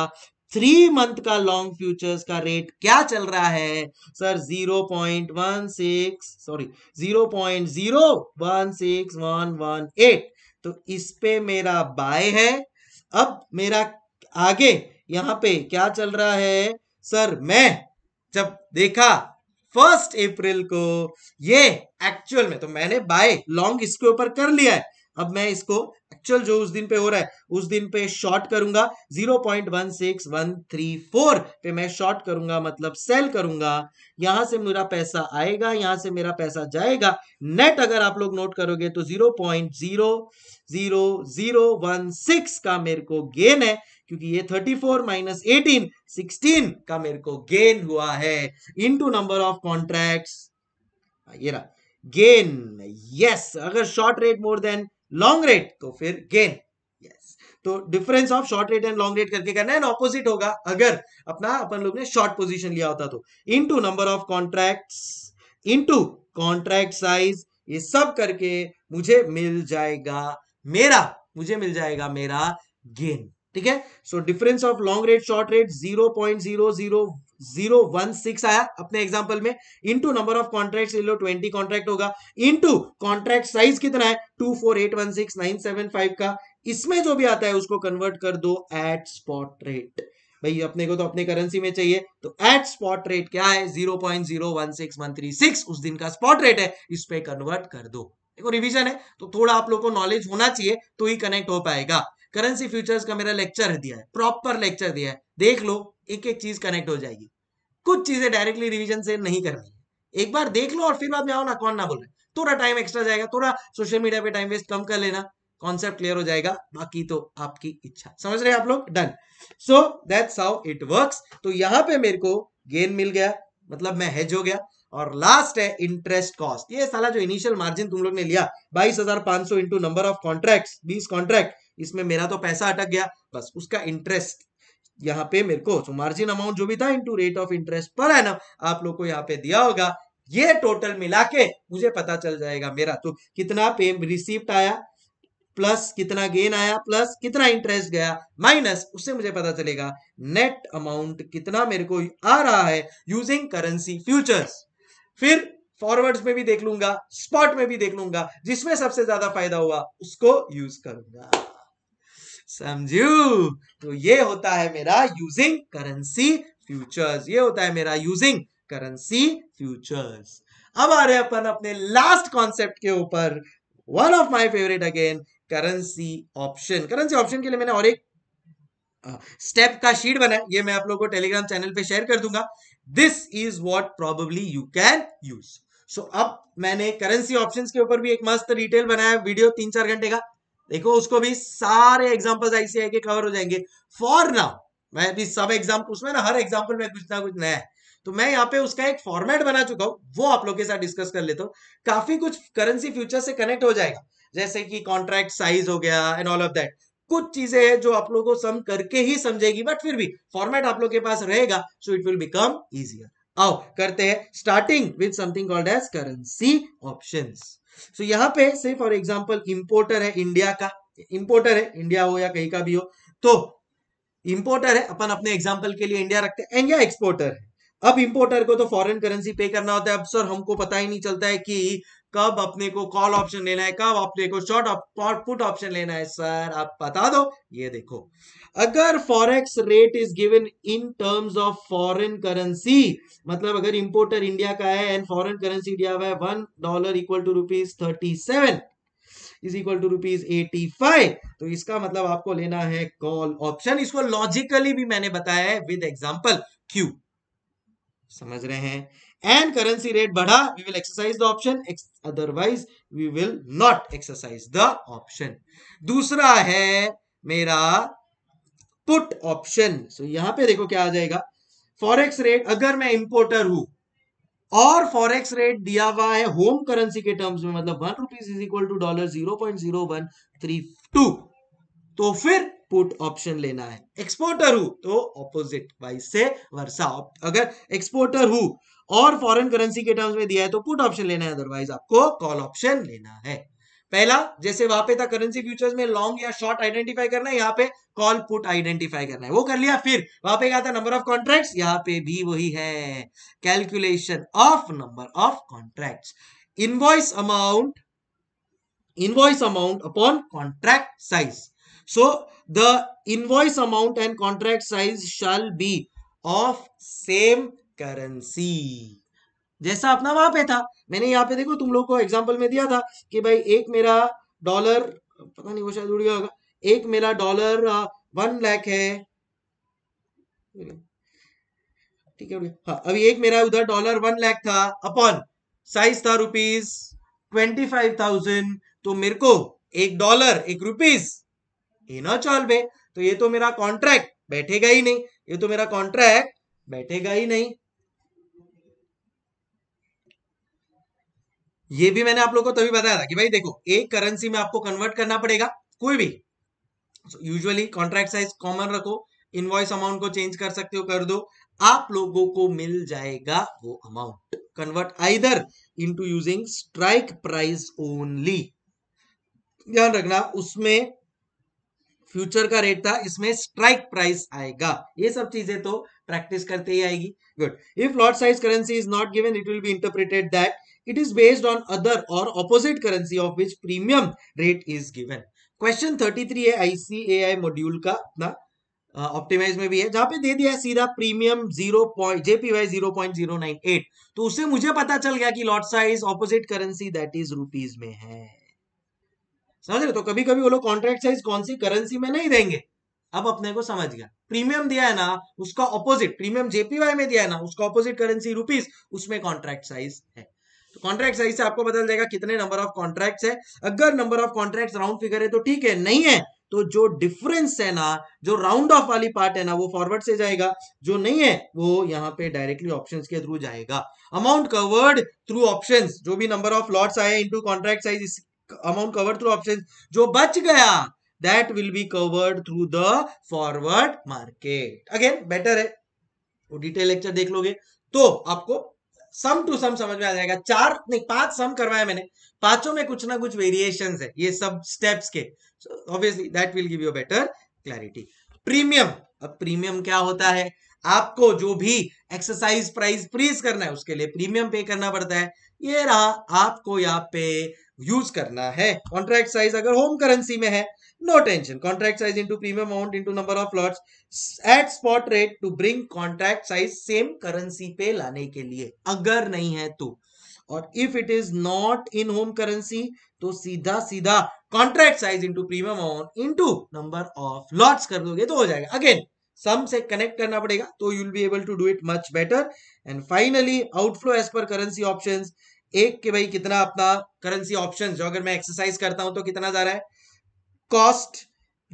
थ्री मंथ का लॉन्ग फ्यूचर्स का रेट क्या चल रहा है sir zero point one six sorry zero point zero one six one one eight तो इस पे मेरा बाय है अब मेरा आगे यहां पे क्या चल रहा है सर मैं जब देखा फर्स्ट अप्रैल को ये एक्चुअल में तो मैंने बाय लॉन्ग इसके ऊपर कर लिया है अब मैं इसको एक्चुअल जो उस दिन पे हो रहा है उस दिन पे शॉर्ट करूंगा 0.16134 पे मैं शॉर्ट करूंगा मतलब सेल करूंगा यहां से मेरा पैसा आएगा यहां से मेरा पैसा जाएगा नेट अगर आप लोग नोट करोगे तो 0.00016 का मेरे को गेन है क्योंकि ये 34 फोर माइनस एटीन सिक्सटीन का मेरे को गेन हुआ है टू नंबर ऑफ कॉन्ट्रैक्ट ये रहा गेन यस yes, अगर short rate more than long rate तो फिर गेन yes. तो difference of short rate and long rate करके करना है ऑपोजिट होगा अगर अपना अपन लोग ने शॉर्ट पोजीशन लिया होता तो into number of contracts into contract size ये सब करके मुझे मिल जाएगा मेरा मुझे मिल जाएगा मेरा गेन ठीक है so difference of long rate short rate zero point zero zero zero आया अपने एग्जाम्पल में इंटू नंबर ऑफ कॉन्ट्रैक्ट ले लो ट्वेंटी कॉन्ट्रैक्ट होगा इंटू कॉन्ट्रैक्ट साइज कितना है two four eight one six nine seven five का इसमें जो भी आता है उसको कन्वर्ट कर दो एट स्पॉट रेट भाई अपने को तो अपने करेंसी में चाहिए तो एट स्पॉट रेट क्या है zero point zero one six one three six उस दिन का स्पॉट रेट है इस पे कन्वर्ट कर दो देखो रिवीजन है तो थोड़ा आप लोग को नॉलेज होना चाहिए तो ही कनेक्ट हो पाएगा करेंसी फ्यूचर्स का मेरा लेक्चर दिया है प्रॉपर लेक्चर दिया है देख लो एक एक चीज कनेक्ट हो जाएगी कुछ चीजें डायरेक्टली रिविजन से नहीं करनी है एक बार देख लो और फिर बाद में आओ ना कौन ना बोल रहे थोड़ा टाइम एक्स्ट्रा जाएगा थोड़ा सोशल मीडिया पे टाइम वेस्ट कम कर लेना कॉन्सेप्ट क्लियर हो जाएगा बाकी तो आपकी इच्छा समझ रहे हैं आप लोग done so that's how it works तो यहाँ पे मेरे को गेन मिल गया मतलब मैं हेज हो गया और लास्ट है इंटरेस्ट कॉस्ट ये साला जो इनिशियल मार्जिन तुम लोग ने लिया बाईस हजार पांच सौ इंटू नंबर ऑफ कॉन्ट्रैक्ट बीस कॉन्ट्रैक्ट इसमें मेरा तो पैसा अटक गया बस उसका इंटरेस्ट यहाँ पे मेरे को तो मार्जिन अमाउंट जो भी था इंटू रेट ऑफ इंटरेस्ट पर है ना आप लोग को यहाँ पे दिया होगा ये टोटल मिला के मुझे पता चल जाएगा मेरा तो कितना पे रिसिप्ट आया प्लस कितना गेन आया प्लस कितना इंटरेस्ट गया माइनस उससे मुझे पता चलेगा नेट अमाउंट कितना मेरे को आ रहा है यूजिंग करेंसी फ्यूचर्स फिर फॉरवर्ड्स में भी देख लूंगा स्पॉट में भी देख लूंगा जिसमें सबसे ज्यादा फायदा हुआ उसको यूज करूंगा समझू तो ये होता है मेरा यूजिंग करेंसी फ्यूचर्स ये होता है मेरा यूजिंग करेंसी फ्यूचर्स अब आ रहे हैं अपन अपने लास्ट कॉन्सेप्ट के ऊपर one of my favourite again currency option currency option के लिए मैंने और एक स्टेप का शीट बनाया ये मैं आप लोगों को टेलीग्राम चैनल पे शेयर कर दूंगा this is what probably you can use so अब मैंने करेंसी ऑप्शंस के ऊपर भी एक मस्त डिटेल बनाया वीडियो तीन चार घंटे का देखो उसको भी सारे एग्जाम्पल आईसीआई के कवर हो जाएंगे फॉर नाउ मैं भी सब एग्जाम्पल उसमें ना हर एग्जाम्पल में कुछ ना कुछ नया है तो मैं यहाँ पे उसका एक फॉर्मेट बना चुका हूं वो आप लोग के साथ डिस्कस कर लेता हूँ काफी कुछ करेंसी फ्यूचर से कनेक्ट हो जाएगा जैसे कि कॉन्ट्रैक्ट साइज हो गया एंड ऑल ऑफ दैट कुछ चीजें हैं जो आप लोगों को सम करके ही समझेगी बट फिर भी फॉर्मेट आप लोग के पास रहेगा so it will become easier आओ करते हैं starting with something called as currency option so so, यहाँ पे सिर्फ फॉर एग्जाम्पल इम्पोर्टर है इंडिया का इम्पोर्टर है इंडिया हो या कहीं का भी हो तो इम्पोर्टर है अपन अपने एग्जाम्पल के लिए इंडिया रखते हैं एंड या एक्सपोर्टर है अब इम्पोर्टर को तो फॉरेन करेंसी पे करना होता है अब सर हमको पता ही नहीं चलता है कि कब अपने को कॉल ऑप्शन लेना है कब अपने को शॉर्ट पुट ऑप्शन लेना है सर आप बता दो ये देखो अगर forex rate is given in terms of foreign currency मतलब अगर इंपोर्टर इंडिया का है एंड फॉरेन करेंसी दिया हुआ है one dollar equal to rupees thirty seven is equal to rupees eighty five तो इसका मतलब आपको लेना है कॉल ऑप्शन इसको लॉजिकली भी मैंने बताया है विद एग्जाम्पल क्यू समझ रहे हैं एंड करेंसी रेट बढ़ा we will exercise the option otherwise we will not exercise the option दूसरा है मेरा पुट ऑप्शन सो यहां पे देखो क्या आ जाएगा फॉरेक्स रेट अगर मैं इंपोर्टर हूं और फॉरेक्स रेट दिया हुआ है होम करेंसी के टर्म्स में मतलब one rupees is equal to dollar zero point zero one three two तो फिर पुट ऑप्शन लेना है एक्सपोर्टर हूं तो ऑपोजिट वाइज से वर्षा अगर एक्सपोर्टर हूं और फॉरेन करेंसी के टर्म्स में दिया है तो पुट ऑप्शन लेना है अदरवाइज आपको कॉल ऑप्शन लेना है पहला जैसे वहां पे था करेंसी फ्यूचर्स में लॉन्ग या शॉर्ट आइडेंटिफाई करना है यहाँ पे कॉल पुट आइडेंटिफाई करना है वो कर लिया फिर वहां पे क्या था नंबर ऑफ कॉन्ट्रैक्ट्स यहाँ पे भी वही है calculation of number of contracts invoice amount invoice amount upon contract size so the invoice amount and contract size shall be of same currency जैसा अपना वहां पे था मैंने यहाँ पे देखो तुम लोग को एग्जाम्पल में दिया था कि भाई एक मेरा डॉलर पता नहीं वो शायद उड़ गया होगा एक मेरा डॉलर वन लैख है ठीक है हाँ अभी एक मेरा उधर डॉलर वन लैख था अपॉन साइज था रुपीज ट्वेंटी फाइव थाउजेंड तो मेरे को एक डॉलर एक रुपीज ये ना चल बे तो ये तो मेरा कॉन्ट्रैक्ट बैठेगा ही नहीं ये तो मेरा कॉन्ट्रैक्ट बैठेगा ही नहीं ये भी मैंने आप लोग को तभी बताया था कि भाई देखो एक करेंसी में आपको कन्वर्ट करना पड़ेगा कोई भी यूजुअली कॉन्ट्रैक्ट साइज कॉमन रखो इनवॉइस अमाउंट को चेंज कर सकते हो कर दो आप लोगों को मिल जाएगा वो amount convert either into using strike price only ध्यान रखना उसमें फ्यूचर का रेट था इसमें स्ट्राइक प्राइस आएगा ये सब चीजें तो प्रैक्टिस करते ही आएगी good if lot size currency is not given it will be interpreted that It is based on other or opposite currency of which premium rate is given. Question 33 है ICAI module का अपना optimise uh, में भी है जहां पे दे दिया है सीधा premium zero point JPY zero point zero nine eight तो उससे मुझे पता चल गया कि lot size opposite currency that is rupees में है समझ रहे तो कभी कभी वो लोग कॉन्ट्रैक्ट साइज कौन सी करेंसी में नहीं देंगे अब अपने को समझ गया प्रीमियम दिया है ना उसका ऑपोजिट प्रीमियम जेपीवाई में दिया है ना उसका ऑपोजिट करेंसी रुपीज उसमें कॉन्ट्रैक्ट साइज है कॉन्ट्रैक्ट साइज से आपको बदल जाएगा कितने नंबर ऑफ कॉन्ट्रैक्ट है अगर number of contract round figure है तो ठीक है नहीं है तो जो डिफरेंस है ना जो राउंड ऑफ वाली पार्ट है ना वो फॉरवर्ड से जाएगा जो नहीं है वो यहाँ पे डायरेक्टली ऑप्शंस के थ्रू जाएगा अमाउंट कवर्ड थ्रू ऑप्शंस जो भी नंबर ऑफ लॉट्स आए into contract size amount covered through options जो बच गया that will be covered through the forward market again better है वो डिटेल लेक्चर देख लोगे तो आपको सम टू सम समझ में आ जाएगा चार नहीं पांच सम करवाया मैंने पांचों में कुछ ना कुछ वेरिएशन है ये सब स्टेप्स के obviously that will give you better clarity premium अब प्रीमियम क्या होता है आपको जो भी एक्सरसाइज प्राइस फ्रीज करना है उसके लिए प्रीमियम पे करना पड़ता है ये रहा आपको यहाँ पे यूज करना है कॉन्ट्रैक्ट साइज अगर होम करेंसी में है no tension contract size into premium amount into number of lot at spot rate to bring contract size same currency पे लाने के लिए अगर नहीं है तो और if it is not in home currency तो सीधा सीधा contract size into premium amount into number of lots कर दोगे तो हो जाएगा अगेन सम से कनेक्ट करना पड़ेगा तो you will be able to do it much better and finally outflow as per currency option एक के भाई कितना अपना करेंसी ऑप्शन जो अगर मैं एक्सरसाइज करता हूं तो कितना जा रहा है कॉस्ट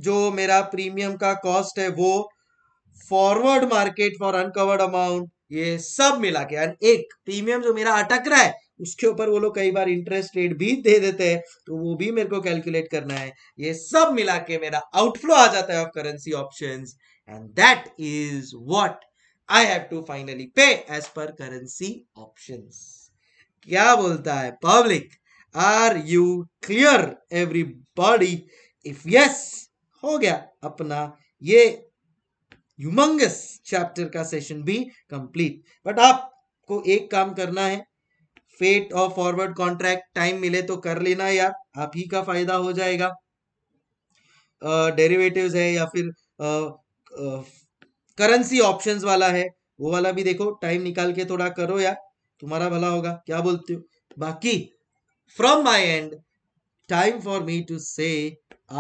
जो मेरा प्रीमियम का कॉस्ट है वो forward market for uncovered amount ये सब मिला के एक प्रीमियम जो मेरा अटक रहा है उसके ऊपर वो लोग कई बार इंटरेस्ट रेट भी दे देते हैं तो वो भी मेरे को कैलकुलेट करना है ये सब मिला के मेरा आउटफ्लो आ जाता है of currency option and that is what I have to finally pay as per currency option क्या बोलता है public are you clear everybody if yes हो गया अपना ये ह्यूमंगस चैप्टर का सेशन भी कंप्लीट बट आपको एक काम करना है फेट और फॉरवर्ड कॉन्ट्रैक्ट टाइम मिले तो कर लेना यार आप ही का फायदा हो जाएगा डेरिवेटिव्स uh, है या फिर करेंसी uh, ऑप्शंस uh, वाला है वो वाला भी देखो टाइम निकाल के थोड़ा करो यार तुम्हारा भला होगा क्या बोलते हो बाकी from my end time for me to say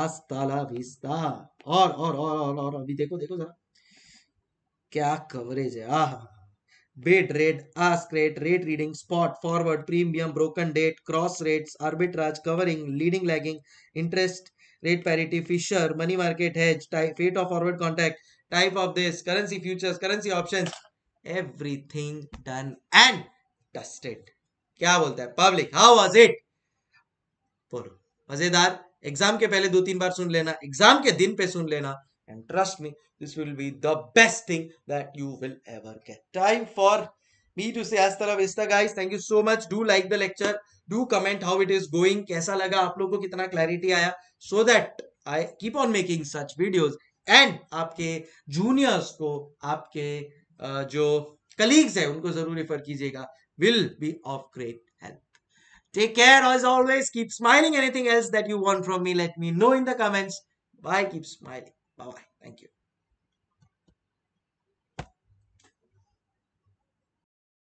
और और और और और अभी देखो देखो जरा क्या कवरेज है ah bid rate ask rate rate reading spot forward premium broken date cross rates arbitrage covering leading lagging interest rate parity Fisher money market hedge type fate of forward contract type of this currency futures currency options everything done and dusted क्या बोलता है public how was it बोलो मजेदार exam के पहले दो तीन बार सुन लेना एग्जाम के दिन पे सुन लेना and trust me this will be the best thing that you will ever get time for me to say guys thank you so much do like the lecture do comment how it is going कैसा लगा आप लोगों को कितना clarity आया so that I keep on making such videos and आपके juniors को आपके जो कलीग्स है उनको जरूर रिफर कीजिएगा will be of great help. Take care as always. Keep smiling. Anything else that you want from me, let me know in the comments. Bye. Keep smiling. Bye-bye. Thank you.